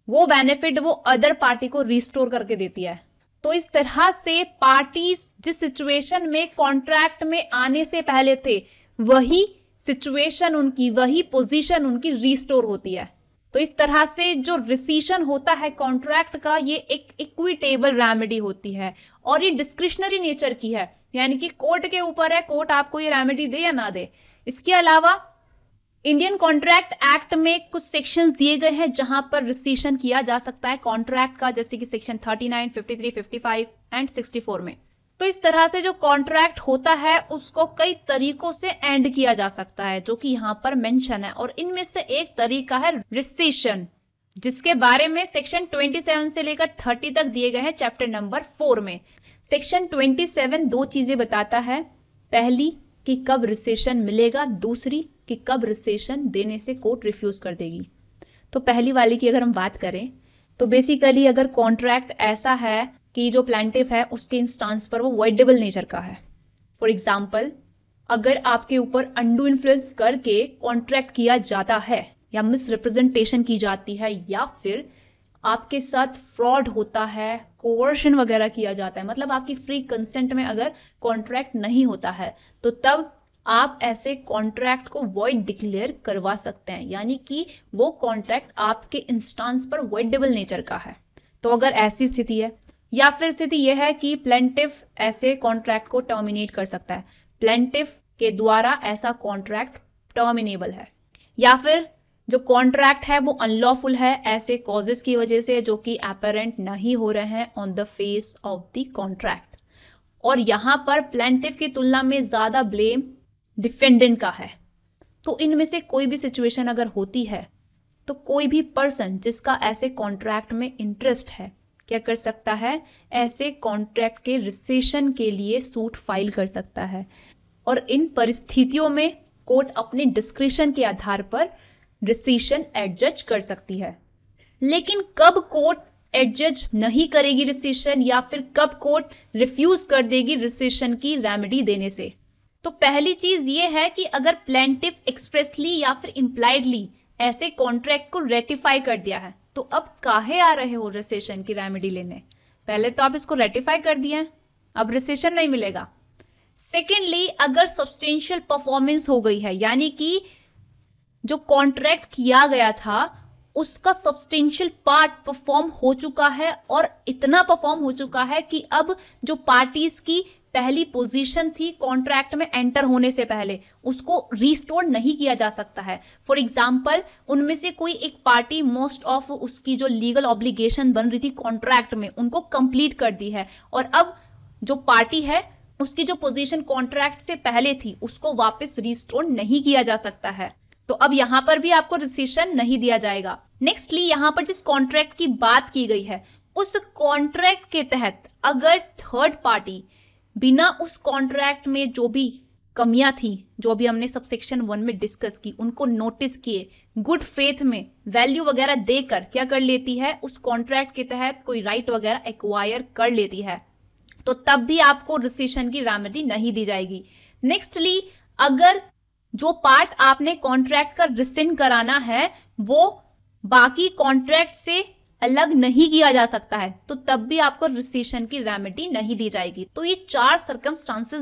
वो बेनिफिट वो अदर पार्टी को रिस्टोर करके देती है तो इस तरह से पार्टी जिस सिचुएशन में कॉन्ट्रैक्ट में आने से पहले थे वही सिचुएशन उनकी वही पोजीशन उनकी रिस्टोर होती है तो इस तरह से जो रिसीशन होता है कॉन्ट्रैक्ट का ये एक इक्विटेबल रेमेडी होती है और ये डिस्क्रिशनरी नेचर की है यानी कि कोर्ट के ऊपर है कोर्ट आपको ये रेमेडी दे या ना दे इसके अलावा इंडियन कॉन्ट्रैक्ट एक्ट में कुछ सेक्शन दिए गए हैं जहां पर रिसीशन किया जा सकता है कॉन्ट्रैक्ट का जैसे कि सेक्शन 39, 53, 55 एंड 64 में तो इस तरह से जो कॉन्ट्रैक्ट होता है उसको कई तरीकों से एंड किया जा सकता है जो कि यहाँ पर मेंशन है और इनमें से एक तरीका है रिसीशन जिसके बारे में सेक्शन 27 से लेकर 30 तक दिए गए हैं चैप्टर नंबर फोर में सेक्शन 27 दो चीजें बताता है पहली कि कब रिसेशन मिलेगा दूसरी कि कब रिसेशन देने से कोर्ट रिफ्यूज़ कर देगी तो पहली वाली की अगर हम बात करें तो बेसिकली अगर कॉन्ट्रैक्ट ऐसा है कि जो प्लान्टिव है उसके इंस्टांस पर वो वर्डेबल नेचर का है फॉर एग्जाम्पल अगर आपके ऊपर अंडू इन्फ्लुएंस करके कॉन्ट्रैक्ट किया जाता है या मिसरिप्रेजेंटेशन की जाती है या फिर आपके साथ फ्रॉड होता है कोर्शन वगैरह किया जाता है मतलब आपकी फ्री कंसेंट में अगर कॉन्ट्रैक्ट नहीं होता है तो तब आप ऐसे कॉन्ट्रैक्ट को वॉइड डिक्लेयर करवा सकते हैं यानी कि वो कॉन्ट्रैक्ट आपके इंस्टांस पर वॉइडेबल नेचर का है तो अगर ऐसी स्थिति है या फिर स्थिति यह है कि प्लेंटिफ ऐसे कॉन्ट्रैक्ट को टर्मिनेट कर सकता है प्लेंटिव के द्वारा ऐसा कॉन्ट्रैक्ट टर्मिनेबल है या फिर जो कॉन्ट्रैक्ट है वो अनलॉफुल है ऐसे कॉजेस की वजह से जो कि अपेरेंट नहीं हो रहे हैं on the face of the contract और यहाँ पर प्लेंटिव की तुलना में ज़्यादा ब्लेम डिफेंडेंट का है तो इनमें से कोई भी सिचुएशन अगर होती है तो कोई भी पर्सन जिसका ऐसे कॉन्ट्रैक्ट में इंटरेस्ट है क्या कर सकता है ऐसे कॉन्ट्रैक्ट के रिसेशन के लिए सूट फाइल कर सकता है और इन परिस्थितियों में कोर्ट अपने डिस्क्रिप्शन के आधार पर रिसीशन एडजस्ट कर सकती है लेकिन कब कोर्ट एडजस्ट नहीं करेगी रिसेशन या फिर कब कोर्ट रिफ्यूज कर देगी रिसेशन की रेमेडी देने से तो पहली चीज ये है कि अगर प्लेंटिव एक्सप्रेसली या फिर इम्प्लाइडली ऐसे कॉन्ट्रैक्ट को रेटिफाई कर दिया है तो अब काहे आ रहे हो रिसेशन की रेमेडी लेने पहले तो आप इसको रेटिफाई कर दिए अब रिसेशन नहीं मिलेगा सेकेंडली अगर सब्सटेंशियल परफॉर्मेंस हो गई है यानी कि जो कॉन्ट्रैक्ट किया गया था उसका सब्सटेंशियल पार्ट परफॉर्म हो चुका है और इतना परफॉर्म हो चुका है कि अब जो पार्टीज की पहली पोजीशन थी कॉन्ट्रैक्ट में एंटर होने से पहले उसको रिस्टोर नहीं किया जा सकता है फॉर एग्जाम्पल उनमें से कोई एक पार्टी मोस्ट ऑफ उसकी जो लीगल ऑब्लिगेशन बन रही थी कॉन्ट्रैक्ट में उनको कंप्लीट कर दी है और अब जो पार्टी है उसकी जो पोजीशन कॉन्ट्रैक्ट से पहले थी उसको वापस रिस्टोर नहीं किया जा सकता है तो अब यहाँ पर भी आपको रिसेशन नहीं दिया जाएगा नेक्स्टली यहाँ पर जिस कॉन्ट्रैक्ट की बात की गई है उस कॉन्ट्रैक्ट के तहत अगर थर्ड पार्टी बिना उस कॉन्ट्रैक्ट में जो भी कमियां थी जो भी हमने सब सेक्शन वन में डिस्कस की उनको नोटिस किए गुड फेथ में वैल्यू वगैरह देकर क्या कर लेती है उस कॉन्ट्रैक्ट के तहत कोई राइट वगैरह एक्वायर कर लेती है तो तब भी आपको रिसेशन की रेमेडी नहीं दी जाएगी नेक्स्टली अगर जो पार्ट आपने कॉन्ट्रैक्ट का रिसिन कराना है वो बाकी कॉन्ट्रैक्ट से अलग नहीं किया जा सकता है तो तब भी आपको रिसेशन की रेमेडी नहीं दी जाएगी तो ये चार सरकम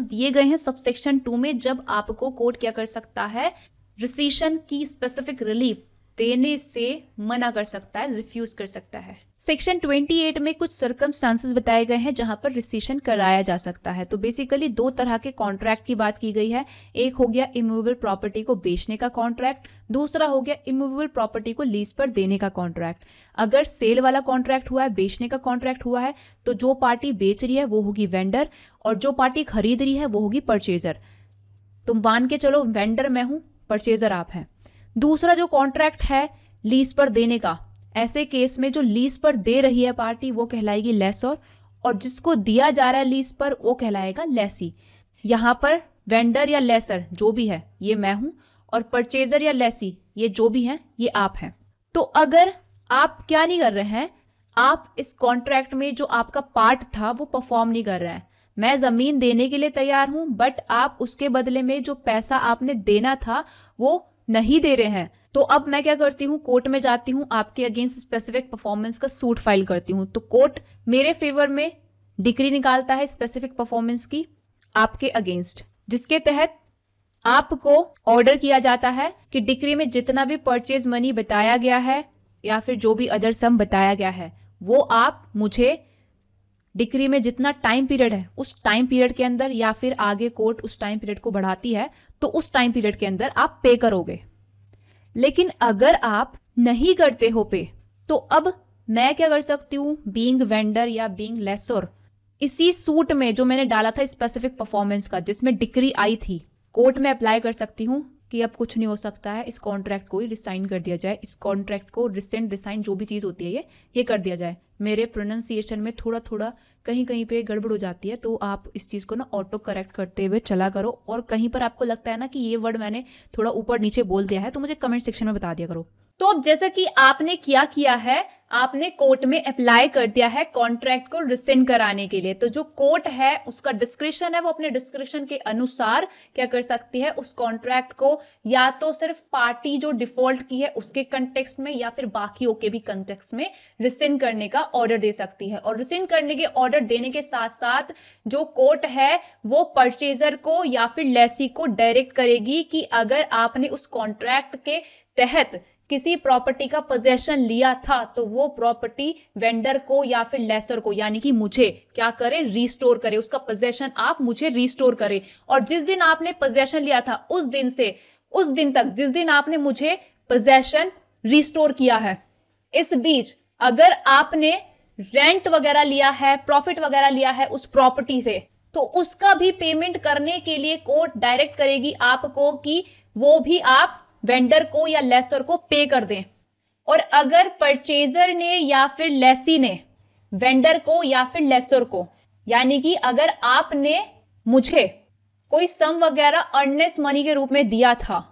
दिए गए हैं सबसेक्शन टू में जब आपको कोर्ट क्या कर सकता है रिसेशन की स्पेसिफिक रिलीफ देने से मना कर सकता है रिफ्यूज कर सकता है सेक्शन 28 में कुछ सरकम बताए गए हैं जहां पर रिसीशन कराया जा सकता है तो बेसिकली दो तरह के कॉन्ट्रैक्ट की बात की गई है एक हो गया इमूवेबल प्रॉपर्टी को बेचने का कॉन्ट्रैक्ट दूसरा हो गया इमूवेबल प्रॉपर्टी को लीज पर देने का कॉन्ट्रैक्ट अगर सेल वाला कॉन्ट्रैक्ट हुआ है बेचने का कॉन्ट्रैक्ट हुआ है तो जो पार्टी बेच रही है वो होगी वेंडर और जो पार्टी खरीद रही है वो होगी परचेजर तुम मान के चलो वेंडर मैं हूँ परचेजर आप हैं दूसरा जो कॉन्ट्रैक्ट है लीज पर देने का ऐसे केस में जो लीज पर दे रही है पार्टी वो कहलाएगी लेसर और जिसको दिया जा रहा है लीज पर वो कहलाएगा लेसी यहाँ पर वेंडर या लेसर जो भी है ये मैं हूँ और परचेजर या लेसी ये जो भी हैं ये आप हैं तो अगर आप क्या नहीं कर रहे हैं आप इस कॉन्ट्रैक्ट में जो आपका पार्ट था वो परफॉर्म नहीं कर रहे हैं मैं ज़मीन देने के लिए तैयार हूँ बट आप उसके बदले में जो पैसा आपने देना था वो नहीं दे रहे हैं तो अब मैं क्या करती हूँ कोर्ट में जाती हूँ आपके अगेंस्ट स्पेसिफिक परफॉर्मेंस का सूट फाइल करती हूँ तो कोर्ट मेरे फेवर में डिग्री निकालता है स्पेसिफिक परफॉर्मेंस की आपके अगेंस्ट जिसके तहत आपको ऑर्डर किया जाता है कि डिक्री में जितना भी परचेज मनी बताया गया है या फिर जो भी अदर सम बताया गया है वो आप मुझे डिक्री में जितना टाइम पीरियड है उस टाइम पीरियड के अंदर या फिर आगे कोर्ट उस टाइम पीरियड को बढ़ाती है तो उस टाइम पीरियड के अंदर आप पे करोगे लेकिन अगर आप नहीं करते हो पे तो अब मैं क्या कर सकती हूँ बींग वेंडर या बींग लेसर इसी सूट में जो मैंने डाला था स्पेसिफिक परफॉर्मेंस का जिसमें डिक्री आई थी कोर्ट में अप्लाई कर सकती हूँ कि अब कुछ नहीं हो सकता है इस कॉन्ट्रैक्ट को ही रिसाइन कर दिया जाए इस कॉन्ट्रैक्ट को रिसेंट रिसाइन जो भी चीज़ होती है ये ये कर दिया जाए मेरे प्रोनाउंसिएशन में थोड़ा थोड़ा कहीं कहीं पे गड़बड़ हो जाती है तो आप इस चीज़ को ना ऑटो करेक्ट करते हुए चला करो और कहीं पर आपको लगता है ना कि ये वर्ड मैंने थोड़ा ऊपर नीचे बोल दिया है तो मुझे कमेंट सेक्शन में बता दिया करो तो अब जैसा कि आपने क्या किया है आपने कोर्ट में अप्लाई कर दिया है कॉन्ट्रैक्ट को रिसेंड कराने के लिए तो जो कोर्ट है उसका डिस्क्रिप्शन है वो अपने डिस्क्रिप्शन के अनुसार क्या कर सकती है उस कॉन्ट्रैक्ट को या तो सिर्फ पार्टी जो डिफॉल्ट की है उसके कंटेक्स्ट में या फिर बाकियों के भी कंटेक्स्ट में रिसेंड करने का ऑर्डर दे सकती है और रिसेंड करने के ऑर्डर देने के साथ साथ जो कोर्ट है वो परचेजर को या फिर लेसी को डायरेक्ट करेगी कि अगर आपने उस कॉन्ट्रैक्ट के तहत किसी प्रॉपर्टी का पोजेशन लिया था तो वो प्रॉपर्टी वेंडर को या फिर लेसर को यानी कि मुझे क्या करे रिस्टोर करे उसका पोजेशन आप मुझे रिस्टोर करे और जिस दिन आपने पोजेशन लिया था उस दिन से उस दिन तक जिस दिन आपने मुझे पोजेशन रिस्टोर किया है इस बीच अगर आपने रेंट वगैरह लिया है प्रॉफिट वगैरह लिया है उस प्रॉपर्टी से तो उसका भी पेमेंट करने के लिए कोर्ट डायरेक्ट करेगी आपको कि वो भी आप वेंडर को या लेसर को पे कर दें और अगर परचेजर ने या फिर लेसी ने वेंडर को या फिर लेसर को यानी कि अगर आपने मुझे कोई सम वगैरह अर्नेस मनी के रूप में दिया था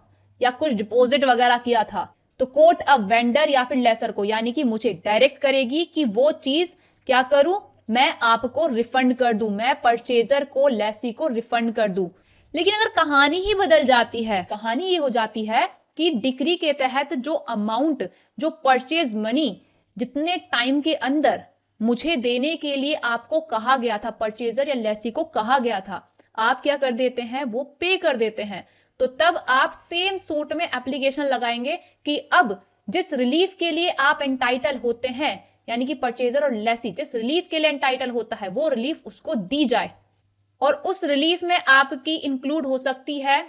या कुछ डिपॉजिट वगैरह किया था तो कोर्ट अब वेंडर या फिर लेसर को यानी कि मुझे डायरेक्ट करेगी कि वो चीज क्या करूं मैं आपको रिफंड कर दूं मैं परचेजर को लेसी को रिफंड कर दूं लेकिन अगर कहानी ही बदल जाती है कहानी ये हो जाती है की डिक्री के तहत जो अमाउंट जो परचेज मनी जितने टाइम के अंदर मुझे देने के लिए आपको कहा गया था परचेजर या लेसी को कहा गया था आप क्या कर देते हैं वो पे कर देते हैं तो तब आप सेम सूट में एप्लीकेशन लगाएंगे कि अब जिस रिलीफ के लिए आप एंटाइटल होते हैं यानी कि परचेजर और लेसी जिस रिलीफ के लिए एंटाइटल होता है वो रिलीफ उसको दी जाए और उस रिलीफ में आपकी इंक्लूड हो सकती है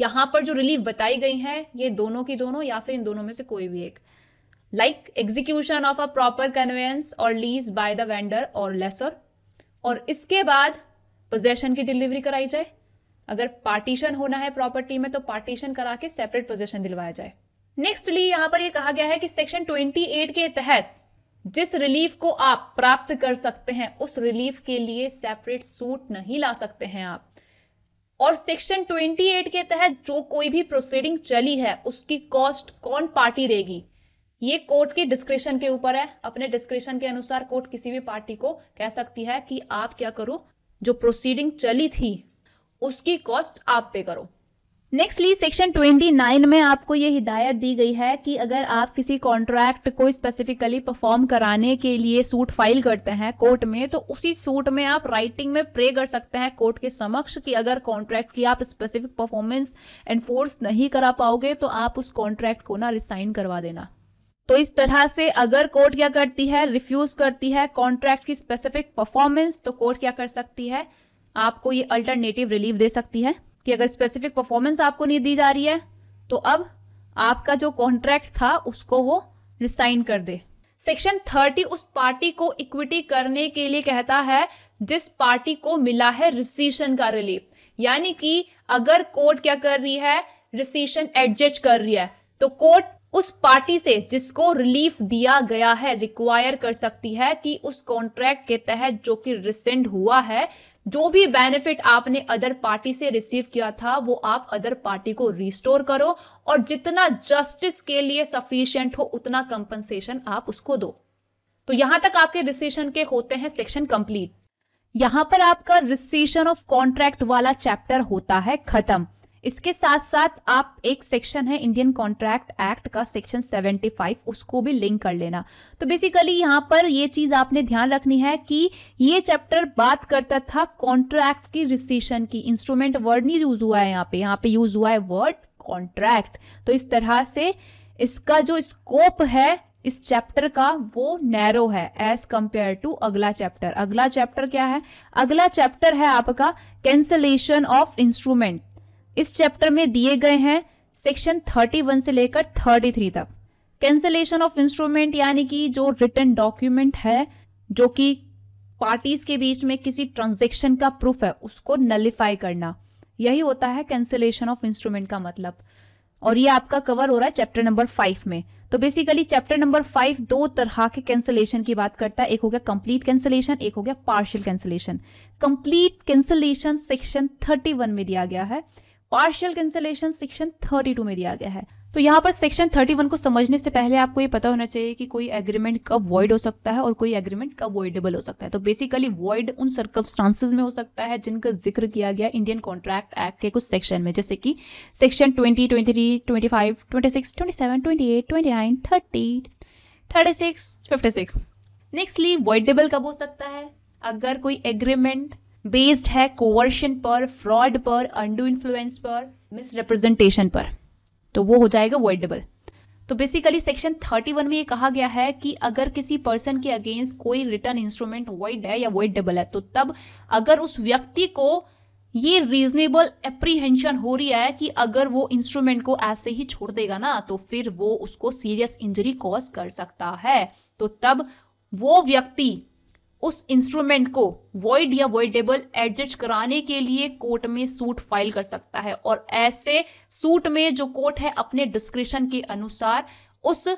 यहां पर जो रिलीफ बताई गई हैं ये दोनों की दोनों या फिर इन दोनों में से कोई भी एक like execution of a proper conveyance और लीज बाय द वेंडर और लेसर और इसके बाद पोजेशन की डिलीवरी कराई जाए अगर पार्टीशन होना है प्रॉपर्टी में तो पार्टीशन करा के सेपरेट पोजेशन दिलवाया जाए नेक्स्टली यहां पर यह कहा गया है कि सेक्शन 28 के तहत जिस रिलीफ को आप प्राप्त कर सकते हैं उस रिलीफ के लिए सेपरेट सूट नहीं ला सकते हैं आप और सेक्शन 28 के तहत जो कोई भी प्रोसीडिंग चली है उसकी कॉस्ट कौन पार्टी देगी ये कोर्ट के डिस्क्रिप्शन के ऊपर है अपने डिस्क्रिप्शन के अनुसार कोर्ट किसी भी पार्टी को कह सकती है कि आप क्या करो जो प्रोसीडिंग चली थी उसकी कॉस्ट आप पे करो नेक्स्टली सेक्शन 29 में आपको ये हिदायत दी गई है कि अगर आप किसी कॉन्ट्रैक्ट को स्पेसिफिकली परफॉर्म कराने के लिए सूट फाइल करते हैं कोर्ट में तो उसी सूट में आप राइटिंग में प्रे कर सकते हैं कोर्ट के समक्ष कि अगर कॉन्ट्रैक्ट की आप स्पेसिफिक परफॉर्मेंस एनफोर्स नहीं करा पाओगे तो आप उस कॉन्ट्रैक्ट को ना रिसाइन करवा देना तो इस तरह से अगर कोर्ट क्या करती है रिफ्यूज करती है कॉन्ट्रैक्ट की स्पेसिफिक परफॉर्मेंस तो कोर्ट क्या कर सकती है आपको ये अल्टरनेटिव रिलीफ दे सकती है कि अगर स्पेसिफिक परफॉर्मेंस आपको नहीं दी जा रही है तो अब आपका जो कॉन्ट्रैक्ट था उसको वो रिसाइन कर दे सेक्शन थर्टी उस पार्टी को इक्विटी करने के लिए कहता है जिस पार्टी को मिला है रिसीशन का रिलीफ यानी कि अगर कोर्ट क्या कर रही है रिसीशन एडजस्ट कर रही है तो कोर्ट उस पार्टी से जिसको रिलीफ दिया गया है रिक्वायर कर सकती है कि उस कॉन्ट्रैक्ट के तहत जो कि रिसेंड हुआ है जो भी बेनिफिट आपने अदर पार्टी से रिसीव किया था वो आप अदर पार्टी को रिस्टोर करो और जितना जस्टिस के लिए सफिशियंट हो उतना कंपनसेशन आप उसको दो तो यहां तक आपके रिसेशन के होते हैं सेक्शन कंप्लीट यहां पर आपका रिसेशन ऑफ कॉन्ट्रैक्ट वाला चैप्टर होता है खत्म इसके साथ साथ आप एक सेक्शन है इंडियन कॉन्ट्रैक्ट एक्ट का सेक्शन 75 उसको भी लिंक कर लेना तो बेसिकली यहाँ पर ये चीज़ आपने ध्यान रखनी है कि ये चैप्टर बात करता था कॉन्ट्रैक्ट की रिसेशन की इंस्ट्रूमेंट वर्ड नहीं यूज हुआ है यहाँ पे यहाँ पे यूज हुआ है वर्ड कॉन्ट्रैक्ट तो इस तरह से इसका जो स्कोप है इस चैप्टर का वो नैरो है एज कंपेयर टू अगला चैप्टर अगला चैप्टर क्या है अगला चैप्टर है आपका कैंसलेशन ऑफ इंस्ट्रूमेंट इस चैप्टर में दिए गए हैं सेक्शन 31 से लेकर 33 तक कैंसलेशन ऑफ इंस्ट्रूमेंट यानी कि जो रिटर्न डॉक्यूमेंट है जो कि पार्टीज के बीच में किसी ट्रांजेक्शन का प्रूफ है उसको नलिफाई करना यही होता है कैंसलेशन ऑफ इंस्ट्रूमेंट का मतलब और ये आपका कवर हो रहा है चैप्टर नंबर फाइव में तो बेसिकली चैप्टर नंबर फाइव दो तरह के कैंसलेशन की बात करता है एक हो गया कंप्लीट कैंसलेशन एक हो गया partial cancellation complete cancellation section thirty one में दिया गया है partial cancellation section thirty two में दिया गया है तो यहाँ पर सेक्शन थर्टी वन को समझने से पहले आपको ये पता होना चाहिए कि कोई एग्रीमेंट कब वॉइड हो सकता है और कोई एग्रीमेंट कब वॉइडेबल हो सकता है तो बेसिकली वॉइड उन सर्कमस्टांसेस में हो सकता है जिनका जिक्र किया गया इंडियन कॉन्ट्रैक्ट एक्ट के कुछ सेक्शन में जैसे कि section 20, twenty 25, twenty 27, 28, 29, 30, 36, 56. Nextly voidable कब हो सकता है अगर कोई एग्रीमेंट बेस्ड है कोवर्शन पर फ्रॉड पर अंडू इन्फ्लुएंस पर मिसरिप्रेजेंटेशन पर तो वो हो जाएगा वर्डेबल तो बेसिकली सेक्शन 31 में ये कहा गया है कि अगर किसी पर्सन के अगेंस्ट कोई रिटर्न इंस्ट्रूमेंट वाइड है या डबल है तो तब अगर उस व्यक्ति को ये रीजनेबल एप्रीहेंशन हो रही है कि अगर वो इंस्ट्रूमेंट को ऐसे ही छोड़ देगा ना तो फिर वो उसको सीरियस इंजरी कॉज कर सकता है तो तब वो व्यक्ति उस इंस्ट्रूमेंट को वॉइड या वॉइडेबल एडजस्ट कराने के लिए कोर्ट में सूट फाइल कर सकता है और ऐसे सूट में जो कोर्ट है अपने डिस्क्रिप्शन के अनुसार उस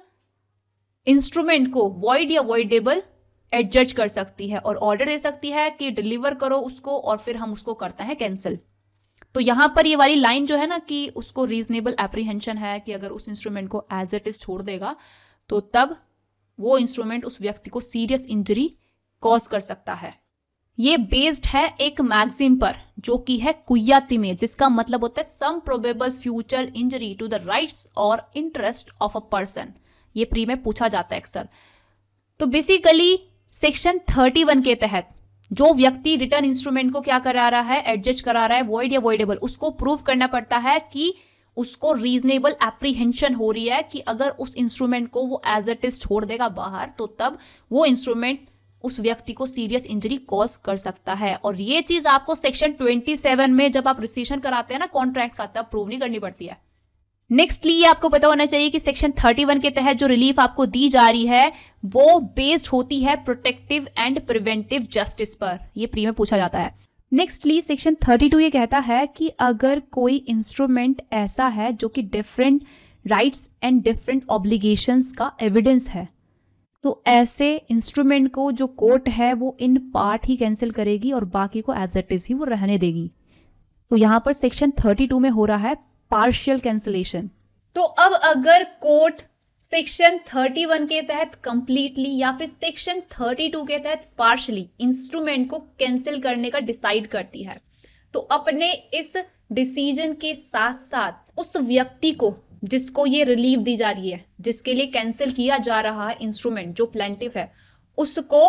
इंस्ट्रूमेंट को वॉइड या वॉइडेबल एडजस्ट कर सकती है और ऑर्डर दे सकती है कि डिलीवर करो उसको और फिर हम उसको करते हैं कैंसिल तो यहां पर ये वाली लाइन जो है ना कि उसको रीजनेबल एप्रीहेंशन है कि अगर उस इंस्ट्रूमेंट को एज इट इज छोड़ देगा तो तब वो इंस्ट्रूमेंट उस व्यक्ति को सीरियस इंजरी कॉज कर सकता है ये बेस्ड है एक मैगजीन पर जो कि है कुया तिमे जिसका मतलब होता है some probable future injury to the rights और इंटरेस्ट ऑफ अ पर्सन ये प्री में पूछा जाता है अक्सर तो बेसिकली सेक्शन 31 के तहत जो व्यक्ति रिटर्न इंस्ट्रूमेंट को क्या करा रहा है एडजस्ट करा रहा है वॉइड या वॉइडेबल उसको प्रूव करना पड़ता है कि उसको रीजनेबल एप्रीहेंशन हो रही है कि अगर उस इंस्ट्रूमेंट को वो एज एट इज छोड़ देगा बाहर तो तब वो इंस्ट्रूमेंट उस व्यक्ति को सीरियस इंजरी कॉज कर सकता है और ये चीज आपको सेक्शन 27 में जब आप रिसीशन कराते हैं ना कॉन्ट्रैक्ट का तब प्रूव नहीं करनी पड़ती है नेक्स्टली ये आपको पता होना चाहिए कि सेक्शन 31 के तहत जो रिलीफ आपको दी जा रही है वो बेस्ड होती है प्रोटेक्टिव एंड प्रिवेंटिव जस्टिस पर यह प्री में पूछा जाता है नेक्स्टली सेक्शन 32 ये कहता है कि अगर कोई इंस्ट्रूमेंट ऐसा है जो कि different rights and different obligations का एविडेंस है तो ऐसे इंस्ट्रूमेंट को जो कोर्ट है वो इन पार्ट ही कैंसिल करेगी और बाकी को एज एट इज ही वो रहने देगी तो यहां पर सेक्शन 32 में हो रहा है पार्शियल कैंसिलेशन तो अब अगर कोर्ट सेक्शन 31 के तहत कंप्लीटली या फिर सेक्शन 32 के तहत पार्शली इंस्ट्रूमेंट को कैंसिल करने का डिसाइड करती है तो अपने इस डिसीजन के साथ साथ उस व्यक्ति को जिसको ये रिलीफ दी जा रही है जिसके लिए कैंसिल किया जा रहा है इंस्ट्रूमेंट जो प्लेंटिव है उसको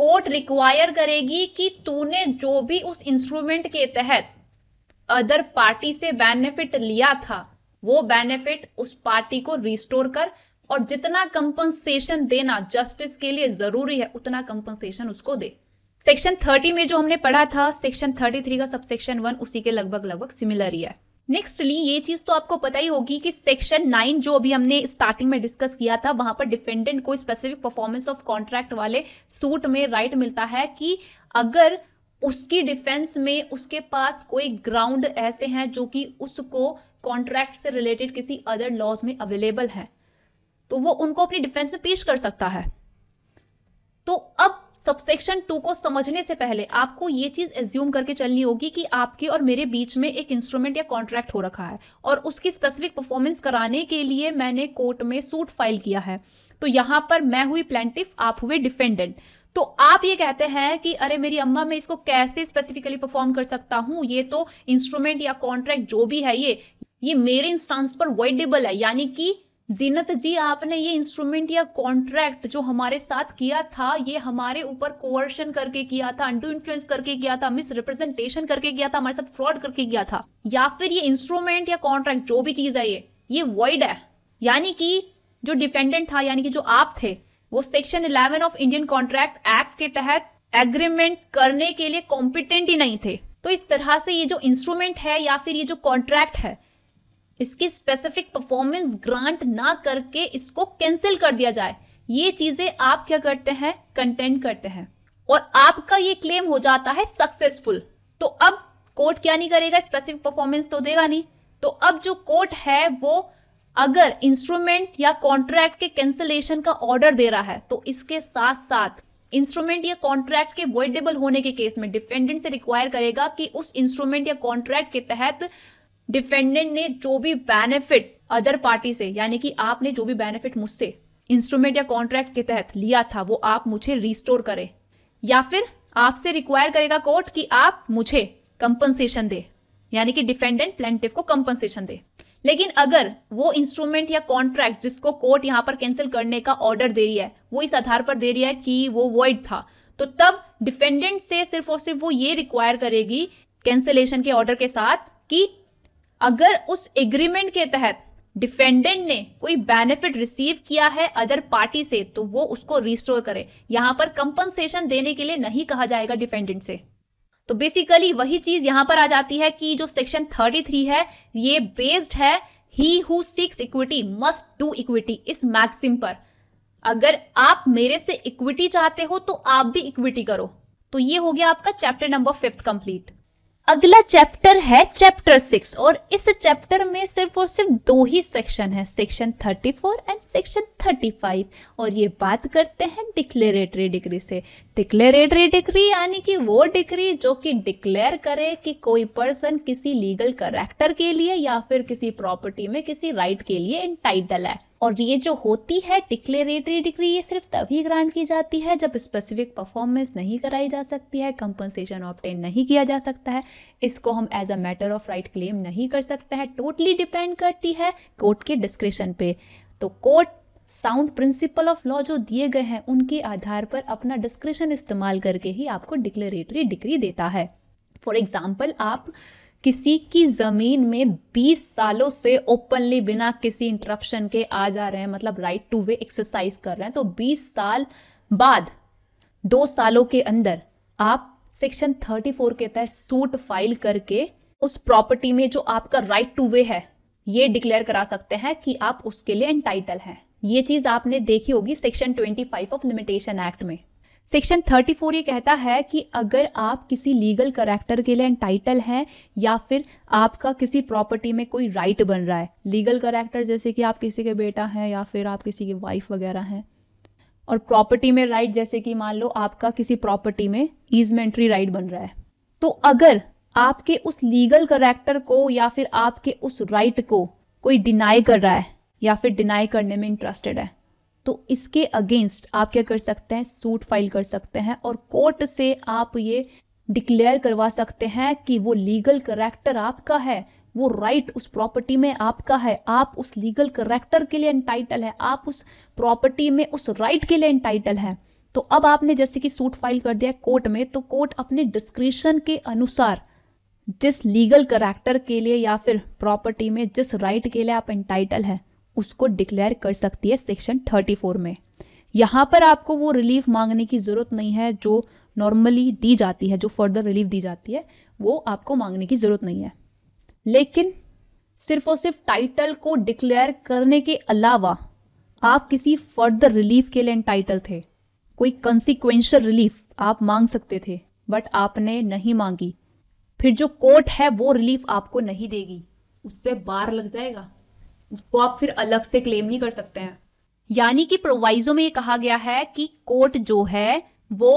कोर्ट रिक्वायर करेगी कि तूने जो भी उस इंस्ट्रूमेंट के तहत अदर पार्टी से बेनिफिट लिया था वो बेनिफिट उस पार्टी को रिस्टोर कर और जितना कंपनसेशन देना जस्टिस के लिए जरूरी है उतना कंपनसेशन उसको दे सेक्शन 30 में जो हमने पढ़ा था सेक्शन 33 का सबसेक्शन वन उसी के लगभग लगभग सिमिलर ही है नेक्स्टली ये चीज तो आपको पता ही होगी कि सेक्शन नाइन जो अभी हमने स्टार्टिंग में डिस्कस किया था वहां पर डिफेंडेंट को स्पेसिफिक परफॉर्मेंस ऑफ कॉन्ट्रैक्ट वाले सूट में राइट मिलता है कि अगर उसकी डिफेंस में उसके पास कोई ग्राउंड ऐसे हैं जो कि उसको कॉन्ट्रैक्ट से रिलेटेड किसी अदर लॉज में अवेलेबल है तो वो उनको अपनी डिफेंस में पेश कर सकता है तो अब सबसेक्शन टू को समझने से पहले आपको ये चीज़ एज्यूम करके चलनी होगी कि आपके और मेरे बीच में एक इंस्ट्रूमेंट या कॉन्ट्रैक्ट हो रखा है और उसकी स्पेसिफिक परफॉर्मेंस कराने के लिए मैंने कोर्ट में सूट फाइल किया है तो यहां पर मैं हुई प्लेंटिफ आप हुए डिफेंडेंट तो आप ये कहते हैं कि अरे मेरी अम्मा मैं इसको कैसे स्पेसिफिकली परफॉर्म कर सकता हूँ ये तो इंस्ट्रूमेंट या कॉन्ट्रैक्ट जो भी है ये ये मेरे इंस्टांस पर वेडेबल है यानी कि जीनत जी आपने ये इंस्ट्रूमेंट या कॉन्ट्रैक्ट जो हमारे साथ किया था ये हमारे ऊपर कोवर्शन करके किया था अंडू इन्फ्लुएंस करके किया था मिस रिप्रेजेंटेशन करके किया था हमारे साथ फ्रॉड करके किया था या फिर ये इंस्ट्रूमेंट या कॉन्ट्रैक्ट जो भी चीज़ है ये ये वॉइड है यानी कि जो डिफेंडेंट था यानी कि जो आप थे वो section eleven of Indian contract act के तहत एग्रीमेंट करने के लिए कॉम्पिटेंट ही नहीं थे तो इस तरह से ये जो इंस्ट्रूमेंट है या फिर ये जो कॉन्ट्रैक्ट है इसकी स्पेसिफिक परफॉर्मेंस ग्रांट ना करके इसको कैंसिल कर दिया जाए ये चीजें आप क्या करते हैं कंटेंट करते हैं और आपका ये क्लेम हो जाता है सक्सेसफुल तो अब कोर्ट क्या नहीं करेगा स्पेसिफिक परफॉर्मेंस तो देगा नहीं तो अब जो कोर्ट है वो अगर इंस्ट्रूमेंट या कॉन्ट्रैक्ट के कैंसिलेशन का ऑर्डर दे रहा है तो इसके साथ साथ इंस्ट्रूमेंट या कॉन्ट्रैक्ट के वॉइडेबल होने के केस में डिफेंडेंट से रिक्वायर करेगा कि उस इंस्ट्रूमेंट या कॉन्ट्रैक्ट के तहत डिफेंडेंट ने जो भी बेनिफिट अदर पार्टी से यानी कि आपने जो भी बेनिफिट मुझसे इंस्ट्रूमेंट या कॉन्ट्रैक्ट के तहत लिया था वो आप मुझे रिस्टोर करें या फिर आपसे रिक्वायर करेगा कोर्ट कि आप मुझे कंपनसेशन दे यानी कि डिफेंडेंट प्लेंटिव को कंपनसेशन दे लेकिन अगर वो इंस्ट्रूमेंट या कॉन्ट्रैक्ट जिसको कोर्ट यहाँ पर कैंसिल करने का ऑर्डर दे रही है वो इस आधार पर दे रही है कि वो वॉइड था तो तब डिफेंडेंट से सिर्फ और सिर्फ वो ये रिक्वायर करेगी कैंसिलेशन के ऑर्डर के साथ कि अगर उस एग्रीमेंट के तहत डिफेंडेंट ने कोई बेनिफिट रिसीव किया है अदर पार्टी से तो वो उसको रिस्टोर करे यहां पर कंपनसेशन देने के लिए नहीं कहा जाएगा डिफेंडेंट से तो बेसिकली वही चीज यहां पर आ जाती है कि जो सेक्शन 33 है ये बेस्ड है ही who seeks equity must do equity इस मैक्सिम पर अगर आप मेरे से इक्विटी चाहते हो तो आप भी इक्विटी करो तो ये हो गया आपका चैप्टर नंबर फिफ्थ कंप्लीट अगला चैप्टर है चैप्टर सिक्स और इस चैप्टर में सिर्फ और सिर्फ दो ही सेक्शन है section thirty four and section thirty five और ये बात करते हैं डिक्लेरेटरी डिग्री से डिक्लेरेटरी डिग्री यानी कि वो डिग्री जो कि डिक्लेयर करे कि कोई पर्सन किसी लीगल करेक्टर के लिए या फिर किसी प्रॉपर्टी में किसी राइट right के लिए इंटाइटल है और ये जो होती है डिक्लेरेटरी डिग्री ये सिर्फ तभी ग्रांट की जाती है जब स्पेसिफिक परफॉर्मेंस नहीं कराई जा सकती है कंपनसेशन ऑप्टेन नहीं किया जा सकता है इसको हम as a matter of right claim नहीं कर सकते हैं टोटली डिपेंड करती है कोर्ट के डिस्क्रिप्शन पे तो court sound principle of law जो दिए गए हैं उनके आधार पर अपना डिस्क्रिशन इस्तेमाल करके ही आपको डिक्लेरेटरी डिग्री देता है फॉर एग्जाम्पल आप किसी की ज़मीन में 20 सालों से ओपनली बिना किसी इंटरप्शन के आ जा रहे हैं मतलब राइट टू वे एक्सरसाइज कर रहे हैं तो 20 साल बाद दो सालों के अंदर आप सेक्शन 34 के तहत सूट फाइल करके उस प्रॉपर्टी में जो आपका राइट टू वे है ये डिक्लेयर करा सकते हैं कि आप उसके लिए एंटाइटल हैं ये चीज़ आपने देखी होगी सेक्शन 25 ऑफ लिमिटेशन एक्ट में सेक्शन 34 ये कहता है कि अगर आप किसी लीगल करेक्टर के लिए टाइटल हैं या फिर आपका किसी प्रॉपर्टी में कोई राइट बन रहा है लीगल करेक्टर जैसे कि आप किसी के बेटा हैं या फिर आप किसी की वाइफ वगैरह हैं और प्रॉपर्टी में राइट जैसे कि मान लो आपका किसी प्रॉपर्टी में ईजमेंट्री राइट बन रहा है तो अगर आपके उस लीगल करेक्टर को या फिर आपके उस राइट को कोई डिनाई कर रहा है या फिर डिनाई करने में इंटरेस्टेड है तो इसके अगेंस्ट आप क्या कर सकते हैं सूट फाइल कर सकते हैं और कोर्ट से आप ये डिक्लेयर करवा सकते हैं कि वो लीगल करेक्टर आपका है वो राइट right उस प्रॉपर्टी में आपका है आप उस लीगल करेक्टर के लिए एंटाइटल है आप उस प्रॉपर्टी में उस राइट right के लिए एंटाइटल है तो अब आपने जैसे कि सूट फाइल कर दिया कोर्ट में तो कोर्ट अपने डिस्क्रिप्शन के अनुसार जिस लीगल करेक्टर के लिए या फिर प्रॉपर्टी में जिस राइट right के लिए आप एंटाइटल है उसको डिक्लेयर कर सकती है सेक्शन 34 में यहाँ पर आपको वो रिलीफ मांगने की ज़रूरत नहीं है जो नॉर्मली दी जाती है जो फर्दर रिलीफ दी जाती है वो आपको मांगने की ज़रूरत नहीं है लेकिन सिर्फ और सिर्फ टाइटल को डिक्लेयर करने के अलावा आप किसी फर्दर रिलीफ के लिए टाइटल थे कोई कंसिक्वेंशल रिलीफ आप मांग सकते थे बट आपने नहीं मांगी फिर जो कोर्ट है वो रिलीफ आपको नहीं देगी उस पर बार लग जाएगा वो आप फिर अलग से क्लेम नहीं कर सकते हैं यानी कि प्रोवाइजो में ये कहा गया है कि कोर्ट जो है वो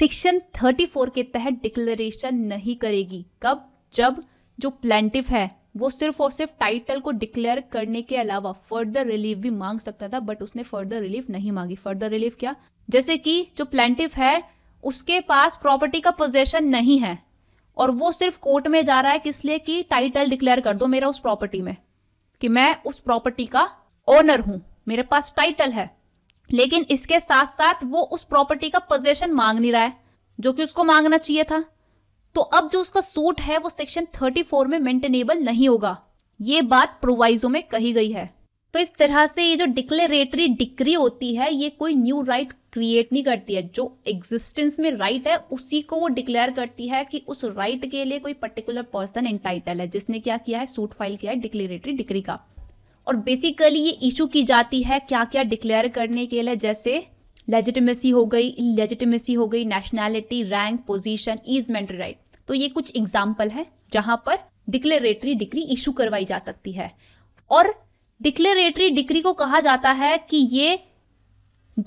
सेक्शन 34 के तहत डिक्लेरेशन नहीं करेगी कब जब जो प्लेंटिव है वो सिर्फ और सिर्फ टाइटल को डिक्लेयर करने के अलावा फर्दर रिलीफ भी मांग सकता था बट उसने फर्दर रिलीफ नहीं मांगी फर्दर रिलीफ क्या जैसे कि जो प्लेंटिव है उसके पास प्रॉपर्टी का पोजेशन नहीं है और वो सिर्फ कोर्ट में जा रहा है किस लिए कि टाइटल डिक्लेयर कर दो मेरा उस प्रॉपर्टी में कि मैं उस प्रॉपर्टी का ओनर हूं मेरे पास टाइटल है लेकिन इसके साथ साथ वो उस प्रॉपर्टी का पोजेशन मांग नहीं रहा है जो कि उसको मांगना चाहिए था तो अब जो उसका सूट है वो सेक्शन 34 में मेंटेनेबल नहीं होगा ये बात प्रोवाइजो में कही गई है तो इस तरह से ये जो डिक्लेरेटरी डिक्री होती है ये कोई न्यू राइट क्रिएट नहीं करती है जो एग्जिस्टेंस में राइट right है उसी को वो डिक्लेयर करती है कि उस राइट right के लिए कोई पर्टिकुलर पर्सन एंटाइटल है जिसने क्या किया है सूट फाइल किया है डिक्लेरेटरी डिग्री का और बेसिकली ये इशू की जाती है क्या क्या डिक्लेयर करने के लिए जैसे लेजिटिमेसी हो गई लेजिटमेसी हो गई nationality rank is easementary right तो ये कुछ एग्जाम्पल है जहां पर डिक्लेरेटरी डिग्री इशू करवाई जा सकती है और डिक्लेरेटरी डिग्री को कहा जाता है कि ये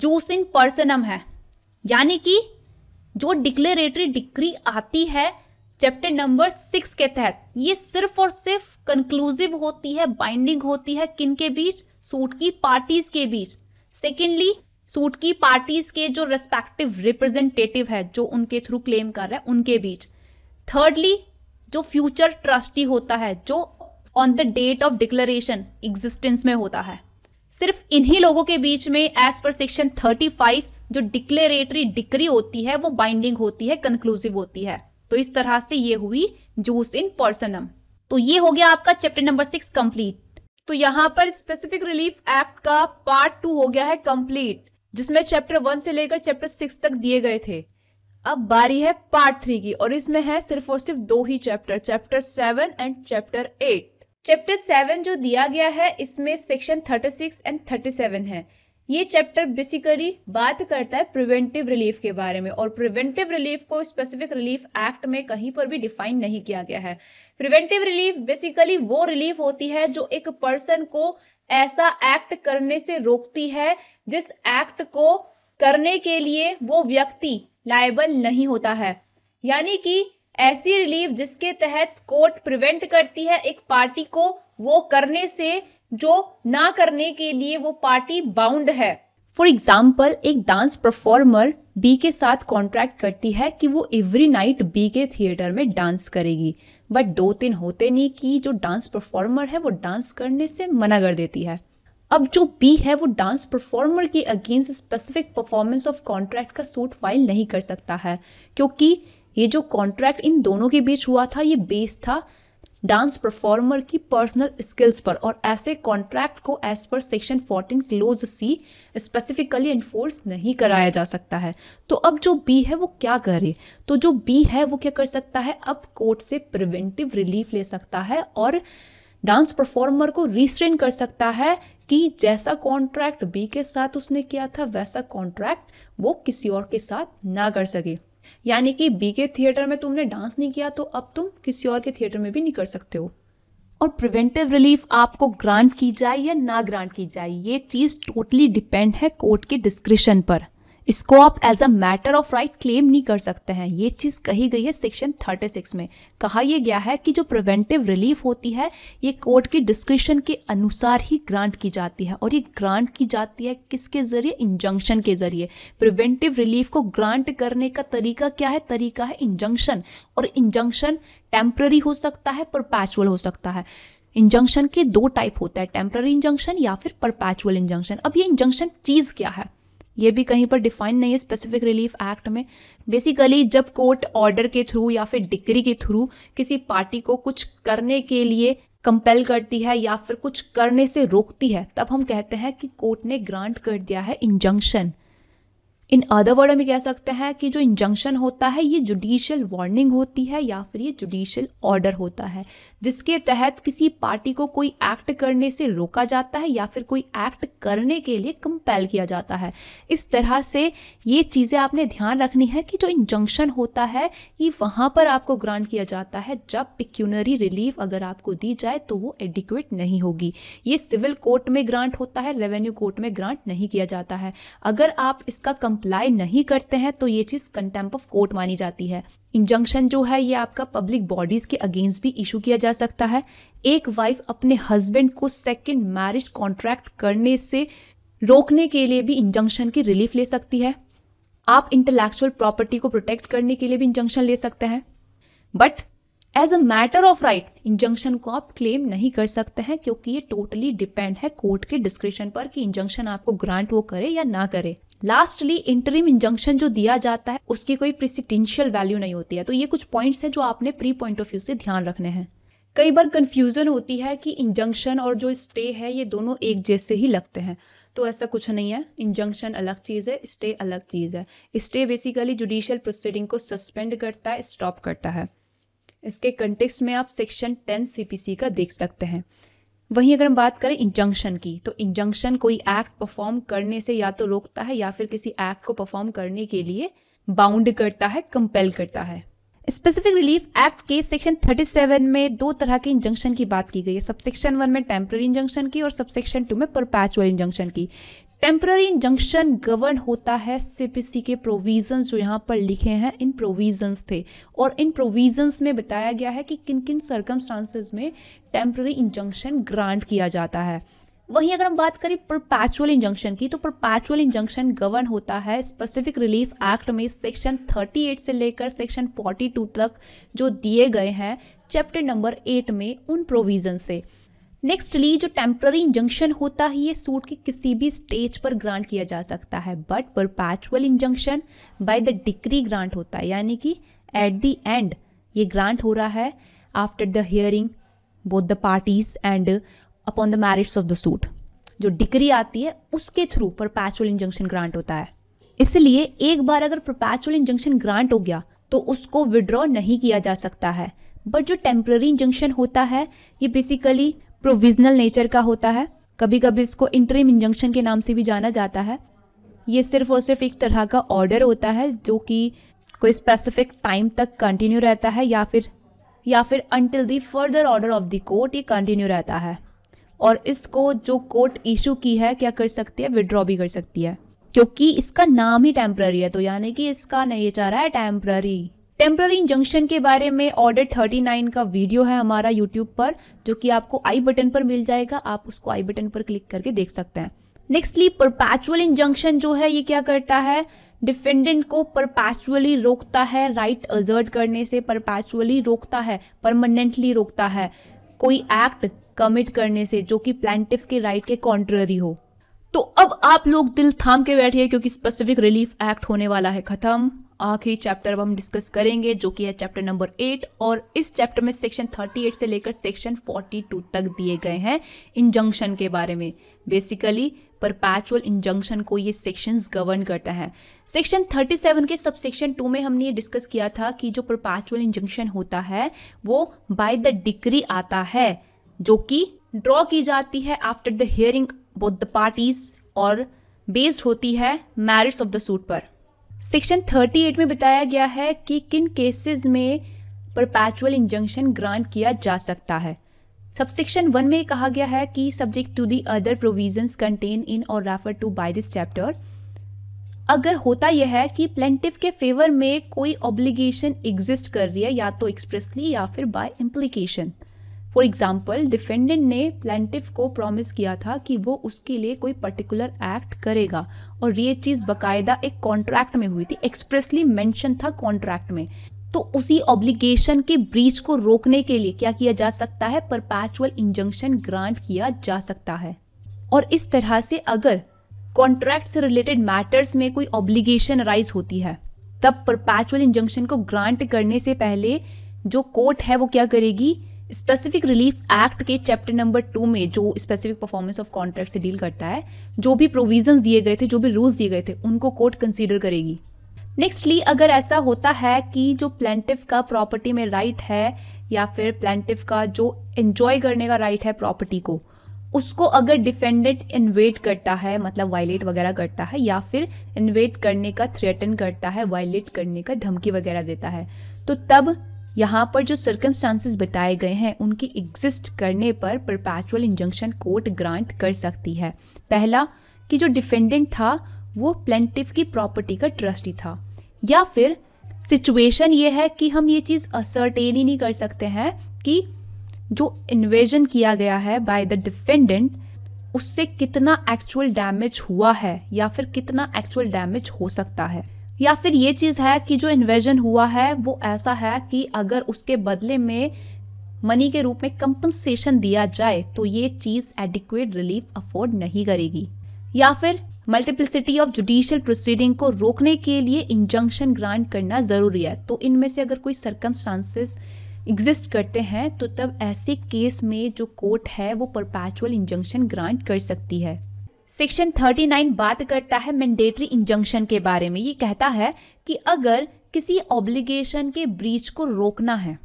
जूस इन पर्सनम है यानी कि जो डिक्लेरेटरी डिग्री आती है चैप्टर नंबर सिक्स के तहत ये सिर्फ और सिर्फ कंक्लूसिव होती है बाइंडिंग होती है किन के बीच सूट की पार्टीज के बीच सेकेंडली सूट की पार्टीज के जो रेस्पेक्टिव रिप्रेजेंटेटिव है जो उनके थ्रू क्लेम कर रहे हैं उनके बीच थर्डली जो फ्यूचर ट्रस्टी होता है जो on the date of declaration existence में होता है सिर्फ इन्हीं लोगों के बीच में एज पर सेक्शन 35 जो डिक्लेरेटरी डिक्री होती है वो बाइंडिंग होती है कंक्लूसिव होती है तो इस तरह से ये हुई जूस इन पर्सनम तो ये हो गया आपका चैप्टर नंबर सिक्स कंप्लीट तो यहाँ पर स्पेसिफिक रिलीफ एक्ट का पार्ट टू हो गया है कंप्लीट जिसमें चैप्टर वन से लेकर चैप्टर सिक्स तक दिए गए थे अब बारी है पार्ट थ्री की और इसमें है सिर्फ और सिर्फ दो ही chapter chapter seven and chapter eight chapter seven जो दिया गया है इसमें section thirty six and thirty seven है ये चैप्टर बेसिकली बात करता है प्रिवेंटिव रिलीफ के बारे में और प्रिवेंटिव रिलीफ को स्पेसिफिक रिलीफ एक्ट में कहीं पर भी डिफाइन नहीं किया गया है प्रिवेंटिव रिलीफ बेसिकली वो रिलीफ होती है जो एक पर्सन को ऐसा एक्ट करने से रोकती है जिस एक्ट को करने के लिए वो व्यक्ति लाइबल नहीं होता है यानी कि ऐसी रिलीफ जिसके तहत कोर्ट प्रिवेंट करती है एक पार्टी को वो करने से जो ना करने के लिए वो पार्टी बाउंड है फॉर एग्जाम्पल एक डांस परफॉर्मर बी के साथ कॉन्ट्रैक्ट करती है कि वो एवरी नाइट बी के थिएटर में डांस करेगी बट दो तीन होते नहीं कि जो डांस परफॉर्मर है वो डांस करने से मना कर देती है अब जो बी है वो डांस परफॉर्मर के against specific performance of contract का सूट फाइल नहीं कर सकता है क्योंकि ये जो कॉन्ट्रैक्ट इन दोनों के बीच हुआ था ये बेस था डांस परफॉर्मर की पर्सनल स्किल्स पर और ऐसे कॉन्ट्रैक्ट को as per section 14 clause C specifically enforce नहीं कराया जा सकता है तो अब जो बी है वो क्या करे तो जो बी है वो क्या कर सकता है अब कोर्ट से प्रिवेंटिव रिलीफ ले सकता है और डांस परफॉर्मर को रिस्ट्रेन कर सकता है कि जैसा कॉन्ट्रैक्ट बी के साथ उसने किया था वैसा कॉन्ट्रैक्ट वो किसी और के साथ ना कर सके यानी कि बी के थिएटर में तुमने डांस नहीं किया तो अब तुम किसी और के थिएटर में भी नहीं कर सकते हो और प्रिवेंटिव रिलीफ आपको ग्रांट की जाए या ना ग्रांट की जाए ये चीज़ टोटली डिपेंड है कोर्ट के डिस्क्रिशन पर इसको आप as a matter of right claim नहीं कर सकते हैं ये चीज़ कही गई है सेक्शन 36 में कहा यह गया है कि जो प्रिवेंटिव रिलीफ होती है ये कोर्ट के डिस्क्रिप्शन के अनुसार ही ग्रांट की जाती है और ये ग्रांट की जाती है किसके ज़रिए इंजंक्शन के ज़रिए प्रिवेंटिव रिलीफ को ग्रांट करने का तरीका क्या है तरीका है इंजंक्शन और इंजंक्शन टेम्प्ररी हो सकता है परपैचुअल हो सकता है इंजंक्शन के दो टाइप होता है टेम्प्ररी इंजंक्शन या फिर परपैचुअल इंजंक्शन अब ये इंजंक्शन चीज़ क्या है ये भी कहीं पर डिफाइन नहीं है स्पेसिफिक रिलीफ एक्ट में बेसिकली जब कोर्ट ऑर्डर के थ्रू या फिर डिग्री के थ्रू किसी पार्टी को कुछ करने के लिए कंपेल करती है या फिर कुछ करने से रोकती है तब हम कहते हैं कि कोर्ट ने ग्रांट कर दिया है इंजंक्शन इन अदर वर्ड में कह सकते हैं कि जो इंजंक्शन होता है ये जुडिशियल वार्निंग होती है या फिर ये जुडिशियल ऑर्डर होता है जिसके तहत किसी पार्टी को कोई एक्ट करने से रोका जाता है या फिर कोई एक्ट करने के लिए कंपेल किया जाता है इस तरह से ये चीज़ें आपने ध्यान रखनी है कि जो इंजंक्शन होता है ये वहाँ पर आपको ग्रांट किया जाता है जब पिक्यूनरी रिलीफ अगर आपको दी जाए तो वो एडिक्वेट नहीं होगी ये सिविल कोर्ट में ग्रांट होता है रेवेन्यू कोर्ट में ग्रांट नहीं किया जाता है अगर आप इसका कंप कंप्लाई नहीं करते हैं तो ये चीज़ कंटेम्प ऑफ कोर्ट मानी जाती है इंजंक्शन जो है ये आपका पब्लिक बॉडीज़ के अगेंस्ट भी इशू किया जा सकता है एक वाइफ अपने हस्बैंड को सेकेंड मैरिज कॉन्ट्रैक्ट करने से रोकने के लिए भी इंजंक्शन की रिलीफ ले सकती है आप इंटेलेक्चुअल प्रॉपर्टी को प्रोटेक्ट करने के लिए भी इंजंक्शन ले सकते हैं but as a matter of right injunction को आप क्लेम नहीं कर सकते हैं क्योंकि ये टोटली totally डिपेंड है कोर्ट के डिस्क्रिप्शन पर कि इंजंक्शन आपको ग्रांट वो करे या ना करे लास्टली इंटरिम इंजंक्शन जो दिया जाता है उसकी कोई प्रिसिडेंशियल वैल्यू नहीं होती है तो ये कुछ पॉइंट्स हैं जो आपने प्री पॉइंट ऑफ व्यू से ध्यान रखने हैं कई बार कन्फ्यूज़न होती है कि इंजंक्शन और जो स्टे है ये दोनों एक जैसे ही लगते हैं तो ऐसा कुछ नहीं है इंजंक्शन अलग चीज़ है स्टे अलग चीज़ है स्टे बेसिकली जुडिशियल प्रोसीडिंग को सस्पेंड करता है स्टॉप करता है इसके कंटेक्स में आप सेक्शन टेन सीपीसी का देख सकते हैं वहीं अगर हम बात करें इंजंक्शन की तो इंजंक्शन कोई एक्ट परफॉर्म करने से या तो रोकता है या फिर किसी एक्ट को परफॉर्म करने के लिए बाउंड करता है कंपेल करता है स्पेसिफिक रिलीफ एक्ट के सेक्शन 37 में दो तरह के इंजंक्शन की बात की गई है सबसेक्शन वन में टेम्प्रेरी इंजंक्शन की और सबसेक्शन टू में परपैचुअल इंजंक्शन की टेम्प्ररी इंजंक्शन गवर्न होता है सीपीसी के प्रोविजंस जो यहाँ पर लिखे हैं इन प्रोविजंस थे और इन प्रोविजंस में बताया गया है कि किन किन सर्कमस्टांसेस में टेम्प्ररी इंजंक्शन ग्रांट किया जाता है वहीं अगर हम बात करें परपैचुअल इंजंक्शन की तो परपैचुअल इंजंक्शन गवर्न होता है स्पेसिफिक रिलीफ एक्ट में सेक्शन 38 से लेकर सेक्शन 42 तक जो दिए गए हैं चैप्टर नंबर एट में उन प्रोविज़न से नेक्स्टली जो टेम्प्ररी इंजंक्शन होता है ये सूट के किसी भी स्टेज पर ग्रांट किया जा सकता है but perpetual injunction by the decree grant होता है यानी कि एट द एंड ये ग्रांट हो रहा है after the hearing both the parties and upon the merits of the suit जो डिक्री आती है उसके थ्रू परपैचुअल इंजंक्शन ग्रांट होता है इसलिए एक बार अगर परपैचुअल इंजंक्शन ग्रांट हो गया तो उसको विड्रॉ नहीं किया जा सकता है बट जो टेम्प्ररी इंजंक्शन होता है ये बेसिकली प्रोविजनल नेचर का होता है कभी कभी इसको इंटरिम इंजंक्शन के नाम से भी जाना जाता है ये सिर्फ और सिर्फ एक तरह का ऑर्डर होता है जो कि कोई स्पेसिफिक टाइम तक कंटिन्यू रहता है या फिर या फिर until the further order of the court ये कंटिन्यू रहता है और इसको जो कोर्ट इशू की है क्या कर सकती है विड्रॉ भी कर सकती है क्योंकि इसका नाम ही टेम्प्ररी है तो यानी कि इसका नहीं चाह रहा है टेम्प्ररी टेम्प्ररी इंजंक्शन के बारे में ऑर्डर 39 का वीडियो है हमारा यूट्यूब पर जो कि आपको आई बटन पर मिल जाएगा आप उसको आई बटन पर क्लिक करके देख सकते हैं नेक्स्टली परपैचुअल इंजंक्शन जो है ये क्या करता है डिफेंडेंट को परपैचुअली रोकता है राइट right अजर्ट करने से परपैचुअली रोकता है परमानेंटली रोकता है कोई एक्ट कमिट करने से जो कि प्लान्टिव के राइट right के कॉन्ट्ररी हो तो अब आप लोग दिल थाम के बैठिए क्योंकि स्पेसिफिक रिलीफ एक्ट होने वाला है खत्म आखिरी चैप्टर अब हम डिस्कस करेंगे जो कि है चैप्टर नंबर एट और इस चैप्टर में सेक्शन थर्टी एट से लेकर सेक्शन फोर्टी टू तक दिए गए हैं इंजंक्शन के बारे में बेसिकली परपैचुअल इंजंक्शन को ये सेक्शंस गवर्न करता है सेक्शन 37 के सब सेक्शन टू में हमने ये डिस्कस किया था कि जो परपैचुअल इंजंक्शन होता है वो बाय द डिक्री आता है जो कि ड्रॉ की जाती है after the hearing both the parties और बेस्ड होती है मैरिट्स ऑफ द सूट पर सेक्शन 38 में बताया गया है कि किन केसेस में परपैचुअल इंजंक्शन ग्रांट किया जा सकता है सब सेक्शन वन में कहा गया है कि subject to the other provision contain in और refer to by this chapter अगर होता यह है कि प्लेंटिव के फेवर में कोई ऑब्लिगेशन एग्जिस्ट कर रही है या तो एक्सप्रेसली या फिर by implication for example defendant ने प्लेंटिव को प्रॉमिस किया था कि वो उसके लिए कोई पर्टिकुलर एक्ट करेगा और ये चीज़ बकायदा एक कॉन्ट्रैक्ट में हुई थी एक्सप्रेसली मैंशन था कॉन्ट्रैक्ट में तो उसी ऑब्लिगेशन के ब्रीच को रोकने के लिए क्या किया जा सकता है परपैचुअल इंजंक्शन ग्रांट किया जा सकता है और इस तरह से अगर कॉन्ट्रैक्ट से रिलेटेड मैटर्स में कोई ऑब्लिगेशन राइज होती है तब परपैचुअल इंजंक्शन को ग्रांट करने से पहले जो कोर्ट है वो क्या करेगी स्पेसिफिक रिलीफ एक्ट के चैप्टर नंबर टू में जो स्पेसिफिक परफॉर्मेंस ऑफ कॉन्ट्रैक्ट से डील करता है जो भी प्रोविजन दिए गए थे जो भी रूल्स दिए गए थे उनको कोर्ट कंसिडर करेगी नेक्स्टली अगर ऐसा होता है कि जो प्लेंटिव का प्रॉपर्टी में राइट right है या फिर प्लेंटिव का जो एंजॉय करने का राइट right है प्रॉपर्टी को उसको अगर डिफेंडेंट इन्वेट करता है मतलब वायलेट वगैरह करता है या फिर इन्वेट करने का थ्रेटन करता है वायलेट करने का धमकी वगैरह देता है तो तब यहाँ पर जो सर्कमस्टांसिस बताए गए हैं उनके एग्जिस्ट करने पर परपैचुअल इंजंक्शन कोर्ट ग्रांट कर सकती है पहला कि जो डिफेंडेंट था वो प्लेंटिव की प्रॉपर्टी का ट्रस्टी था या फिर सिचुएशन ये है कि हम ये चीज़ असर्टेन ही नहीं कर सकते हैं कि जो इन्वेजन किया गया है बाय द डिफेंडेंट उससे कितना एक्चुअल डैमेज हुआ है या फिर कितना एक्चुअल डैमेज हो सकता है या फिर ये चीज़ है कि जो इन्वेजन हुआ है वो ऐसा है कि अगर उसके बदले में मनी के रूप में कंपनसेशन दिया जाए तो ये चीज़ एडिक्वेट रिलीफ अफोर्ड नहीं करेगी या फिर मल्टीप्लिसिटी ऑफ जुडिशियल प्रोसीडिंग को रोकने के लिए इंजंक्शन ग्रांट करना ज़रूरी है तो इनमें से अगर कोई सरकमस्टांसेस एग्जिस्ट करते हैं तो तब ऐसे केस में जो कोर्ट है वो परपैचुअल इंजंक्शन ग्रांट कर सकती है सेक्शन 39 बात करता है मैंडेटरी इंजंक्शन के बारे में ये कहता है कि अगर किसी ऑब्लिगेशन के ब्रीच को रोकना है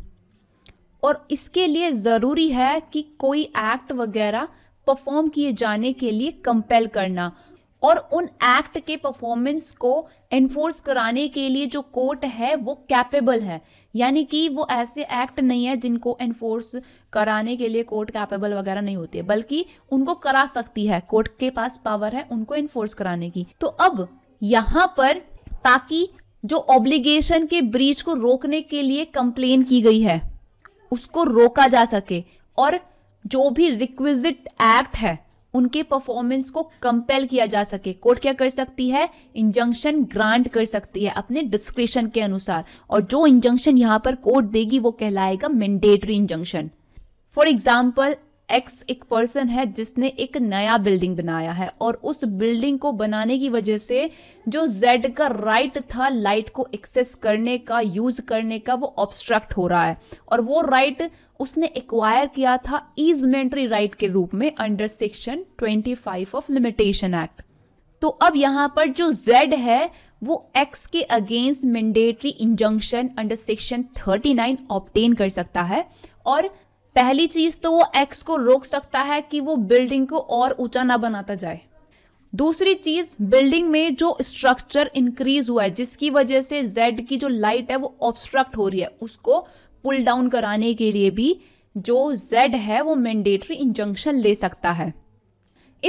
और इसके लिए ज़रूरी है कि कोई एक्ट वगैरह परफॉर्म किए जाने के लिए कंपेल करना और उन एक्ट के परफॉर्मेंस को एनफोर्स कराने के लिए जो कोर्ट है वो कैपेबल है यानी कि वो ऐसे एक्ट नहीं है जिनको एनफोर्स कराने के लिए कोर्ट कैपेबल वगैरह नहीं होती है बल्कि उनको करा सकती है कोर्ट के पास पावर है उनको एनफोर्स कराने की तो अब यहाँ पर ताकि जो ऑब्लिगेशन के ब्रीच को रोकने के लिए कंप्लेन की गई है उसको रोका जा सके और जो भी रिक्विजिट एक्ट है उनके परफॉर्मेंस को कंपेल किया जा सके कोर्ट क्या कर सकती है इंजंक्शन ग्रांट कर सकती है अपने डिस्क्रिप्शन के अनुसार और जो इंजंक्शन यहाँ पर कोर्ट देगी वो कहलाएगा mandatory injunction for example X एक पर्सन है जिसने एक नया बिल्डिंग बनाया है और उस बिल्डिंग को बनाने की वजह से जो जेड का राइट था लाइट को एक्सेस करने का यूज करने का वो ऑब्स्ट्रक्ट हो रहा है और वो राइट उसने एक्वायर किया था ईजमेंट्री राइट के रूप में under section 25 of limitation act तो अब यहाँ पर जो Z है वो X के against mandatory injunction under section 39 obtain कर सकता है और पहली चीज तो वो एक्स को रोक सकता है कि वो बिल्डिंग को और ऊंचा ना बनाता जाए दूसरी चीज बिल्डिंग में जो स्ट्रक्चर इंक्रीज हुआ है जिसकी वजह से जेड की जो लाइट है वो ऑब्स्ट्रक्ट हो रही है उसको पुल डाउन कराने के लिए भी जो जेड है वो मैंडेटरी इंजंक्शन ले सकता है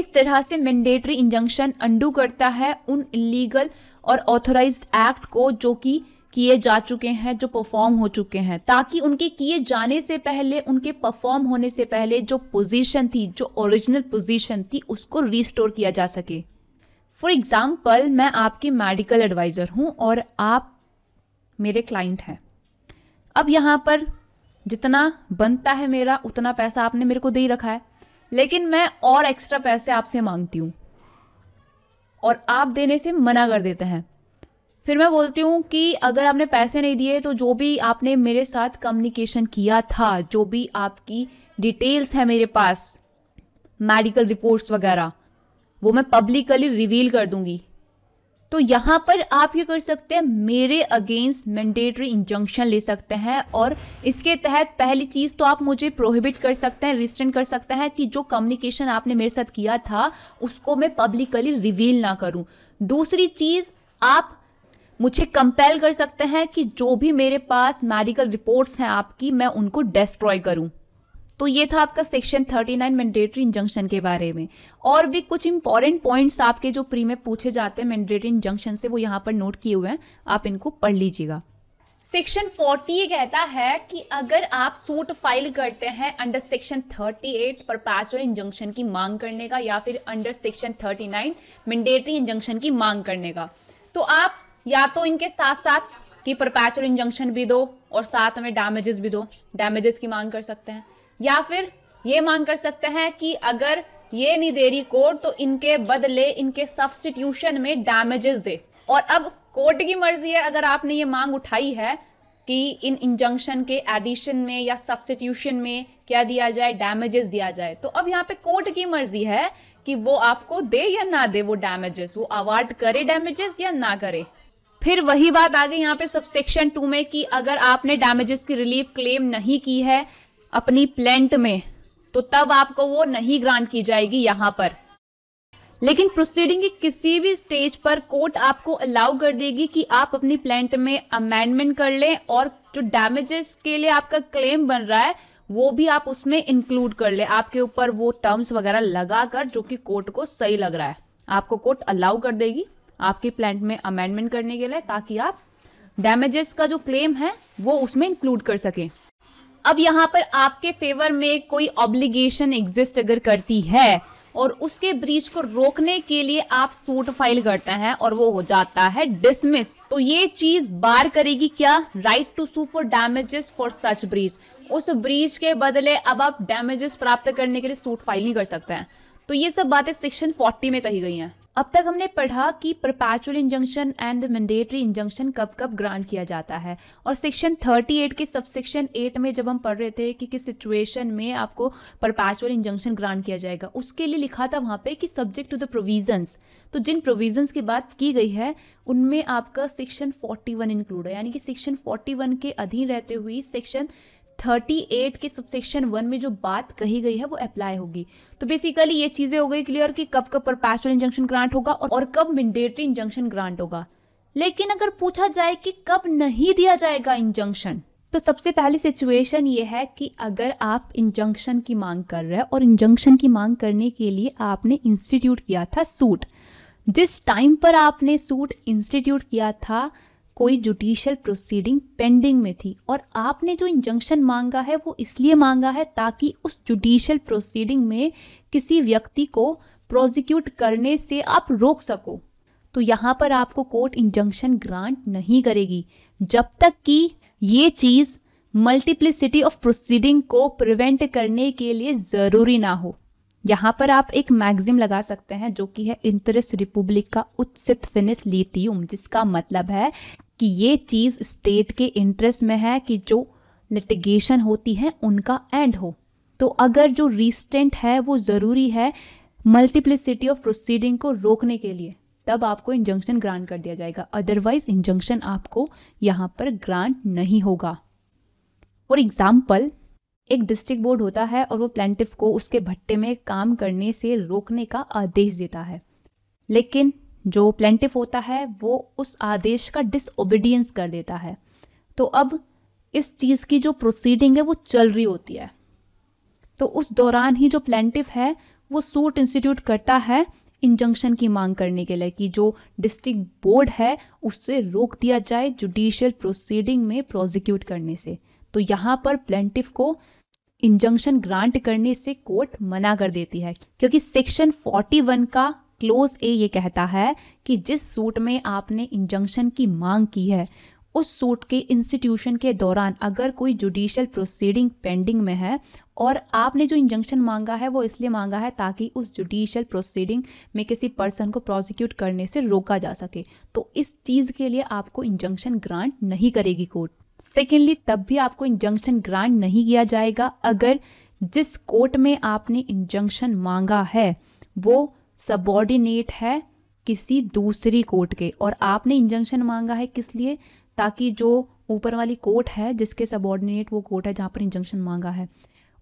इस तरह से मैंडेटरी इंजंक्शन अंडू करता है उन इलीगल और ऑथोराइज्ड एक्ट को जो कि किए जा चुके हैं जो परफॉर्म हो चुके हैं ताकि उनके किए जाने से पहले उनके परफॉर्म होने से पहले जो पोजीशन थी जो ओरिजिनल पोजीशन थी उसको रिस्टोर किया जा सके फॉर एग्ज़ाम्पल मैं आपकी मेडिकल एडवाइज़र हूँ और आप मेरे क्लाइंट हैं अब यहाँ पर जितना बनता है मेरा उतना पैसा आपने मेरे को दे ही रखा है लेकिन मैं और एक्स्ट्रा पैसे आपसे मांगती हूँ और आप देने से मना कर देते हैं फिर मैं बोलती हूँ कि अगर आपने पैसे नहीं दिए तो जो भी आपने मेरे साथ कम्युनिकेशन किया था जो भी आपकी डिटेल्स है मेरे पास मेडिकल रिपोर्ट्स वगैरह वो मैं पब्लिकली रिवील कर दूंगी तो यहाँ पर आप ये कर सकते हैं मेरे अगेंस्ट मैंडेटरी इंजंक्शन ले सकते हैं और इसके तहत पहली चीज़ तो आप मुझे प्रोहिबिट कर सकते हैं रिस्ट्रेंड कर सकते हैं कि जो कम्युनिकेशन आपने मेरे साथ किया था उसको मैं पब्लिकली रिवील ना करूं दूसरी चीज़ आप मुझे कंपेल कर सकते हैं कि जो भी मेरे पास मेडिकल रिपोर्ट्स हैं आपकी मैं उनको डिस्ट्रॉय करूं तो ये था आपका सेक्शन 39 मैंडेटरी इंजंक्शन के बारे में और भी कुछ इंपॉर्टेंट पॉइंट्स आपके जो प्री में पूछे जाते हैं मैंडेटरी इंजंक्शन से वो यहाँ पर नोट किए हुए हैं आप इनको पढ़ लीजिएगा सेक्शन 40 ये कहता है कि अगर आप सूट फाइल करते हैं अंडर सेक्शन 38 परपैचुअल इंजंक्शन की मांग करने का या फिर अंडर सेक्शन 39 मैंडेटरी इंजंक्शन की मांग करने का तो आप या तो इनके साथ साथ कि परपैचुअल इंजंक्शन भी दो और साथ में डैमेजेस भी दो डैमेजेस की मांग कर सकते हैं या फिर ये मांग कर सकते हैं कि अगर ये नहीं दे रही कोर्ट तो इनके बदले इनके सब्सटीट्यूशन में डैमेजेस दे और अब कोर्ट की मर्जी है अगर आपने ये मांग उठाई है कि इन इंजंक्शन के एडिशन में या सब्सटीट्यूशन में क्या दिया जाए डैमेजेस दिया जाए तो अब यहाँ पे कोर्ट की मर्जी है कि वो आपको दे या ना दे वो डैमेजेस वो अवार्ड करे डैमेजेस या ना करे फिर वही बात आ गई यहाँ पे सबसेक्शन टू में कि अगर आपने डैमेजेस की रिलीफ क्लेम नहीं की है अपनी प्लेंट में तो तब आपको वो नहीं ग्रांट की जाएगी यहाँ पर लेकिन प्रोसीडिंग की किसी भी स्टेज पर कोर्ट आपको अलाउ कर देगी कि आप अपनी प्लांट में अमेंडमेंट कर लें और जो डैमेजेस के लिए आपका क्लेम बन रहा है वो भी आप उसमें इंक्लूड कर लें आपके ऊपर वो टर्म्स वगैरह लगा कर जो कि कोर्ट को सही लग रहा है आपको कोर्ट अलाउ कर देगी आपके प्लांट में अमेंडमेंट करने के लिए ताकि आप डैमेजेस का जो क्लेम है वो उसमें इंक्लूड कर सकें अब यहाँ पर आपके फेवर में कोई ऑब्लिगेशन एग्जिस्ट अगर करती है और उसके ब्रीच को रोकने के लिए आप सूट फाइल करते हैं और वो हो जाता है डिसमिस तो ये चीज बार करेगी क्या right to sue for damages for such breach उस ब्रीच के बदले अब आप डैमेजेस प्राप्त करने के लिए सूट फाइल नहीं कर सकते हैं तो ये सब बातें सेक्शन 40 में कही गई हैं अब तक हमने पढ़ा कि perpetual injunction and mandatory injunction कब कब ग्रांट किया जाता है और सेक्शन 38 के सबसेक्शन 8 में जब हम पढ़ रहे थे कि किस सिचुएशन में आपको परपैचुअल इंजंक्शन ग्रांट किया जाएगा उसके लिए लिखा था वहाँ पे कि सब्जेक्ट टू द प्रोविजंस तो जिन प्रोविजंस की बात की गई है उनमें आपका सेक्शन फोर्टी इंक्लूड है यानी कि सेक्शन फोर्टी के अधीन रहते हुए सेक्शन 38 के सबसेक्शन वन में जो बात कही गई है वो अप्लाई होगी तो बेसिकली ये चीज़ें हो गई क्लियर कि कब कब परपैचुअल इंजंक्शन ग्रांट होगा और, और कब मैंडेटरी इंजंक्शन ग्रांट होगा लेकिन अगर पूछा जाए कि कब नहीं दिया जाएगा इंजंक्शन तो सबसे पहली सिचुएशन ये है कि अगर आप इंजंक्शन की मांग कर रहे हैं और इंजंक्शन की मांग करने के लिए आपने इंस्टीट्यूट किया था सूट जिस टाइम पर आपने सूट इंस्टीट्यूट किया था कोई जुडिशियल प्रोसीडिंग पेंडिंग में थी और आपने जो इंजंक्शन मांगा है वो इसलिए मांगा है ताकि उस जुडिशियल प्रोसीडिंग में किसी व्यक्ति को प्रोजिक्यूट करने से आप रोक सको तो यहाँ पर आपको कोर्ट इंजंक्शन ग्रांट नहीं करेगी जब तक कि ये चीज़ मल्टीप्लिसिटी ऑफ प्रोसीडिंग को प्रिवेंट करने के लिए ज़रूरी ना हो यहाँ पर आप एक मैगजीम लगा सकते हैं जो कि है इंटरेस्ट रिपब्लिक का उचित फिनिस लीतियुम जिसका मतलब है कि ये चीज़ स्टेट के इंटरेस्ट में है कि जो लिटिगेशन होती है उनका एंड हो तो अगर जो रिस्टेंट है वो ज़रूरी है मल्टीप्लिसिटी ऑफ प्रोसीडिंग को रोकने के लिए तब आपको इंजंक्शन ग्रांट कर दिया जाएगा अदरवाइज इंजंक्शन आपको यहाँ पर ग्रांट नहीं होगा फॉर एग्ज़ाम्पल एक डिस्ट्रिक्ट बोर्ड होता है और वो प्लेंटिव को उसके भट्टे में काम करने से रोकने का आदेश देता है लेकिन जो प्लेंटिफ होता है वो उस आदेश का डिसओबीडियंस कर देता है तो अब इस चीज़ की जो प्रोसीडिंग है वो चल रही होती है तो उस दौरान ही जो प्लेंटिफ है वो सूट इंस्टीट्यूट करता है इंजंक्शन की मांग करने के लिए कि जो डिस्ट्रिक्ट बोर्ड है उससे रोक दिया जाए जुडिशियल प्रोसीडिंग में प्रोजिक्यूट करने से तो यहाँ पर प्लेंटिफ को इंजंक्शन ग्रांट करने से कोर्ट मना कर देती है क्योंकि सेक्शन 41 का क्लोज ए ये कहता है कि जिस सूट में आपने इंजंक्शन की मांग की है उस सूट के इंस्टीट्यूशन के दौरान अगर कोई जुडिशल प्रोसीडिंग पेंडिंग में है और आपने जो इंजंक्शन मांगा है वो इसलिए मांगा है ताकि उस जुडिशियल प्रोसीडिंग में किसी पर्सन को प्रोसिक्यूट करने से रोका जा सके तो इस चीज़ के लिए आपको इंजंक्शन ग्रांट नहीं करेगी कोर्ट सेकेंडली तब भी आपको इंजंक्शन ग्रांट नहीं किया जाएगा अगर जिस कोर्ट में आपने इंजंक्शन मांगा है वो सबॉर्डिनेट है किसी दूसरी कोर्ट के और आपने इंजंक्शन मांगा है किस लिए ताकि जो ऊपर वाली कोर्ट है जिसके सबॉर्डिनेट वो कोर्ट है जहाँ पर इंजंक्शन मांगा है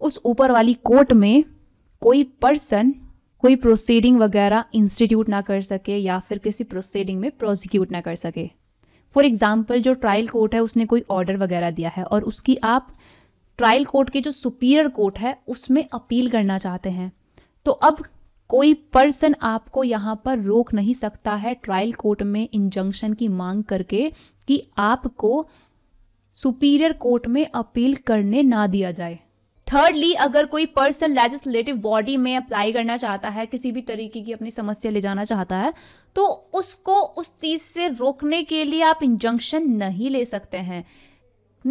उस ऊपर वाली कोर्ट में कोई पर्सन कोई प्रोसीडिंग वगैरह इंस्टीट्यूट ना कर सके या फिर किसी प्रोसीडिंग में प्रोसिक्यूट ना कर सके फॉर एग्ज़ाम्पल जो ट्रायल कोर्ट है उसने कोई ऑर्डर वगैरह दिया है और उसकी आप ट्रायल कोर्ट के जो सुपीरियर कोर्ट है उसमें अपील करना चाहते हैं तो अब कोई पर्सन आपको यहाँ पर रोक नहीं सकता है ट्रायल कोर्ट में इंजंक्शन की मांग करके कि आपको सुपीरियर कोर्ट में अपील करने ना दिया जाए थर्डली अगर कोई पर्सन लेजिस्लेटिव बॉडी में अप्लाई करना चाहता है किसी भी तरीके की अपनी समस्या ले जाना चाहता है तो उसको उस चीज़ से रोकने के लिए आप इंजंक्शन नहीं ले सकते हैं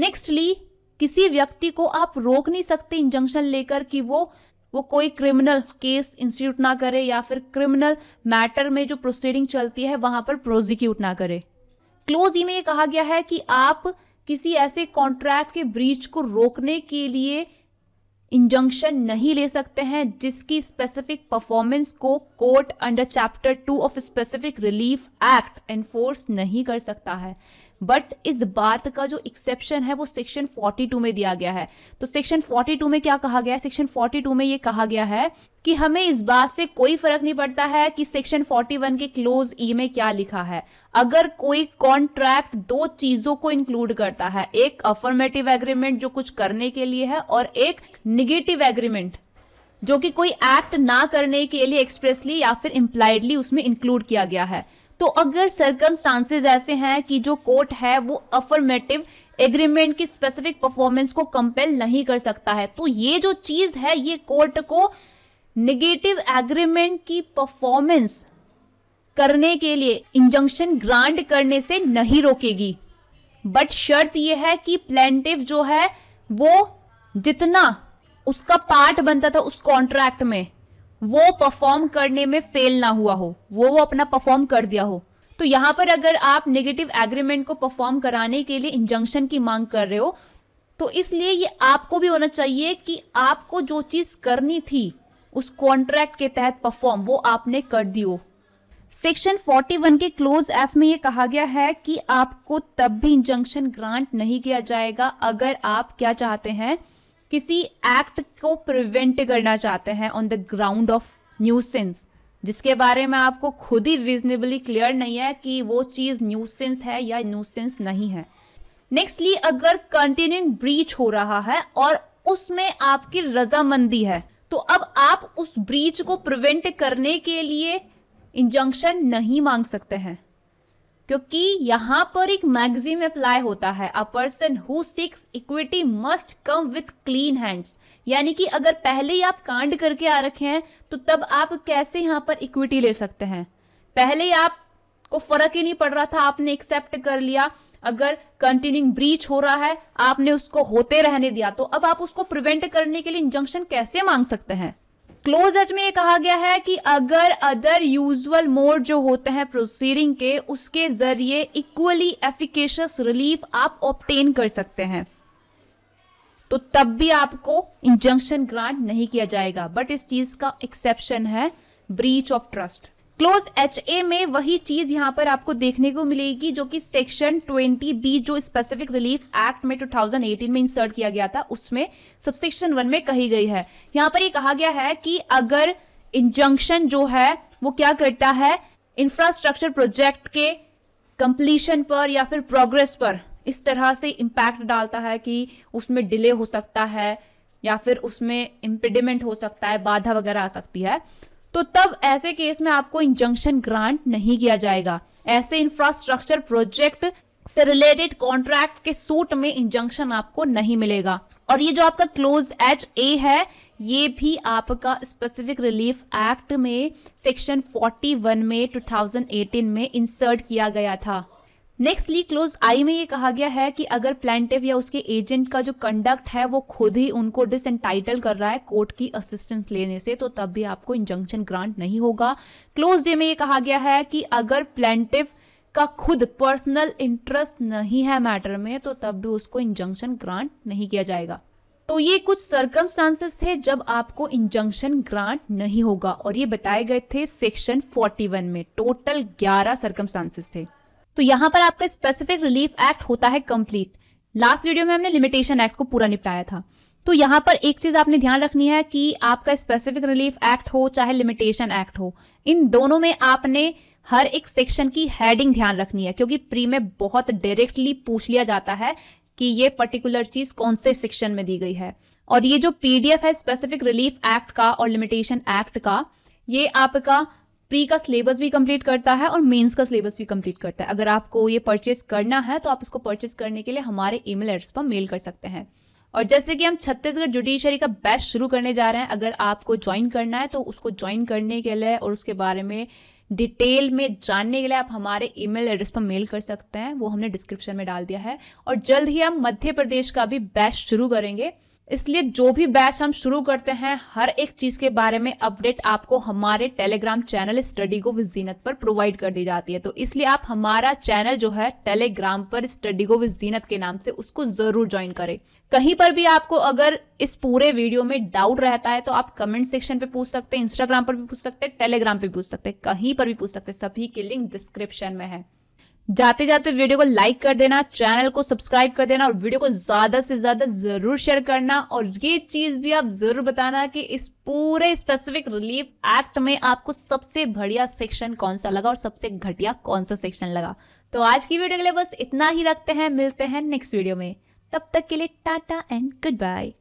नेक्स्टली किसी व्यक्ति को आप रोक नहीं सकते इंजंक्शन लेकर कि वो वो कोई क्रिमिनल केस इंस्टीट्यूट ना करे या फिर क्रिमिनल मैटर में जो प्रोसीडिंग चलती है वहां पर प्रोजिक्यूट ना करे क्लोज ई में ये कहा गया है कि आप किसी ऐसे कॉन्ट्रैक्ट के ब्रीच को रोकने के लिए इंजंक्शन नहीं ले सकते हैं जिसकी स्पेसिफिक परफॉर्मेंस को court under chapter two of specific relief act enforce नहीं कर सकता है बट इस बात का जो एक्सेप्शन है वो सेक्शन 42 में दिया गया है तो सेक्शन 42 में क्या कहा गया है सेक्शन 42 में ये कहा गया है कि हमें इस बात से कोई फर्क नहीं पड़ता है कि सेक्शन 41 के क्लोज ई e में क्या लिखा है अगर कोई कॉन्ट्रैक्ट दो चीजों को इंक्लूड करता है एक अफर्मेटिव एग्रीमेंट जो कुछ करने के लिए है और एक निगेटिव एग्रीमेंट जो कि कोई एक्ट ना करने के लिए एक्सप्रेसली या फिर इम्प्लाइडली उसमें इंक्लूड किया गया है तो अगर सर्कमस्टांसेस ऐसे हैं कि जो कोर्ट है वो अफर्मेटिव एग्रीमेंट की स्पेसिफिक परफॉर्मेंस को कंपेल नहीं कर सकता है तो ये जो चीज़ है ये कोर्ट को निगेटिव एग्रीमेंट की परफॉर्मेंस करने के लिए इंजंक्शन ग्रांट करने से नहीं रोकेगी बट शर्त यह है कि प्लेंटिव जो है वो जितना उसका पार्ट बनता था उस कॉन्ट्रैक्ट में वो परफॉर्म करने में फेल ना हुआ हो वो वो अपना परफॉर्म कर दिया हो तो यहाँ पर अगर आप नेगेटिव एग्रीमेंट को परफॉर्म कराने के लिए इंजंक्शन की मांग कर रहे हो तो इसलिए ये आपको भी होना चाहिए कि आपको जो चीज़ करनी थी उस कॉन्ट्रैक्ट के तहत परफॉर्म वो आपने कर दी हो सेक्शन 41 के क्लोज एफ में ये कहा गया है कि आपको तब भी इंजंक्शन ग्रांट नहीं किया जाएगा अगर आप क्या चाहते हैं किसी एक्ट को प्रिवेंट करना चाहते हैं on the ground of nuisance जिसके बारे में आपको खुद ही रीजनेबली क्लियर नहीं है कि वो चीज़ न्यूसेंस है या न्यूसेंस नहीं है नेक्स्टली अगर कंटिन्यूइंग ब्रीच हो रहा है और उसमें आपकी रजामंदी है तो अब आप उस ब्रीच को प्रिवेंट करने के लिए इंजंक्शन नहीं मांग सकते हैं क्योंकि यहाँ पर एक मैगजीम अप्लाई होता है a person who seeks equity must come with clean hands यानी कि अगर पहले ही आप कांड करके आ रखे हैं तो तब आप कैसे यहाँ पर इक्विटी ले सकते हैं पहले ही आप को फर्क ही नहीं पड़ रहा था आपने एक्सेप्ट कर लिया अगर कंटिन्यूंग ब्रीच हो रहा है आपने उसको होते रहने दिया तो अब आप उसको प्रिवेंट करने के लिए इंजंक्शन कैसे मांग सकते हैं क्लोज एज में ये कहा गया है कि अगर अदर यूजुअल मोड जो होते हैं प्रोसीडिंग के उसके जरिए इक्वली एफिकेशियस रिलीफ आप ऑप्टेन कर सकते हैं तो तब भी आपको इंजंक्शन ग्रांट नहीं किया जाएगा बट इस चीज का एक्सेप्शन है breach of trust clause H A में वही चीज यहाँ पर आपको देखने को मिलेगी जो कि सेक्शन 20 बी जो स्पेसिफिक रिलीफ एक्ट में 2018 में इंसर्ट किया गया था उसमें सबसेक्शन वन में कही गई है यहाँ पर ये कहा गया है कि अगर इंजंक्शन जो है वो क्या करता है इंफ्रास्ट्रक्चर प्रोजेक्ट के कंप्लीशन पर या फिर प्रोग्रेस पर इस तरह से इम्पैक्ट डालता है कि उसमें डिले हो सकता है या फिर उसमें इम्पिडिमेंट हो सकता है बाधा वगैरह आ सकती है तो तब ऐसे केस में आपको इंजंक्शन ग्रांट नहीं किया जाएगा ऐसे इंफ्रास्ट्रक्चर प्रोजेक्ट से रिलेटेड कॉन्ट्रैक्ट के सूट में इंजंक्शन आपको नहीं मिलेगा और ये जो आपका क्लोज एच ए है ये भी आपका स्पेसिफिक रिलीफ एक्ट में सेक्शन 41 में 2018 में इंसर्ट किया गया था नेक्स्ट ली क्लोज आई में ये कहा गया है कि अगर प्लेंटिव या उसके एजेंट का जो कंडक्ट है वो खुद ही उनको डिसएंटाइटल कर रहा है कोर्ट की असिस्टेंस लेने से तो तब भी आपको इंजंक्शन ग्रांट नहीं होगा क्लोज डे में ये कहा गया है कि अगर प्लेंटिव का खुद पर्सनल इंटरेस्ट नहीं है मैटर में तो तब भी उसको इंजंक्शन ग्रांट नहीं किया जाएगा तो ये कुछ सर्कमस्टांसेस थे जब आपको इंजंक्शन ग्रांट नहीं होगा और ये बताए गए थे सेक्शन 41 में टोटल 11 सर्कमस्टांसेस थे तो यहाँ पर आपका स्पेसिफिक रिलीफ एक्ट होता है कंप्लीट लास्ट वीडियो में हमने लिमिटेशन एक्ट को पूरा निपटाया था तो यहाँ पर एक चीज आपने ध्यान रखनी है कि आपका स्पेसिफिक रिलीफ एक्ट हो चाहे लिमिटेशन एक्ट हो इन दोनों में आपने हर एक सेक्शन की हेडिंग ध्यान रखनी है क्योंकि प्री में बहुत डायरेक्टली पूछ लिया जाता है कि ये पर्टिकुलर चीज कौन से सेक्शन में दी गई है और ये जो पीडीएफ है स्पेसिफिक रिलीफ एक्ट का और लिमिटेशन एक्ट का ये आपका प्री का सिलेबस भी कंप्लीट करता है और मेंस का सिलेबस भी कंप्लीट करता है अगर आपको ये परचेस करना है तो आप इसको परचेस करने के लिए हमारे ईमेल एड्रेस पर मेल कर सकते हैं और जैसे कि हम छत्तीसगढ़ जुडिशरी का बैच शुरू करने जा रहे हैं अगर आपको ज्वाइन करना है तो उसको ज्वाइन करने के लिए और उसके बारे में डिटेल में जानने के लिए आप हमारे ईमेल एड्रेस पर मेल कर सकते हैं वो हमने डिस्क्रिप्शन में डाल दिया है और जल्द ही हम मध्य प्रदेश का भी बैच शुरू करेंगे इसलिए जो भी बैच हम शुरू करते हैं हर एक चीज़ के बारे में अपडेट आपको हमारे टेलीग्राम चैनल स्टडी को विद जीनत पर प्रोवाइड कर दी जाती है तो इसलिए आप हमारा चैनल जो है टेलीग्राम पर स्टडी को विद जीनत के नाम से उसको ज़रूर ज्वाइन करें कहीं पर भी आपको अगर इस पूरे वीडियो में डाउट रहता है तो आप कमेंट सेक्शन पे पूछ सकते हैं इंस्टाग्राम पर भी पूछ सकते हैं टेलीग्राम पर पूछ सकते हैं कहीं पर भी पूछ सकते हैं सभी के लिंक डिस्क्रिप्शन में है जाते जाते वीडियो को लाइक कर देना चैनल को सब्सक्राइब कर देना और वीडियो को ज़्यादा से ज़्यादा ज़रूर शेयर करना और ये चीज़ भी आप ज़रूर बताना कि इस पूरे स्पेसिफिक रिलीफ एक्ट में आपको सबसे बढ़िया सेक्शन कौन सा लगा और सबसे घटिया कौन सा सेक्शन लगा तो आज की वीडियो के लिए बस इतना ही रखते हैं मिलते हैं नेक्स्ट वीडियो में तब तक के लिए टाटा एंड गुड बाय